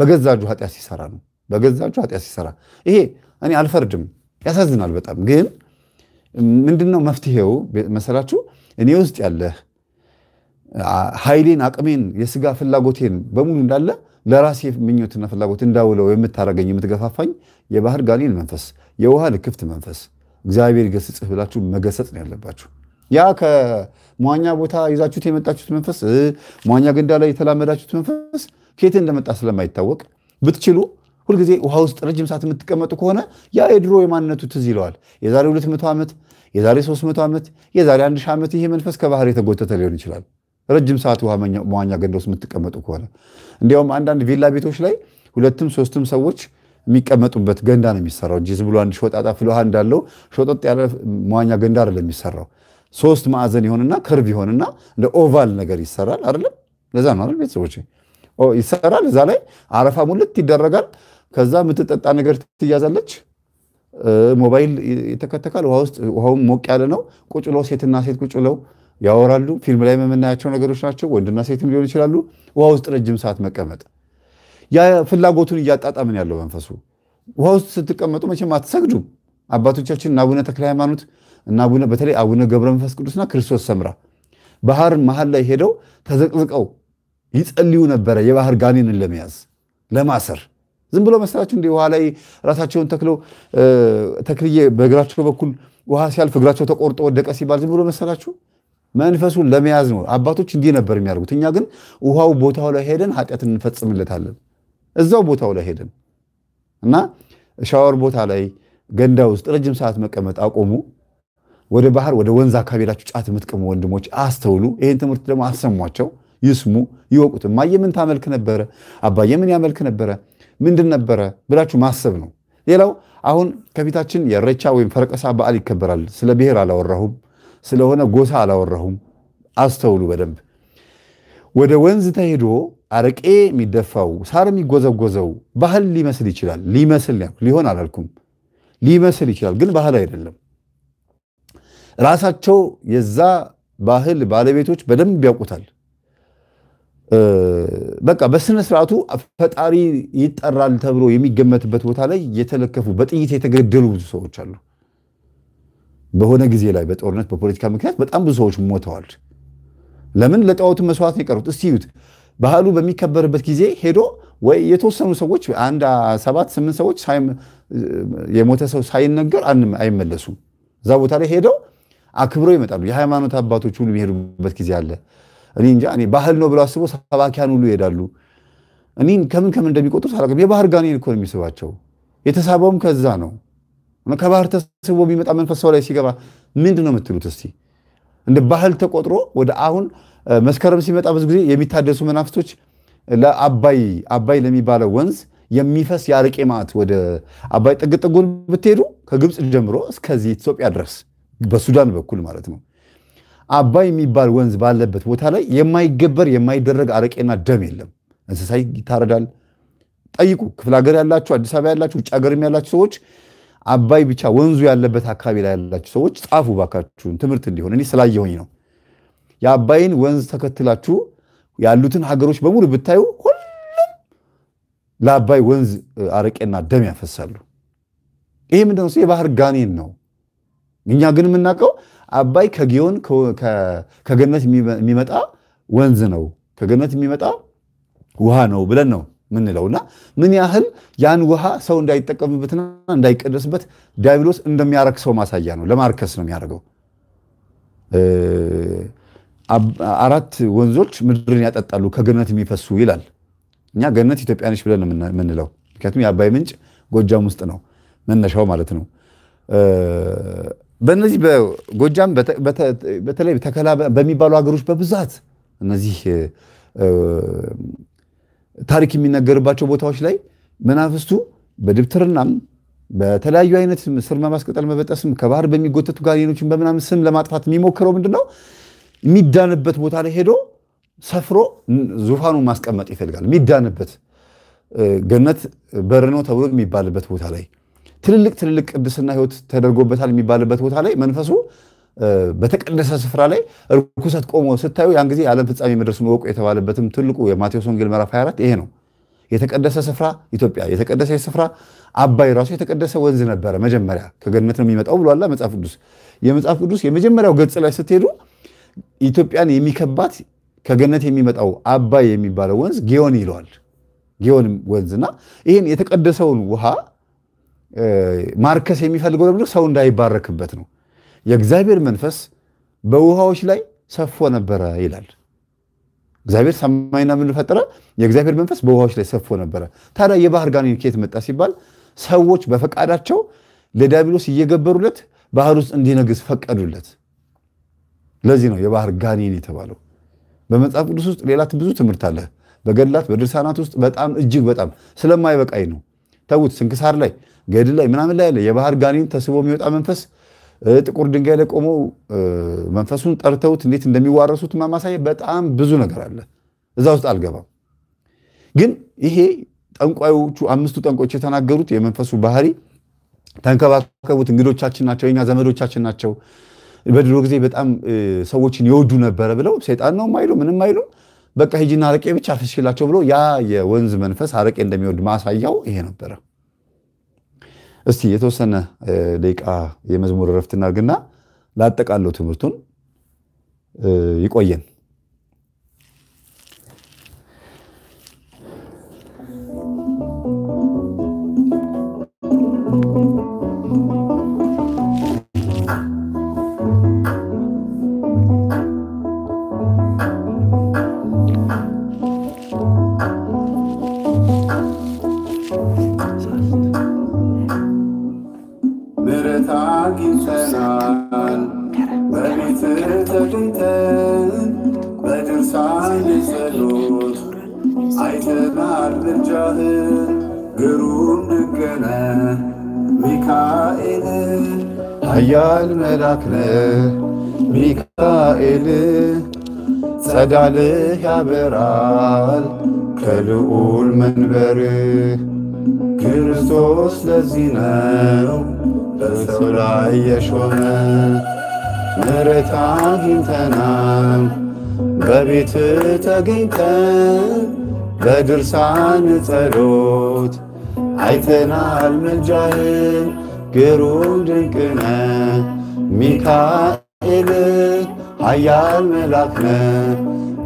በገዛጁ እጁ ኃጢአት ሲሰራ ነው። በገዛጁ ኃጢአት ሲሰራ ይሄ እኔ አልፈርድም፣ ያሳዝናል በጣም ግን ምንድነው መፍትሄው መሰላችሁ? እኔ ውስጥ ያለ ኃይሌን፣ አቅሜን፣ የስጋ ፍላጎቴን በሙሉ እንዳለ ለራሴ ምኞትና ፍላጎት እንዳውለው የምታደርገኝ የምትገፋፋኝ የባህር ጋኔን መንፈስ፣ የውሃ ልክፍት መንፈስ እግዚአብሔር ይገስጽህ ብላችሁ መገሰጽ ነው ያለባችሁ። ያ ከመዋኛ ቦታ ይዛችሁት የመጣችሁት መንፈስ፣ መዋኛ ገንዳ ላይ የተላመዳችሁት መንፈስ ከየት እንደመጣ ስለማይታወቅ ብትችሉ ሁልጊዜ ውሃ ውስጥ ረጅም ሰዓት የምትቀመጡ ከሆነ ያ የድሮ የማንነቱ ትዝ ይለዋል። የዛሬ 200 ዓመት፣ የዛሬ 300 ዓመት፣ የዛሬ 1000 ዓመት ይሄ መንፈስ ከባህር የተጎተተ ሊሆን ይችላል። ረጅም ሰዓት ውሃ መዋኛ ገንዳ ውስጥ የምትቀመጡ ከሆነ እንዲያውም አንዳንድ ቪላ ቤቶች ላይ ሁለትም ሶስትም ሰዎች የሚቀመጡበት ገንዳ ነው የሚሰራው እንጂ ዝም ብሎ አንድ ሾጣጣ ፍል ውሃ እንዳለው ሾጠጥ ያለ መዋኛ ገንዳ አይደለም የሚሰራው። ሶስት ማዕዘን ይሆንና ከርቭ ይሆንና እንደ ኦቫል ነገር ይሰራል አይደለም። ለዛ ነው አይደል ቤተሰቦች ይሰራል። እዛ ላይ አረፋ ሙልት ይደረጋል። ከዛ የምትጠጣ ነገር ትያዛለች። ሞባይል ይተከተካል። ውሃ ውስጥ ውሃውም ሞቅ ያለ ነው። ቁጭ ብለው ሴትና ሴት ቁጭ ብለው ያወራሉ። ፊልም ላይ የምናያቸው ነገሮች ናቸው። ወንድና ሴትም ሊሆን ይችላሉ። ውሃ ውስጥ ረጅም ሰዓት መቀመጥ ያ ፍላጎቱን እያጣጣምን ያለው መንፈሱ ውሃ ውስጥ ስትቀመጡ መቼም አትሰግዱም። አባቶቻችን አቡነ ተክለ ሃይማኖት እና በተለይ አቡነ ገብረ መንፈስ ቅዱስና ክርስቶስ ሰምራ ባህር መሀል ላይ ሄደው ተዘቅዝቀው ይጸልዩ ነበረ። የባህር ጋኔንን ለመያዝ ለማሰር ዝም ብሎ መሰላችሁ እንደ ውሃ ላይ ራሳቸውን ተክለው ተክልዬ በእግራቸው በኩል ውሃ ሲያልፍ እግራቸው ተቆርጦ ወደቀ ሲባል ዝም ብሎ መሰላችሁ? መንፈሱን ለመያዝ ነው። አባቶች እንዲህ ነበር የሚያደርጉት። እኛ ግን ውሃው ቦታው ላይ ሄደን ኃጢአት እንፈጽምለታለን። እዛው ቦታው ላይ ሄደን እና ሻወር ቦታ ላይ ገንዳ ውስጥ ረጅም ሰዓት መቀመጥ አቆሙ። ወደ ባህር ወደ ወንዝ አካባቢ ሄዳችሁ ጫት የምትቅሙ ወንድሞች አስተውሉ። ይህን ትምህርት ደግሞ አሰሟቸው፣ ይስሙ፣ ይወቁት። እማዬ ምን ታመልክ ነበረ? አባዬ ምን ያመልክ ነበረ? ምንድን ነበረ ብላችሁ ማሰብ ነው። ሌላው አሁን ከፊታችን የረቻ ወይም ፈረቀሳ በዓል ይከበራል። ስለ ብሔር አላወራሁም፣ ስለሆነ ጎሳ አላወራሁም። አስተውሉ በደንብ ወደ ወንዝ ተሄዶ አረቄ የሚደፋው ሳር የሚጎዘጎዘው ባህል ሊመስል ይችላል። ሊመስል ሊሆን አላልኩም። ሊመስል ይችላል፣ ግን ባህል አይደለም። ራሳቸው የዛ ባህል ባለቤቶች በደንብ ያውቁታል። በቃ በስነ ስርዓቱ ፈጣሪ ይጠራል ተብሎ የሚገመትበት ቦታ ላይ የተለከፉ በጥይት የተገደሉ ብዙ ሰዎች አሉ። በሆነ ጊዜ ላይ በጦርነት በፖለቲካ ምክንያት በጣም ብዙ ሰዎች ሞተዋል። ለምን? ለጣዖት መስዋዕት የቀሩት። እስቲ እዩት። ባህሉ በሚከበርበት ጊዜ ሄዶ ወይ የተወሰኑ ሰዎች አንድ ሰባት ስምንት ሰዎች የሞተ ሰው ሳይነገር አይመለሱም። እዛ ቦታ ላይ ሄደው አክብረው ይመጣሉ። የሃይማኖት አባቶች ሁሉ የሚሄዱበት ጊዜ አለ። እኔ እንጃ እኔ ባህል ነው ብሎ አስቦ ሰባኪያን ሁሉ ይሄዳሉ። እኔ ከምን ከምን እንደሚቆጥሩት አላውቅም። የባህር ጋኔን እኮ ነው የሚስባቸው። የተሳበውም ከዛ ነው። ከባህር ተስቦ የሚመጣ መንፈስ ሰው ላይ ሲገባ ምንድን ነው የምትሉት? እስቲ እንደ ባህል ተቆጥሮ ወደ አሁን መስከረም ሲመጣ ብዙ ጊዜ የሚታደሱ መናፍስቶች ለአባይ አባይ ለሚባለው ወንዝ የሚፈስ የአረቄ ማት ወደ አባይ ጥግጥጉን ብትሄዱ ከግብፅ ጀምሮ እስከዚህ ኢትዮጵያ ድረስ በሱዳን በኩል ማለት ነው። አባይ የሚባል ወንዝ ባለበት ቦታ ላይ የማይገበር የማይደረግ አረቄና ደም የለም። እንስሳ ይታረዳል። ጠይቁ። ክፍለ ሀገር ያላችሁ፣ አዲስ አበባ ያላችሁ፣ ውጭ ሀገርም ያላችሁ ሰዎች አባይ ብቻ ወንዙ ያለበት አካባቢ ላይ ያላችሁ ሰዎች ጻፉ ባካችሁን፣ ትምህርት እንዲሆን እኔ ስላየሆኝ ነው። የአባይን ወንዝ ተከትላችሁ ያሉትን ሀገሮች በሙሉ ብታዩ ለአባይ ወንዝ አረቄና ደም ያፈሳሉ። ይህ ምንድነው? የባህር ጋኔን ነው። እኛ ግን የምናውቀው አባይ ከጊዮን ከገነት የሚመጣ ወንዝ ነው፣ ከገነት የሚመጣ ውሃ ነው ብለን ነው እና ምን ያህል ያን ውሃ ሰው እንዳይጠቀምበትና እንዳይቀደስበት ዲያብሎስ እንደሚያረክሰው ማሳያ ነው። ለማርከስ ነው የሚያደርገው። አራት ወንዞች ምድርን ያጠጣሉ ከገነት የሚፈሱ ይላል። እኛ ገነት ኢትዮጵያ ነች ብለን የምንለው ምክንያቱም የአባይ ምንጭ ጎጃም ውስጥ ነው መነሻው ማለት ነው። በነዚህ በጎጃም በተለይ ተከላ በሚባሉ ሀገሮች በብዛት እነዚህ ታሪክ የሚነገርባቸው ቦታዎች ላይ መናፍስቱ በድብትርናም በተለያዩ አይነት ስር ማስቀጠል መበጠስም ከባህር በሚጎተቱ ጋኔኖችን በምናምን ስም ለማጥፋት የሚሞክረው ምንድን ነው? የሚዳንበት ቦታ ላይ ሄዶ ሰፍሮ ዙፋኑን ማስቀመጥ ይፈልጋል። የሚዳንበት ገነት በር ነው ተብሎ የሚባልበት ቦታ ላይ ትልልቅ ትልልቅ ቅድስና ህይወት ተደርጎበታል የሚባልበት ቦታ ላይ መንፈሱ በተቀደሰ ስፍራ ላይ እርኩሰት ቆሞ ስታዩ ያን ጊዜ የዓለም ፍጻሜ መድረስ መወቁ የተባለበትም ትልቁ የማቴዎስ ወንጌል ምዕራፍ 24 ይሄ ነው። የተቀደሰ ስፍራ ኢትዮጵያ የተቀደሰ ስፍራ አባይ ራሱ የተቀደሰ ወንዝ ነበረ። መጀመሪያ ከገነት ነው የሚመጣው ብሏላ መጽሐፍ ቅዱስ። የመጽሐፍ ቅዱስ የመጀመሪያው ገጽ ላይ ስትሄዱ ኢትዮጵያን የሚከባት ከገነት የሚመጣው አባይ የሚባለው ወንዝ ጊዮን ይለዋል። ጊዮን ወንዝና ይህን የተቀደሰውን ውሃ ማርከስ የሚፈልገው ደግሞ ሰው እንዳይባረክበት ነው። የእግዚአብሔር መንፈስ በውሃዎች ላይ ሰፎ ነበረ ይላል። እግዚአብሔር ሰማይና ምድርን ፈጠረ፣ የእግዚአብሔር መንፈስ በውሃዎች ላይ ሰፎ ነበረ። ታዲያ የባህር ጋኔን ከየት መጣ ሲባል ሰዎች በፈቃዳቸው ለዲያብሎስ እየገበሩለት ባህር ውስጥ እንዲነግስ ፈቀዱለት። ለዚህ ነው የባህር ጋኔን የተባለው። በመጽሐፍ ቅዱስ ውስጥ ሌላ ብዙ ትምህርት አለ። በገድላት በድርሳናት ውስጥ በጣም እጅግ በጣም ስለማይበቃኝ ነው። ተዉት። ስንክሳር ላይ ገድል ላይ ምናምን ላይ ያለ የባህር ጋኔን ተስቦ የሚወጣ መንፈስ ጥቁር ድንጋይ ላይ ቆመው መንፈሱን ጠርተውት እንዴት እንደሚዋረሱት ማሳየ በጣም ብዙ ነገር አለ። እዛ ውስጥ አልገባም። ግን ይሄ ጠንቋዮቹ አምስቱ ጠንቆች የተናገሩት የመንፈሱ ባህሪ ተንከባከቡት፣ እንግዶቻችን ናቸው፣ የኛ ዘመዶቻችን ናቸው በድሮ ጊዜ በጣም ሰዎችን የወዱ ነበረ ብለው ሰይጣን ነው ማይሉ ምንም አይሉ በቃ ሂጂና አረቄ ብቻ አፍስሽላቸው ብሎ ያ የወንዝ መንፈስ አረቄ እንደሚወድ ማሳያው ይሄ ነበረ። እስቲ የተወሰነ ደቂቃ የመዝሙር እረፍት እናድርግና ላጠቃለው ትምህርቱን ይቆየን። ኃያል መልአክ ነህ ሚካኤል ጸዳልህ ያበራል ከልዑል መንበር ክርስቶስ ለዚህ ነው በሰው ላይ የሾመ ምሕረት አግኝተናል በቤት ተገኝተን በድርሳን ጸሎት አይተናል ምልጃህን ግሩም ድንቅነ ሚካኤል ኃያል መላክነ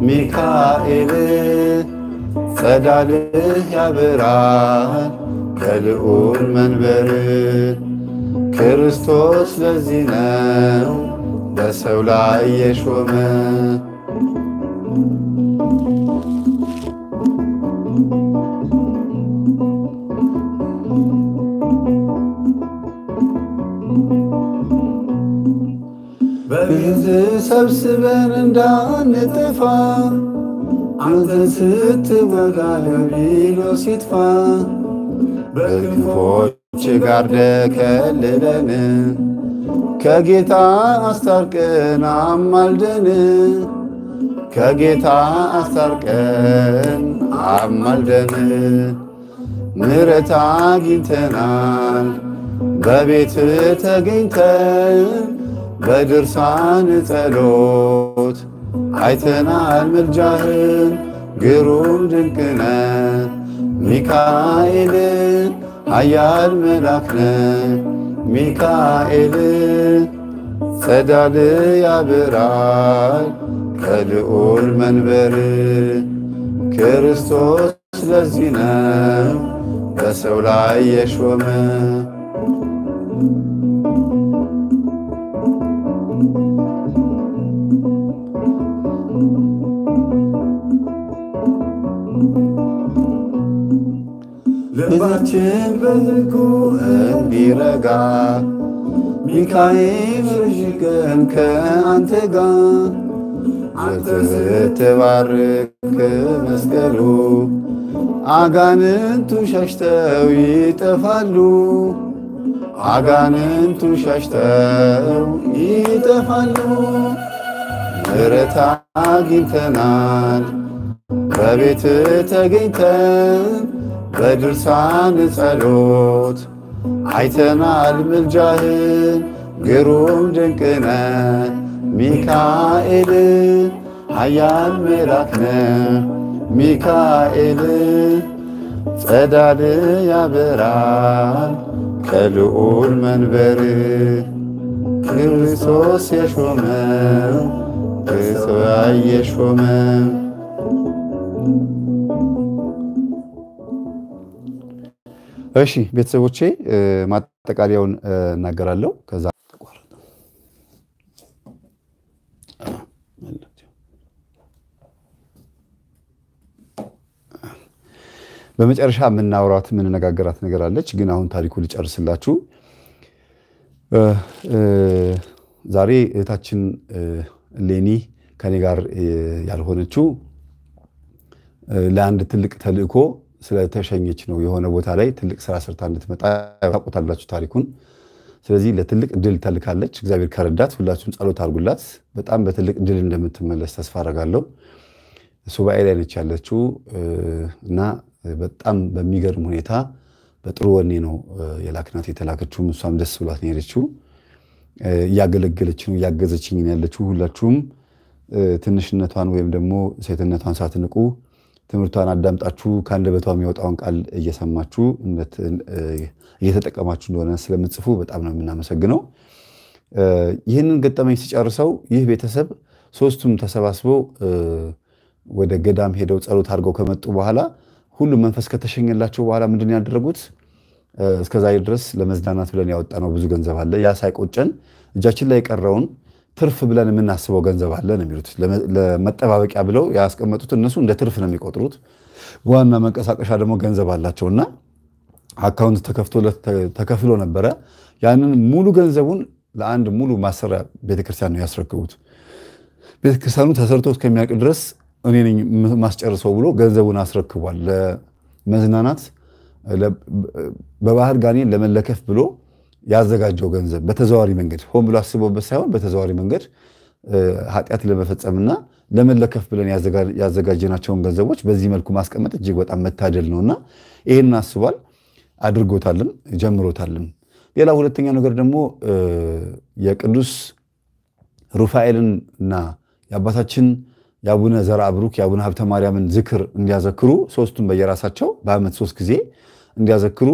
ሚካኤል ጸዳልህ ያበራል ከልዑል መንበር ክርስቶስ ለዚህ ነው በሰው ላይ የሾመ ገንዘብ ሰብስበን እንዳንጠፋ አንተን ስትወጋ ዲያብሎስ ይጥፋ። በክንፎች ጋርደ ከልለን ከጌታ አስታርቀን አማልደን ከጌታ አስታርቀን አማልደን ምሕረት አግኝተናል በቤት ተገኝተን በድርሳን ጸሎት አይተናል ምልጃህን ግሩም ነ ሚካኤልን አያል መላክነ ሚካኤልን ጸዳል ያብራል ከልዑል መንበር ክርስቶስ ለዚህ ነው በሰው ላይ የሾመ ልባችን በሕጉ እንዲረጋ ሚካኤል እሽገን ከአንተ ጋር አንተ ስትባርክ መስቀሉ አጋንንቱ ሸሽተው ይጠፋሉ። አጋንንቱ ሸሽተው ይጠፋሉ። ምሕረት አግኝተናል በቤት ተገኝተን በድርሳን ጸሎት አይተናል ምልጃህን ግሩም ድንቅነ ሚካኤል ኃያል መላክነ ሚካኤል ጸዳል ያበራል ከልዑል መንበር ክርስቶስ የሾመ ክርስቶስ የሾመ እሺ ቤተሰቦቼ ማጠቃለያውን እናገራለሁ። ከዛ በመጨረሻ የምናወራት የምንነጋገራት ነገር አለች፣ ግን አሁን ታሪኩ ልጨርስላችሁ። ዛሬ እህታችን ሌኒ ከኔ ጋር ያልሆነችው ለአንድ ትልቅ ተልእኮ ስለተሸኘች ነው የሆነ ቦታ ላይ ትልቅ ስራ ሰርታ እንድትመጣ ታውቁታላችሁ ታሪኩን። ስለዚህ ለትልቅ ድል ተልካለች። እግዚአብሔር ከረዳት ሁላችሁም ጸሎት አድርጉላት። በጣም በትልቅ ድል እንደምትመለስ ተስፋ አደርጋለሁ። ሱባኤ ላይ ነች ያለችው እና በጣም በሚገርም ሁኔታ በጥሩ ወኔ ነው የላክናት የተላከችውም። እሷም ደስ ብሏት ነው የሄደችው። እያገለገለች ነው እያገዘችኝ ያለችው። ሁላችሁም ትንሽነቷን ወይም ደግሞ ሴትነቷን ሳትንቁ ትምህርቷን አዳምጣችሁ ከአንደበቷ የሚወጣውን ቃል እየሰማችሁ እየተጠቀማችሁ እንደሆነ ስለምጽፉ በጣም ነው የምናመሰግነው። ይህንን ገጠመኝ ሲጨርሰው ይህ ቤተሰብ ሶስቱም ተሰባስበው ወደ ገዳም ሄደው ጸሎት አድርገው ከመጡ በኋላ ሁሉም መንፈስ ከተሸኘላቸው በኋላ ምንድን ያደረጉት? እስከዛሬ ድረስ ለመዝናናት ብለን ያወጣነው ብዙ ገንዘብ አለ። ያ ሳይቆጨን እጃችን ላይ የቀረውን ትርፍ ብለን የምናስበው ገንዘብ አለ ነው የሚሉት። ለመጠባበቂያ ብለው ያስቀመጡት እነሱ እንደ ትርፍ ነው የሚቆጥሩት። ዋና መንቀሳቀሻ ደግሞ ገንዘብ አላቸውና አካውንት ተከፍሎ ነበረ። ያንን ሙሉ ገንዘቡን ለአንድ ሙሉ ማሰሪያ ቤተክርስቲያን ነው ያስረክቡት። ቤተክርስቲያኑ ተሰርቶት ከሚያውቅ ድረስ እኔ ማስጨርሰው ብሎ ገንዘቡን አስረክቧል። ለመዝናናት በባህር ጋኔን ለመለከፍ ብሎ ያዘጋጀው ገንዘብ በተዘዋሪ መንገድ ሆን ብሎ አስቦበት ሳይሆን በተዘዋሪ መንገድ ኃጢአት ለመፈጸምና ለመለከፍ ብለን ያዘጋጀናቸውን ገንዘቦች በዚህ መልኩ ማስቀመጥ እጅግ በጣም መታደል ነውና ይህንን አስቧል፣ አድርጎታልም፣ ጀምሮታልም። ሌላ ሁለተኛ ነገር ደግሞ የቅዱስ ሩፋኤልን እና የአባታችን የአቡነ ዘራ አብሩክ የአቡነ ሀብተ ማርያምን ዝክር እንዲያዘክሩ ሶስቱን በየራሳቸው በዓመት ሶስት ጊዜ እንዲያዘክሩ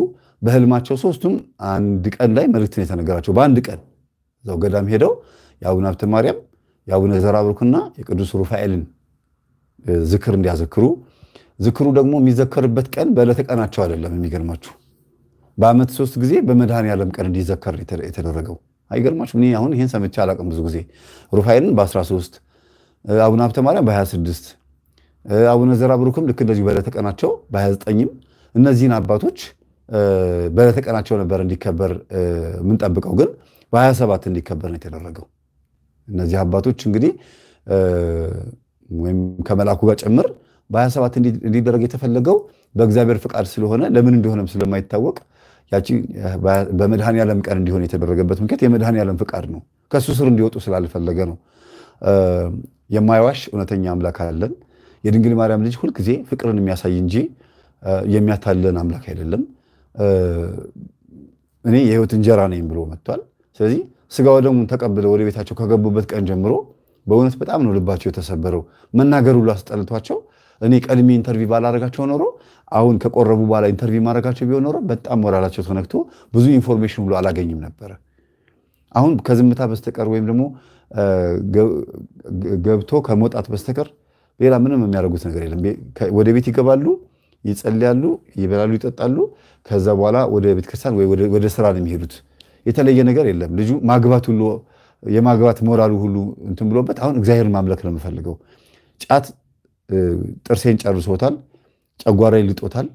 በህልማቸው ሶስቱም አንድ ቀን ላይ መልእክትን የተነገራቸው በአንድ ቀን እዛው ገዳም ሄደው የአቡነ ሀብተ ማርያም የአቡነ ዘራብሩክና የቅዱስ ሩፋኤልን ዝክር እንዲያዘክሩ ዝክሩ ደግሞ የሚዘከርበት ቀን በዕለተ ቀናቸው አይደለም። የሚገርማችሁ በዓመት ሶስት ጊዜ በመድኃኔዓለም ቀን እንዲዘከር የተደረገው አይገርማችሁ? እኔ አሁን ይህን ሰምቼ አላቅም። ብዙ ጊዜ ሩፋኤልን በ13 አቡነ ሀብተ ማርያም በ26 አቡነ ዘራብሩክም ልክ እንደዚሁ በዕለተ ቀናቸው በ29ም እነዚህን አባቶች በለተቀናቸው ነበር እንዲከበር የምንጠብቀው፣ ግን በሀያ ሰባት እንዲከበር ነው የተደረገው። እነዚህ አባቶች እንግዲህ ወይም ከመላኩ ጋር ጭምር በሀያ ሰባት እንዲደረግ የተፈለገው በእግዚአብሔር ፍቃድ ስለሆነ ለምን እንደሆነም ስለማይታወቅ ያቺ በመድኃኔ ቀን እንዲሆን የተደረገበት ምክንያት የመድኃኔ ዓለም ፍቃድ ነው። ከእሱ ስር እንዲወጡ ስላልፈለገ ነው። የማይዋሽ እውነተኛ አምላክ አለን። የድንግል ማርያም ልጅ ሁልጊዜ ፍቅርን የሚያሳይ እንጂ የሚያታለን አምላክ አይደለም። እኔ የህይወት እንጀራ ነኝ ብሎ መጥቷል። ስለዚህ ስጋው ደሙን ተቀብለው ወደ ቤታቸው ከገቡበት ቀን ጀምሮ በእውነት በጣም ነው ልባቸው የተሰበረው። መናገር ሁሉ አስጠልቷቸው እኔ ቀድሜ ኢንተርቪ ባላደረጋቸው ኖሮ አሁን ከቆረቡ በኋላ ኢንተርቪ ማድረጋቸው ቢሆን ኖሮ በጣም ሞራላቸው ተነክቶ ብዙ ኢንፎርሜሽን ሁሉ አላገኝም ነበረ። አሁን ከዝምታ በስተቀር ወይም ደግሞ ገብቶ ከመውጣት በስተቀር ሌላ ምንም የሚያደርጉት ነገር የለም። ወደ ቤት ይገባሉ። ይጸልያሉ፣ ይበላሉ፣ ይጠጣሉ። ከዛ በኋላ ወደ ቤተክርስቲያን ወይ ወደ ስራ ነው የሚሄዱት። የተለየ ነገር የለም። ልጁ ማግባት ሁሉ የማግባት ሞራሉ ሁሉ እንትን ብሎበት አሁን እግዚአብሔር ማምለክ ነው የምፈልገው። ጫት ጥርሴን ጨርሶታል፣ ጨጓራ ልጦታል።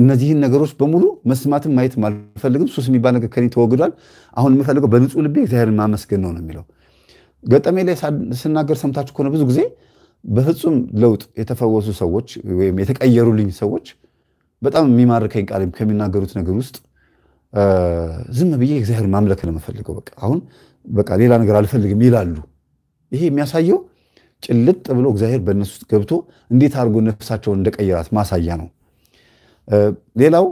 እነዚህን ነገሮች በሙሉ መስማትም ማየትም አልፈልግም። ሱስ የሚባል ነገር ከኔ ተወግዷል። አሁን የምፈልገው በንጹህ ልቤ እግዚአብሔርን ማመስገን ነው ነው የሚለው ገጠሜ ላይ ስናገር ሰምታችሁ ከሆነ ብዙ ጊዜ በፍጹም ለውጥ የተፈወሱ ሰዎች ወይም የተቀየሩልኝ ሰዎች በጣም የሚማርከኝ ቃል ከሚናገሩት ነገር ውስጥ ዝም ብዬ እግዚአብሔር ማምለክ ነው የምፈልገው። በቃ አሁን በቃ ሌላ ነገር አልፈልግም ይላሉ። ይሄ የሚያሳየው ጭልጥ ብሎ እግዚአብሔር በእነሱ ውስጥ ገብቶ እንዴት አድርጎ ነፍሳቸውን እንደቀየራት ማሳያ ነው። ሌላው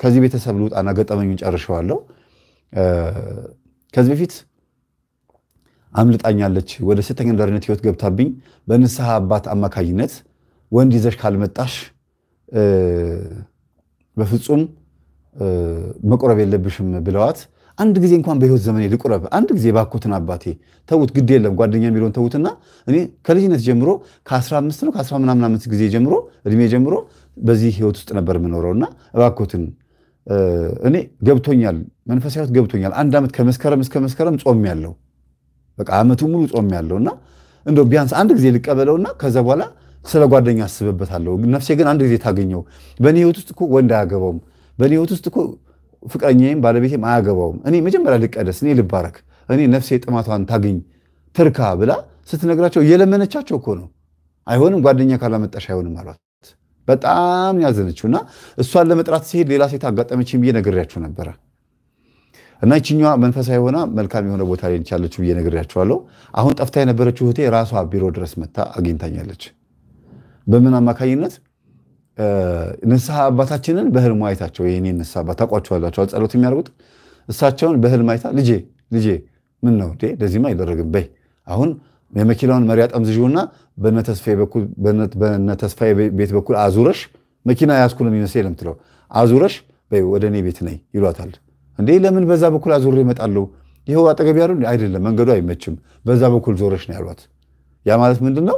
ከዚህ ቤተሰብ ልውጣና ገጠመኙን ጨርሸዋለሁ። ከዚህ በፊት አምልጣኛለች፣ ወደ ሴተኛ አዳሪነት ህይወት ገብታብኝ፣ በንስሐ አባት አማካኝነት ወንድ ይዘሽ ካልመጣሽ በፍጹም መቁረብ የለብሽም ብለዋት አንድ ጊዜ እንኳን በህይወት ዘመኔ ልቁረብ አንድ ጊዜ ባኮትን አባቴ ተዉት፣ ግድ የለም ጓደኛ የሚለውን ተዉትና፣ እኔ ከልጅነት ጀምሮ ከ15 ነው ከ10 ምናምን ዓመት ጊዜ ጀምሮ እድሜ ጀምሮ በዚህ ህይወት ውስጥ ነበር የምኖረውና እባኮትን እኔ ገብቶኛል፣ መንፈሳዊ ህይወት ገብቶኛል። አንድ ዓመት ከመስከረም እስከ መስከረም ጾም ያለው በቃ ዓመቱ ሙሉ ጾም ያለውና እንደው ቢያንስ አንድ ጊዜ ልቀበለውና ከዛ በኋላ ስለ ጓደኛ አስብበታለሁ። ነፍሴ ግን አንድ ጊዜ ታገኘው። በእኔ ህይወት ውስጥ እኮ ወንድ አያገባውም። በእኔ ህይወት ውስጥ እኮ ፍቅረኛዬም ባለቤቴም አያገባውም። እኔ መጀመሪያ ልቀደስ፣ እኔ ልባረክ፣ እኔ ነፍሴ ጥማቷን ታገኝ ትርካ ብላ ስትነግራቸው እየለመነቻቸው እኮ ነው። አይሆንም ጓደኛ ካላመጣሽ አይሆንም አሏት። በጣም ያዘነችውና እሷን ለመጥራት ሲሄድ ሌላ ሴት አጋጠመችኝ ብዬ ነግሬያችሁ ነበረ። እና ይችኛዋ መንፈሳዊ ሆና መልካም የሆነ ቦታ ላይ ቻለችው ብዬ ነግሬያቸዋለሁ። አሁን ጠፍታ የነበረችው እህቴ ራሷ ቢሮ ድረስ መታ አግኝታኛለች። በምን አማካኝነት? ንስሐ አባታችንን በህልም አይታቸው ይህ ንስሐ አባት ታውቋቸዋላቸው ጸሎት የሚያደርጉት እሳቸውን በህልም አይታ ልጄ ልጄ ምን ነው እንደዚህም አይደረግም በይ አሁን የመኪናውን መሪ አጠምዝዥውና በነተስፋ ቤት በኩል አዙረሽ መኪና ያዝኩ ነው የሚመስለኝ የለም ትለው አዙረሽ ወደ እኔ ቤት ነይ ይሏታል። እንዴ ለምን በዛ በኩል አዞሬ እመጣለሁ? ይኸው አጠገብ ያሉ አይደለም፣ መንገዱ አይመችም፣ በዛ በኩል ዞረች ነው ያሏት። ያ ማለት ምንድን ነው?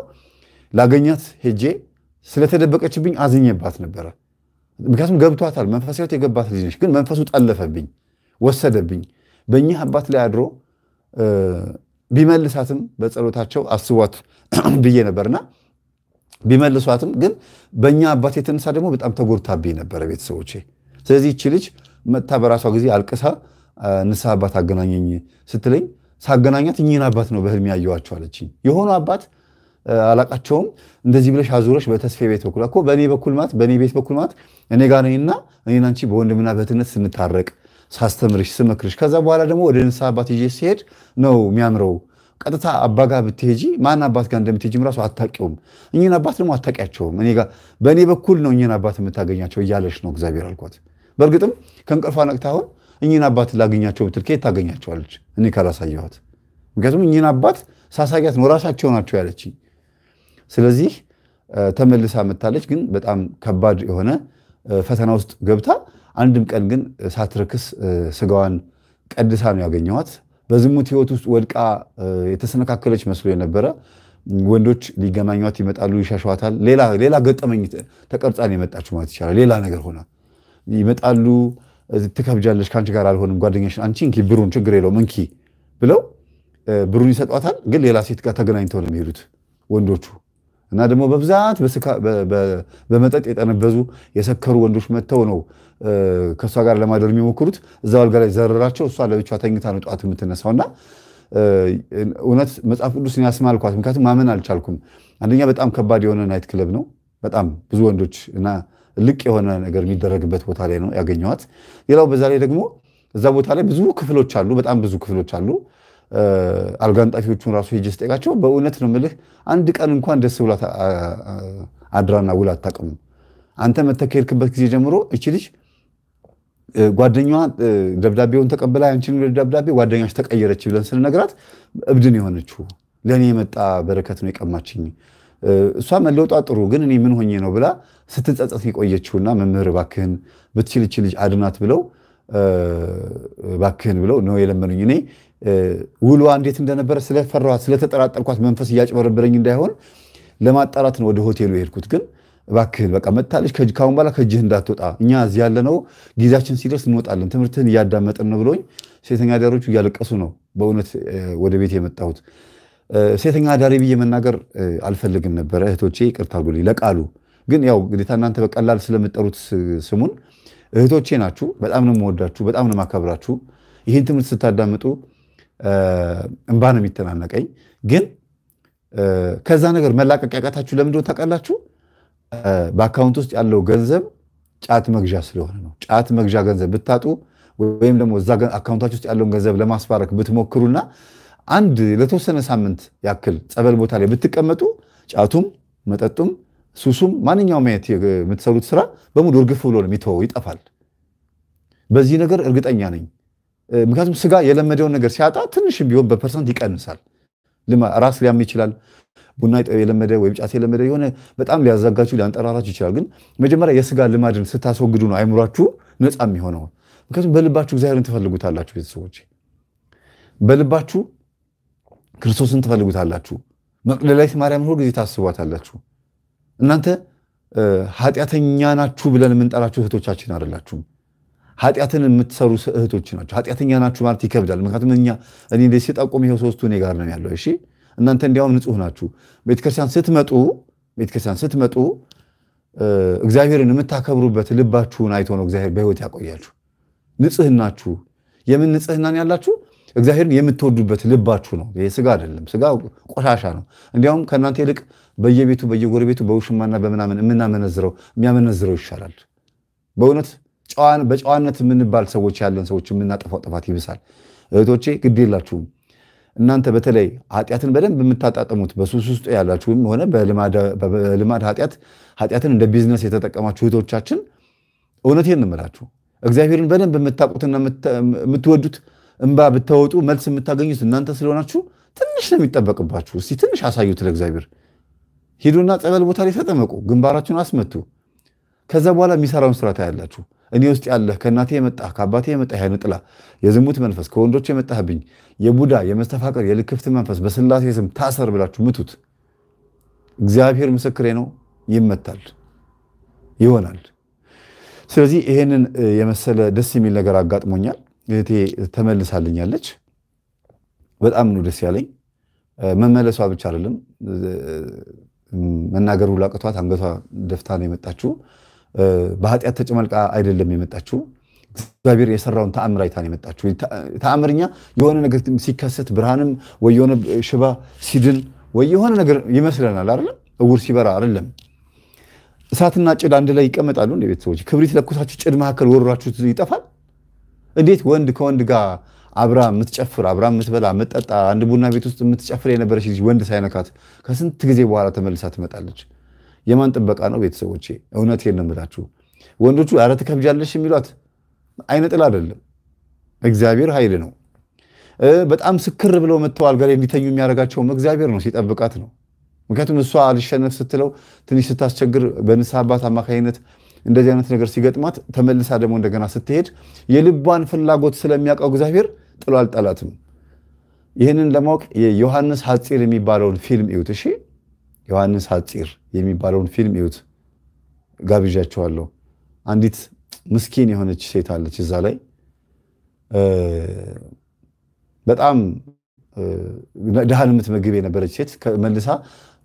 ላገኛት ሄጄ ስለተደበቀችብኝ አዝኜባት ነበረ። ምክንያቱም ገብቷታል፣ መንፈሳዊት የገባት ልጅ ነች። ግን መንፈሱ ጠለፈብኝ፣ ወሰደብኝ። በእኛ አባት ላይ አድሮ ቢመልሳትም በጸሎታቸው አስቧት ብዬ ነበርና ቢመልሷትም ግን በእኛ አባት የተነሳ ደግሞ በጣም ተጎድታብኝ ነበረ ቤተሰቦቼ። ስለዚህ ይቺ ልጅ መጥታ በራሷ ጊዜ አልቅሳ ንስሐ አባት አገናኘኝ ስትለኝ ሳገናኛት እኚህን አባት ነው በህልም ያየኋቸው አለችኝ። የሆኑ አባት አላቃቸውም እንደዚህ ብለሽ አዙረሽ በተስፌ ቤት በኩል እኮ በእኔ በኩል ማለት በእኔ ቤት በኩል ማለት እኔ ጋር ነኝና እኔን አንቺ በወንድምና በእህትነት ስንታረቅ ሳስተምርሽ ስመክርሽ ከዛ በኋላ ደግሞ ወደ ንስሐ አባት ይዤ ሲሄድ ነው የሚያምረው። ቀጥታ አባ ጋር ብትሄጂ ማን አባት ጋር እንደምትሄጂም ራሱ አታውቂውም። እኚህን አባት ደግሞ አታውቂያቸውም። እኔ ጋር በእኔ በኩል ነው እኚህን አባት የምታገኛቸው እያለሽ ነው እግዚአብሔር አልኳት። በእርግጥም ከእንቅልፏ ነቅታ አሁን እኚህን አባት ላገኛቸው ብትል ከየት ታገኛቸዋለች? እኔ ካላሳየኋት። ምክንያቱም እኚህን አባት ሳሳያት ነው ራሳቸው ናቸው ያለችኝ። ስለዚህ ተመልሳ መታለች። ግን በጣም ከባድ የሆነ ፈተና ውስጥ ገብታ አንድም ቀን ግን ሳትረክስ ስጋዋን ቀድሳ ነው ያገኘኋት። በዝሙት ህይወት ውስጥ ወድቃ የተሰነካከለች መስሎ የነበረ ወንዶች ሊገናኟት ይመጣሉ፣ ይሻሸዋታል። ሌላ ገጠመኝ ተቀርጻ የመጣችው ማለት ይቻላል። ሌላ ነገር ሆና ይመጣሉ ትከብጃለሽ፣ ከአንቺ ጋር አልሆንም፣ ጓደኛሽን አንቺ እንኪ ብሩን ችግር የለውም እንኪ ብለው ብሩን ይሰጧታል። ግን ሌላ ሴት ጋር ተገናኝተው ነው የሚሄዱት ወንዶቹ። እና ደግሞ በብዛት በመጠጥ የጠነበዙ የሰከሩ ወንዶች መጥተው ነው ከእሷ ጋር ለማደር የሚሞክሩት። እዛ አልጋ ላይ ዘረራቸው። እሷ ለብቻ ተኝታ ነው ጠዋት የምትነሳው። እና እውነት መጽሐፍ ቅዱስን ያስማልኳት፣ ምክንያቱም ማመን አልቻልኩም። አንደኛ በጣም ከባድ የሆነ ናይት ክለብ ነው፣ በጣም ብዙ ወንዶች እና ልቅ የሆነ ነገር የሚደረግበት ቦታ ላይ ነው ያገኘዋት። ሌላው በዛ ላይ ደግሞ እዛ ቦታ ላይ ብዙ ክፍሎች አሉ፣ በጣም ብዙ ክፍሎች አሉ። አልጋ ራሱ ሄጄ ስጠይቃቸው በእውነት ነው የምልህ አንድ ቀን እንኳን ደስ ብላ አድራና ውላ አታውቅም። አንተ መተህ ከሄድክበት ጊዜ ጀምሮ እቺ ልጅ ጓደኛዋ ደብዳቤውን ተቀብላ ያንቺን ደብዳቤ ጓደኛች ተቀየረች ብለን ስንነግራት እብድን የሆነችው ለእኔ የመጣ በረከት ነው የቀማችኝ እሷ መለውጧ ጥሩ ግን እኔ ምን ሆኜ ነው ብላ ስትጸጸት የቆየችውና መምህር ባክህን ብትችል ልጅ አድናት ብለው ባክህን ብለው ነው የለመኑኝ። እኔ ውሏ እንዴት እንደነበረ ስለፈራኋት ስለተጠራጠርኳት መንፈስ እያጭበረበረኝ እንዳይሆን ለማጣራት ነው ወደ ሆቴሉ የሄድኩት። ግን ባክህን በቃ መታለች፣ ካሁን በኋላ ከእጅህ እንዳትወጣ፣ እኛ እዚህ ያለነው ጊዜያችን ሲደርስ እንወጣለን፣ ትምህርትህን እያዳመጥን ነው ብሎኝ ሴተኛ አዳሪዎቹ እያለቀሱ ነው በእውነት ወደ ቤት የመጣሁት። ሴተኛ አዳሪ ብዬ መናገር አልፈልግም ነበረ እህቶቼ ይቅርታ አድርጉልኝ ለቃሉ። ግን ያው ግዴታ እናንተ በቀላል ስለምጠሩት ስሙን እህቶቼ ናችሁ። በጣም ነው የምወዳችሁ፣ በጣም ነው የማከብራችሁ። ይህን ትምህርት ስታዳምጡ እንባ ነው የሚተናነቀኝ። ግን ከዛ ነገር መላቀቅ ያቃታችሁ ለምንድነው ታውቃላችሁ? በአካውንት ውስጥ ያለው ገንዘብ ጫት መግዣ ስለሆነ ነው። ጫት መግዣ ገንዘብ ብታጡ ወይም ደግሞ እዛ አካውንታችሁ ውስጥ ያለውን ገንዘብ ለማስባረክ ብትሞክሩና አንድ ለተወሰነ ሳምንት ያክል ጸበል ቦታ ላይ ብትቀመጡ ጫቱም፣ መጠጡም፣ ሱሱም ማንኛውም አይነት የምትሰሩት ስራ በሙሉ እርግፍ ብሎ ነው የሚተወው፣ ይጠፋል። በዚህ ነገር እርግጠኛ ነኝ። ምክንያቱም ስጋ የለመደውን ነገር ሲያጣ ትንሽም ቢሆን በፐርሰንት ይቀንሳል። ራስ ሊያም ይችላል። ቡና የለመደ ወይም ጫት የለመደ የሆነ በጣም ሊያዛጋችሁ ሊያንጠራራችሁ ይችላል። ግን መጀመሪያ የስጋ ልማድን ስታስወግዱ ነው አይምሯችሁ ነፃ የሚሆነው። ምክንያቱም በልባችሁ እግዚአብሔርን ትፈልጉታላችሁ። ቤተሰቦች በልባችሁ ክርስቶስን ትፈልጉታላችሁ። መቅደላዊት ማርያምን ሁል ጊዜ ታስቧታላችሁ። እናንተ ኃጢአተኛ ናችሁ ብለን የምንጠራችሁ እህቶቻችን አይደላችሁም። ኃጢአትን የምትሰሩ እህቶች ናቸው። ኃጢአተኛ ናችሁ ማለት ይከብዳል። ምክንያቱም እኛ እኔ እንደ ሲጠቁም ይኸው ሶስቱ እኔ ጋር ነው ያለው። እሺ እናንተ እንዲያውም ንጹህ ናችሁ። ቤተክርስቲያን ስትመጡ ቤተክርስቲያን ስትመጡ እግዚአብሔርን የምታከብሩበት ልባችሁን አይቶ ነው እግዚአብሔር በህይወት ያቆያችሁ። ንጽህናችሁ የምን ንጽህናን ያላችሁ እግዚአብሔርን የምትወዱበት ልባችሁ ነው። ይሄ ስጋ አይደለም። ስጋ ቆሻሻ ነው። እንዲያውም ከእናንተ ይልቅ በየቤቱ በየጎረቤቱ በውሽማና በምናምን የምናመነዝረው የሚያመነዝረው ይሻላል። በእውነት በጨዋነት የምንባል ሰዎች ያለን ሰዎች የምናጠፋው ጥፋት ይብሳል። እህቶቼ ግድ የላችሁም። እናንተ በተለይ ኃጢአትን በደንብ የምታጣጠሙት በሱስ ውስጥ ያላችሁም ሆነ በልማድ ኃጢአት ኃጢአትን እንደ ቢዝነስ የተጠቀማችሁ እህቶቻችን እውነቴን እንምላችሁ እግዚአብሔርን በደንብ የምታውቁትና የምትወዱት እንባ ብታወጡ መልስ የምታገኙት እናንተ ስለሆናችሁ ትንሽ ነው የሚጠበቅባችሁ። እስቲ ትንሽ አሳዩት ለእግዚአብሔር። ሂዱና ጸበል ቦታ ላይ ተጠመቁ፣ ግንባራችሁን አስመቱ። ከዛ በኋላ የሚሰራውን ስራ ታያላችሁ። እኔ ውስጥ ያለ ከእናቴ የመጣ ከአባቴ የመጣ ያን ጥላ የዝሙት መንፈስ ከወንዶች የመጣህብኝ የቡዳ የመስተፋቀር የልክፍት መንፈስ በስላሴ ስም ታሰር ብላችሁ ምቱት። እግዚአብሔር ምስክሬ ነው፣ ይመታል፣ ይሆናል። ስለዚህ ይሄንን የመሰለ ደስ የሚል ነገር አጋጥሞኛል። እህቴ ተመልሳልኛለች። በጣም ነው ደስ ያለኝ። መመለሷ ብቻ አይደለም መናገር ሁሉ አቅቷት አንገቷ ደፍታ ነው የመጣችው። በኃጢአት ተጨመልቃ አይደለም የመጣችው። እግዚአብሔር የሰራውን ተአምር አይታ ነው የመጣችው። ተአምርኛ የሆነ ነገር ሲከሰት ብርሃንም ወይ የሆነ ሽባ ሲድን ወይ የሆነ ነገር ይመስለናል አይደለም። እውር ሲበራ አይደለም። እሳትና ጭድ አንድ ላይ ይቀመጣሉ። ቤተሰቦች ክብሪት ለኩሳችሁ ጭድ መካከል ወሯችሁ ይጠፋል። እንዴት ወንድ ከወንድ ጋር አብራ የምትጨፍር አብራ የምትበላ የምትጠጣ አንድ ቡና ቤት ውስጥ የምትጨፍር የነበረች ልጅ ወንድ ሳይነካት ከስንት ጊዜ በኋላ ተመልሳ ትመጣለች? የማን ጥበቃ ነው? ቤተሰቦቼ እውነቴን ነው የምላችሁ። ወንዶቹ ኧረ ትከብጃለሽ የሚሏት አይነ ጥላ አይደለም፣ እግዚአብሔር ኃይል ነው። በጣም ስክር ብለው መጥተው አልጋ ላይ እንዲተኙ የሚያደርጋቸውም እግዚአብሔር ነው፣ ሲጠብቃት ነው። ምክንያቱም እሷ አልሸነፍ ስትለው ትንሽ ስታስቸግር በንስሐ አባት አማካኝነት እንደዚህ አይነት ነገር ሲገጥማት ተመልሳ ደግሞ እንደገና ስትሄድ የልቧን ፍላጎት ስለሚያውቀው እግዚአብሔር ጥሎ አልጣላትም። ይህንን ለማወቅ የዮሐንስ ሐፂር የሚባለውን ፊልም እዩት። እሺ፣ ዮሐንስ ሐፂር የሚባለውን ፊልም እዩት፣ ጋብዣቸዋለሁ። አንዲት ምስኪን የሆነች ሴት አለች እዛ ላይ በጣም ድሃን የምትመግብ የነበረች ሴት መልሳ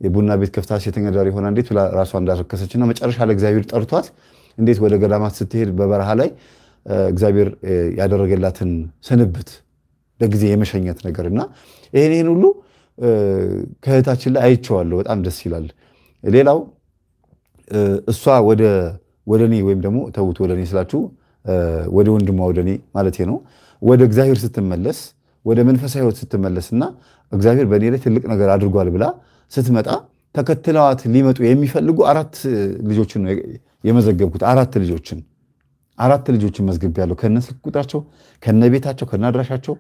የቡና ቤት ከፍታ ሴተኛ ዳሪ ሆና እንዴት ብላ ራሷ እንዳረከሰችና መጨረሻ ለእግዚአብሔር ጠርቷት እንዴት ወደ ገዳማት ስትሄድ በበረሃ ላይ እግዚአብሔር ያደረገላትን ስንብት ለጊዜ የመሸኘት ነገር እና ይህን ይህን ሁሉ ከእህታችን ላይ አይቼዋለሁ። በጣም ደስ ይላል። ሌላው እሷ ወደ እኔ ወይም ደግሞ ተውት፣ ወደ እኔ ስላችሁ ወደ ወንድሟ ወደ እኔ ማለት ነው፣ ወደ እግዚአብሔር ስትመለስ ወደ መንፈሳዊ ህይወት ስትመለስና እግዚአብሔር በእኔ ላይ ትልቅ ነገር አድርጓል ብላ ስትመጣ ተከትለዋት ሊመጡ የሚፈልጉ አራት ልጆችን ነው የመዘገብኩት። አራት ልጆችን አራት ልጆችን መዝግቤያለሁ። ከነ ስልክ ቁጥራቸው፣ ከነ ቤታቸው፣ ከነ አድራሻቸው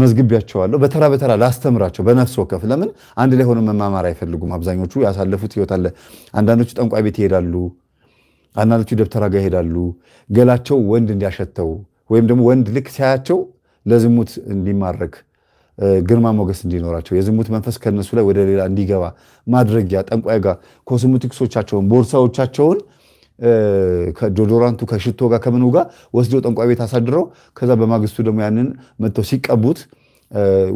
መዝግቤያቸዋለሁ። በተራ በተራ ላስተምራቸው በነፍስ ወከፍ። ለምን አንድ ላይ ሆነው መማማር አይፈልጉም። አብዛኞቹ ያሳለፉት ህይወት አለ። አንዳንዶቹ ጠንቋይ ቤት ይሄዳሉ። አንዳንዶቹ ደብተራ ጋር ይሄዳሉ። ገላቸው ወንድ እንዲያሸተው ወይም ደግሞ ወንድ ልክ ሲያያቸው ለዝሙት እንዲማረክ ግርማ ሞገስ እንዲኖራቸው የዝሙት መንፈስ ከነሱ ላይ ወደ ሌላ እንዲገባ ማድረጊያ ጠንቋይ ጋር ኮስሞቲክሶቻቸውን፣ ቦርሳዎቻቸውን ከዶዶራንቱ ከሽቶ ጋር ከምኑ ጋር ወስደው ጠንቋይ ቤት አሳድረው ከዛ በማግስቱ ደግሞ ያንን መጥተው ሲቀቡት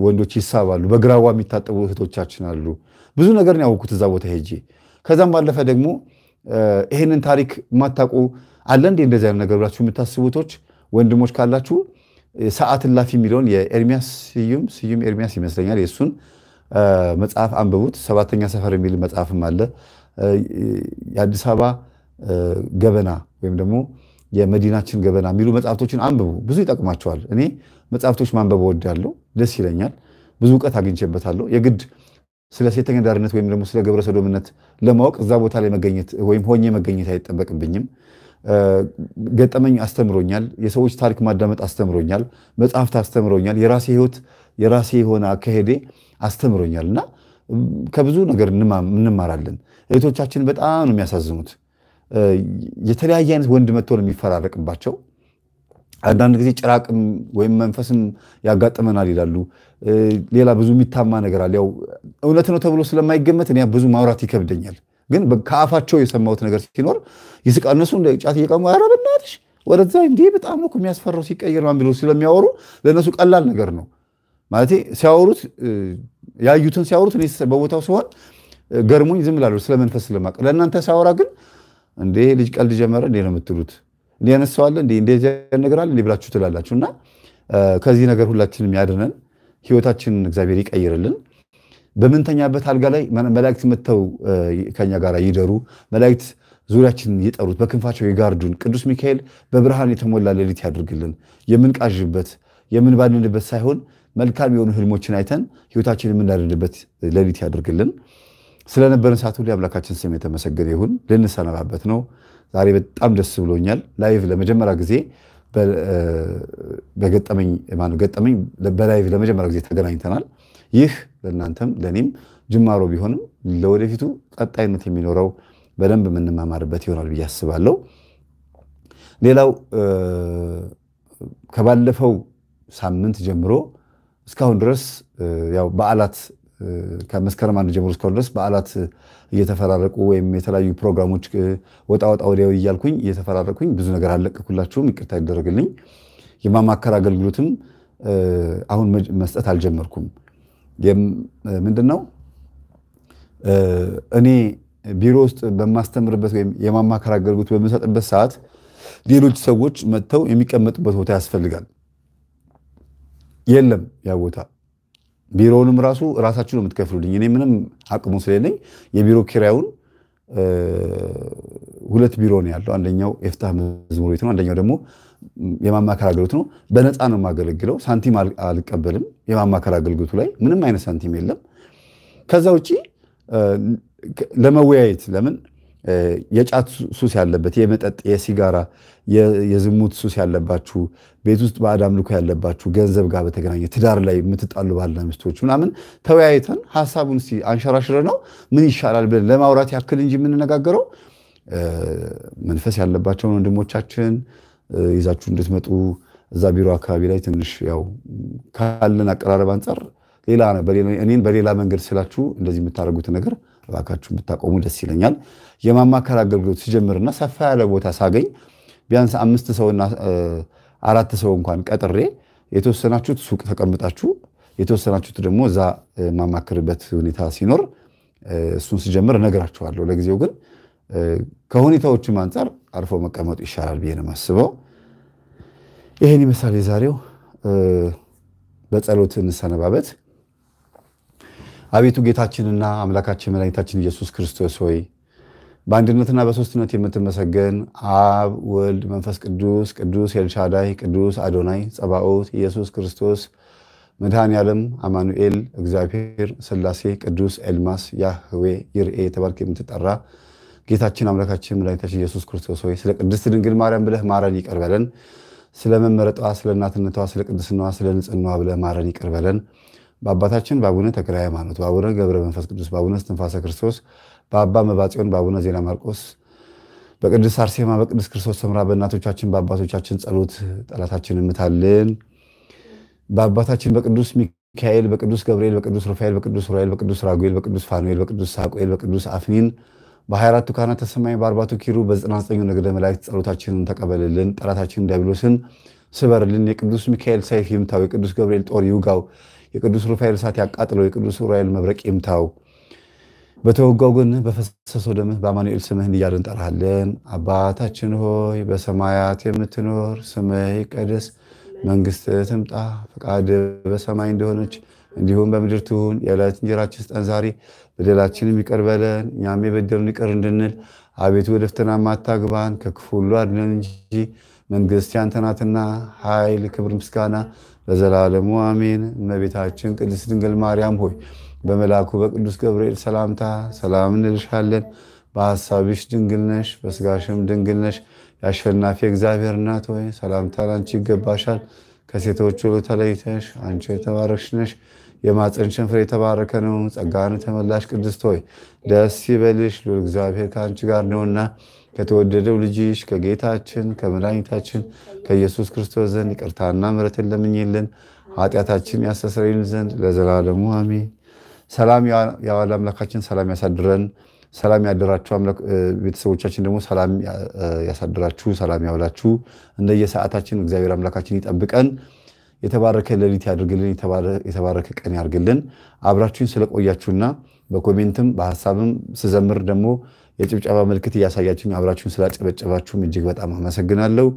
ወንዶች ይሳባሉ። በግራዋ የሚታጠቡ እህቶቻችን አሉ። ብዙ ነገር ያወኩት እዛ ቦታ ሄጄ። ከዛም ባለፈ ደግሞ ይህንን ታሪክ የማታውቁ አለ እንዴ እንደዚህ ነገር ብላችሁ የምታስቡቶች ወንድሞች ካላችሁ ሰዓት እላፊ የሚለውን የኤርሚያስ ስዩም ስዩም ኤርሚያስ ይመስለኛል የእሱን መጽሐፍ አንብቡት። ሰባተኛ ሰፈር የሚል መጽሐፍም አለ። የአዲስ አበባ ገበና ወይም ደግሞ የመዲናችን ገበና የሚሉ መጽሐፍቶችን አንብቡ። ብዙ ይጠቅማቸዋል። እኔ መጽሐፍቶች ማንበብ እወዳለሁ፣ ደስ ይለኛል። ብዙ እውቀት አግኝቼበታለሁ። የግድ ስለ ሴተኛ ዳርነት ወይም ደግሞ ስለ ግብረ ሰዶምነት ለማወቅ እዛ ቦታ ላይ መገኘት ወይም ሆኜ መገኘት አይጠበቅብኝም። ገጠመኝ አስተምሮኛል። የሰዎች ታሪክ ማዳመጥ አስተምሮኛል። መጽሐፍት አስተምሮኛል። የራሴ ህይወት የራሴ የሆነ አካሄዴ አስተምሮኛል እና ከብዙ ነገር እንማራለን። እህቶቻችን በጣም ነው የሚያሳዝኑት። የተለያየ አይነት ወንድ መጥቶ ነው የሚፈራረቅባቸው። አንዳንድ ጊዜ ጭራቅም ወይም መንፈስም ያጋጥመናል ይላሉ። ሌላ ብዙ የሚታማ ነገር አለ። ያው እውነት ነው ተብሎ ስለማይገመት ብዙ ማውራት ይከብደኛል። ግን ከአፋቸው የሰማሁት ነገር ሲኖር ይስቃል። እነሱ ጫት እየቀሙ ኧረ በእናትሽ ወደዛ እንዲህ በጣም እኮ የሚያስፈራው ሲቀየር ነው ብሎ ስለሚያወሩ ለእነሱ ቀላል ነገር ነው ማለት ሲያወሩት ያዩትን ሲያወሩት እኔ በቦታው ሲሆን ገርሞኝ ዝም እላለሁ፣ ስለ መንፈስ ስለማቅ። ለእናንተ ሳወራ ግን እንዴ ልጅ ቀልድ ጀመረ እንዴ ነው የምትሉት? እንዴ ያነሳዋለ እንዴ እንዴ ያነግራል እንዴ ብላችሁ ትላላችሁ። እና ከዚህ ነገር ሁላችንም ያድነን፣ ህይወታችንን እግዚአብሔር ይቀይርልን። በምንተኛበት አልጋ ላይ መላእክት መጥተው ከኛ ጋር ይደሩ፣ መላእክት ዙሪያችን ይጠሩት፣ በክንፋቸው ይጋርዱን። ቅዱስ ሚካኤል በብርሃን የተሞላ ሌሊት ያድርግልን። የምንቃዥበት የምንባንንበት ሳይሆን መልካም የሆኑ ህልሞችን አይተን ህይወታችን የምናድንበት ሌሊት ያድርግልን። ስለነበረን ሰዓት ሁሉ የአምላካችን ስም የተመሰገነ ይሁን። ልንሰነባበት ነው። ዛሬ በጣም ደስ ብሎኛል። ላይቭ ለመጀመሪያ ጊዜ በገጠመኝ በላይቭ ለመጀመሪያ ጊዜ ተገናኝተናል። ይህ ለእናንተም ለእኔም ጅማሮ ቢሆንም ለወደፊቱ ቀጣይነት የሚኖረው በደንብ የምንማማርበት ይሆናል ብዬ አስባለሁ። ሌላው ከባለፈው ሳምንት ጀምሮ እስካሁን ድረስ ያው በዓላት ከመስከረም አንድ ጀምሮ እስካሁን ድረስ በዓላት እየተፈራረቁ ወይም የተለያዩ ፕሮግራሞች ወጣ ወጣ ወዲያው እያልኩኝ እየተፈራረቁኝ ብዙ ነገር አለቅኩላችሁም፣ ይቅርታ ይደረግልኝ። የማማከር አገልግሎትም አሁን መስጠት አልጀመርኩም። ምንድን ነው እኔ ቢሮ ውስጥ በማስተምርበት ወይም የማማከር አገልግሎት በምሰጥበት ሰዓት ሌሎች ሰዎች መጥተው የሚቀመጡበት ቦታ ያስፈልጋል። የለም ያ ቦታ ቢሮውንም ራሱ ራሳችሁ ነው የምትከፍሉልኝ። እኔ ምንም አቅሙ ስለሌለኝ የቢሮ ኪራዩን ሁለት ቢሮ ነው ያለው። አንደኛው ኤፍታህ መዝሙር ቤት ነው፣ አንደኛው ደግሞ የማማከር አገልግሎት ነው። በነፃ ነው የማገለግለው። ሳንቲም አልቀበልም። የማማከር አገልግሎቱ ላይ ምንም አይነት ሳንቲም የለም። ከዛ ውጭ ለመወያየት ለምን የጫት ሱስ ያለበት፣ የመጠጥ፣ የሲጋራ፣ የዝሙት ሱስ ያለባችሁ፣ ቤት ውስጥ ባዕድ አምልኮ ያለባችሁ፣ ገንዘብ ጋር በተገናኘ ትዳር ላይ የምትጣሉ ባልና ሚስቶች ምናምን ተወያይተን ሀሳቡን አንሸራሽረ ነው ምን ይሻላል ብለን ለማውራት ያክል እንጂ የምንነጋገረው መንፈስ ያለባቸውን ወንድሞቻችን ይዛችሁ እንድትመጡ እዛ ቢሮ አካባቢ ላይ ትንሽ ያው ካለን አቀራረብ አንጻር ሌላ እኔን በሌላ መንገድ ስላችሁ እንደዚህ የምታደርጉት ነገር እባካችሁ ብታቆሙ ደስ ይለኛል። የማማከር አገልግሎት ሲጀምርና ሰፋ ያለ ቦታ ሳገኝ ቢያንስ አምስት ሰውና አራት ሰው እንኳን ቀጥሬ የተወሰናችሁት ሱቅ ተቀምጣችሁ የተወሰናችሁት ደግሞ እዛ ማማክርበት ሁኔታ ሲኖር እሱን ስጀምር እነግራችኋለሁ። ለጊዜው ግን ከሁኔታዎችም አንጻር አርፎ መቀመጡ ይሻላል ብዬ ነው የማስበው። ይህን ይመስላል የዛሬው። በጸሎት እንሰነባበት። አቤቱ ጌታችንና አምላካችን መድኃኒታችን ኢየሱስ ክርስቶስ ሆይ በአንድነትና በሶስትነት የምትመሰገን አብ፣ ወልድ፣ መንፈስ ቅዱስ ቅዱስ ኤልሻዳይ ቅዱስ አዶናይ ጸባኦት ኢየሱስ ክርስቶስ መድኃኔ ዓለም አማኑኤል እግዚአብሔር ስላሴ ቅዱስ ኤልማስ ያህዌ ይርኤ ተባርክ የምትጠራ ጌታችን አምላካችን መድኃኒታችን ኢየሱስ ክርስቶስ ሆይ ስለ ቅድስት ድንግል ማርያም ብለህ ማረን ይቅር በለን። ስለ መመረጧ፣ ስለ እናትነቷ፣ ስለ ቅድስናዋ፣ ስለ ንጽህናዋ ብለህ ማረን ይቅር በለን። በአባታችን በአቡነ ተክለ ሃይማኖት፣ በአቡነ ገብረ መንፈስ ቅዱስ፣ በአቡነ እስትንፋሰ ክርስቶስ፣ በአባ መባጽዮን፣ በአቡነ ዜና ማርቆስ፣ በቅድስት አርሴማ፣ በቅዱስ ክርስቶስ ሰምራ፣ በእናቶቻችን በአባቶቻችን ጸሎት ጠላታችን እምታለን በአባታችን በቅዱስ ሚካኤል፣ በቅዱስ ገብርኤል፣ በቅዱስ ሩፋኤል፣ በቅዱስ ዑራኤል፣ በቅዱስ ራጉኤል፣ በቅዱስ ፋኑኤል፣ በቅዱስ ሳቁኤል፣ በቅዱስ አፍኒን በ24ቱ ካህናተ ሰማይ በአርባቱ ኪሩ በ99ኙ ነገደ መላእክት ጸሎታችንን ተቀበልልን፣ ጠላታችንን ዲያብሎስን ስበርልን። የቅዱስ ሚካኤል ሰይፍ ይምታው፣ የቅዱስ ገብርኤል ጦር ይውጋው፣ የቅዱስ ሩፋኤል እሳት ያቃጥለው፣ የቅዱስ ዑራኤል መብረቅ ይምታው። በተወጋው ግን በፈሰሰው ደምህ በአማኑኤል ስምህን እያልን እንጠራሃለን። አባታችን ሆይ በሰማያት የምትኖር ስምህ ይቀደስ፣ መንግስት ትምጣ፣ ፈቃድ በሰማይ እንደሆነች እንዲሁም በምድር ትሁን የዕለት እንጀራችን ስጠን ዛሬ፣ በደላችንም ይቅር በለን እኛም የበደሉንን ይቅር እንድንል። አቤቱ ወደ ፈተና አታግባን ከክፉ ሁሉ አድነን እንጂ መንግሥት ያንተ ናትና፣ ኃይል፣ ክብር፣ ምስጋና በዘላለሙ አሜን። እመቤታችን ቅድስት ድንግል ማርያም ሆይ በመልአኩ በቅዱስ ገብርኤል ሰላምታ ሰላም እንልሻለን። በሐሳብሽ ድንግል ነሽ፣ በስጋሽም ድንግል ነሽ። የአሸናፊ እግዚአብሔር እናት ሆይ ሰላምታ ላንቺ ይገባሻል። ከሴቶች ሁሉ ተለይተሽ አንቺ የተባረክሽ ነሽ። የማፀንሽን ፍሬ የተባረከ ነው። ጸጋን የተመላሽ ቅድስት ሆይ ደስ ይበልሽ፣ ሉ እግዚአብሔር ከአንቺ ጋር ነውና ከተወደደው ልጅሽ ከጌታችን ከመድኃኒታችን ከኢየሱስ ክርስቶስ ዘንድ ይቅርታና ምሕረትን ለምኝልን ኃጢአታችን ያስተሰርይን ዘንድ ለዘላለሙ አሜን። ሰላም የዋለ አምላካችን ሰላም ያሳድረን። ሰላም ያደራችሁ ቤተሰቦቻችን ደግሞ ሰላም ያሳድራችሁ፣ ሰላም ያውላችሁ። እንደየሰዓታችን እግዚአብሔር አምላካችን ይጠብቀን። የተባረከ ሌሊት ያድርግልን፣ የተባረከ ቀን ያድርግልን። አብራችሁን ስለቆያችሁና በኮሜንትም በሀሳብም ስዘምር ደግሞ የጭብጨባ ምልክት እያሳያችሁኝ አብራችሁን ስላጨበጨባችሁም እጅግ በጣም አመሰግናለሁ።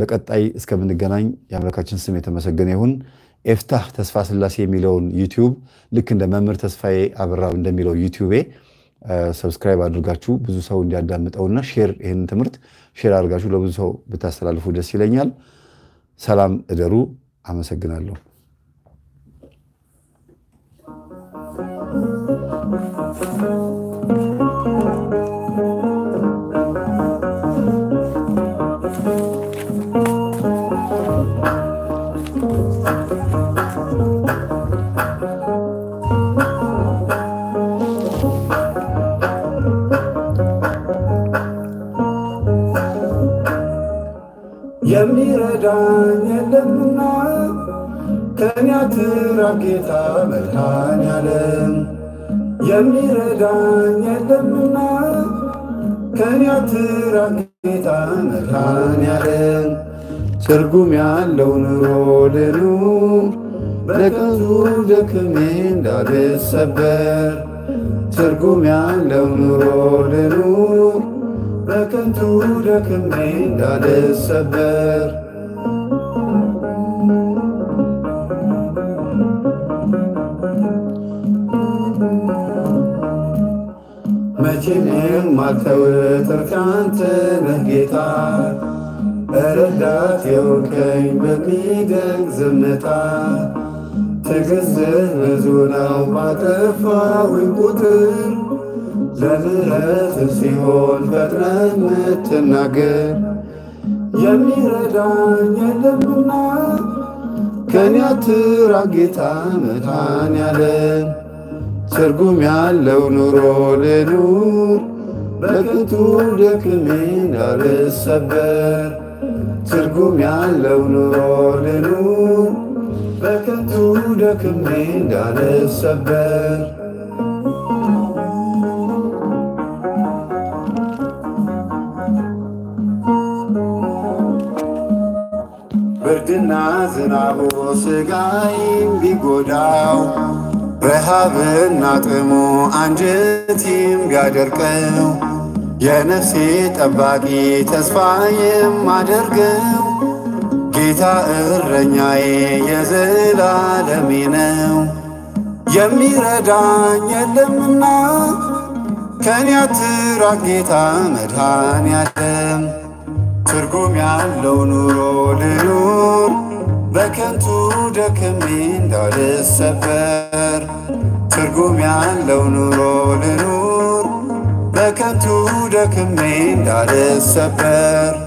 በቀጣይ እስከምንገናኝ የአምላካችን ስም የተመሰገነ ይሁን። ኤፍታህ ተስፋ ስላሴ የሚለውን ዩቲዩብ ልክ እንደ መምህር ተስፋዬ አብራ እንደሚለው ዩቲዩቤ ሰብስክራይብ አድርጋችሁ ብዙ ሰው እንዲያዳምጠውና ሼር ይህንን ትምህርት ሼር አድርጋችሁ ለብዙ ሰው ብታስተላልፉ ደስ ይለኛል። ሰላም እደሩ። አመሰግናለሁ። መዳኝ የለምና ከእኔ አትራቅ ጌታ መድኃኔዓለም የሚረዳኝ የለምና ከእኔ አትራቅ ጌታ መድኃኔዓለም ትርጉም ያለው ኑሮ ልኑር በቀዙ ደክሜ እንዳልሰበር ትርጉም ያለው ኑሮ ልኑር በከንቱ ደክሜ እንዳልሰበር መቼም ማልተውጥር ካንተ ነህ ጌታ በረዳት የሆንከኝ በሚደንቅ ዝምታ ትዕግሥትህ ብዙ ነው ባጠፋሁኝ ቁጥር ለምህረት ሲሆን ፈጥነህ ምትናገር የሚረዳኝ የለምና ከኔ አትራቅ ጌታ መድኃኔዓለም ትርጉም ያለው ኑሮ ልኑር በቅንቱ ደክሜ እንዳልሰበር ትርጉም ያለው ኑሮ ልኑር በቅንቱ ደክሜ እንዳልሰበር ብርድና ዝናቡ ስጋይም ቢጎዳው ረሃብና ጥሙ አንጀት የሚያደርቀው የነፍሴ ጠባቂ ተስፋ የማደርገው ጌታ እረኛዬ የዘላለሜ ነው። የሚረዳኝ የለምና ከኔ አትራቅ ጌታ መድኃኔ ትርጉም ያለው ኑሮ ልኑር በከንቱ ደክሜ እንዳልሰበር ትርጉም ያለው ኑሮ ልኑር በከንቱ ደክሜ እንዳልሰበር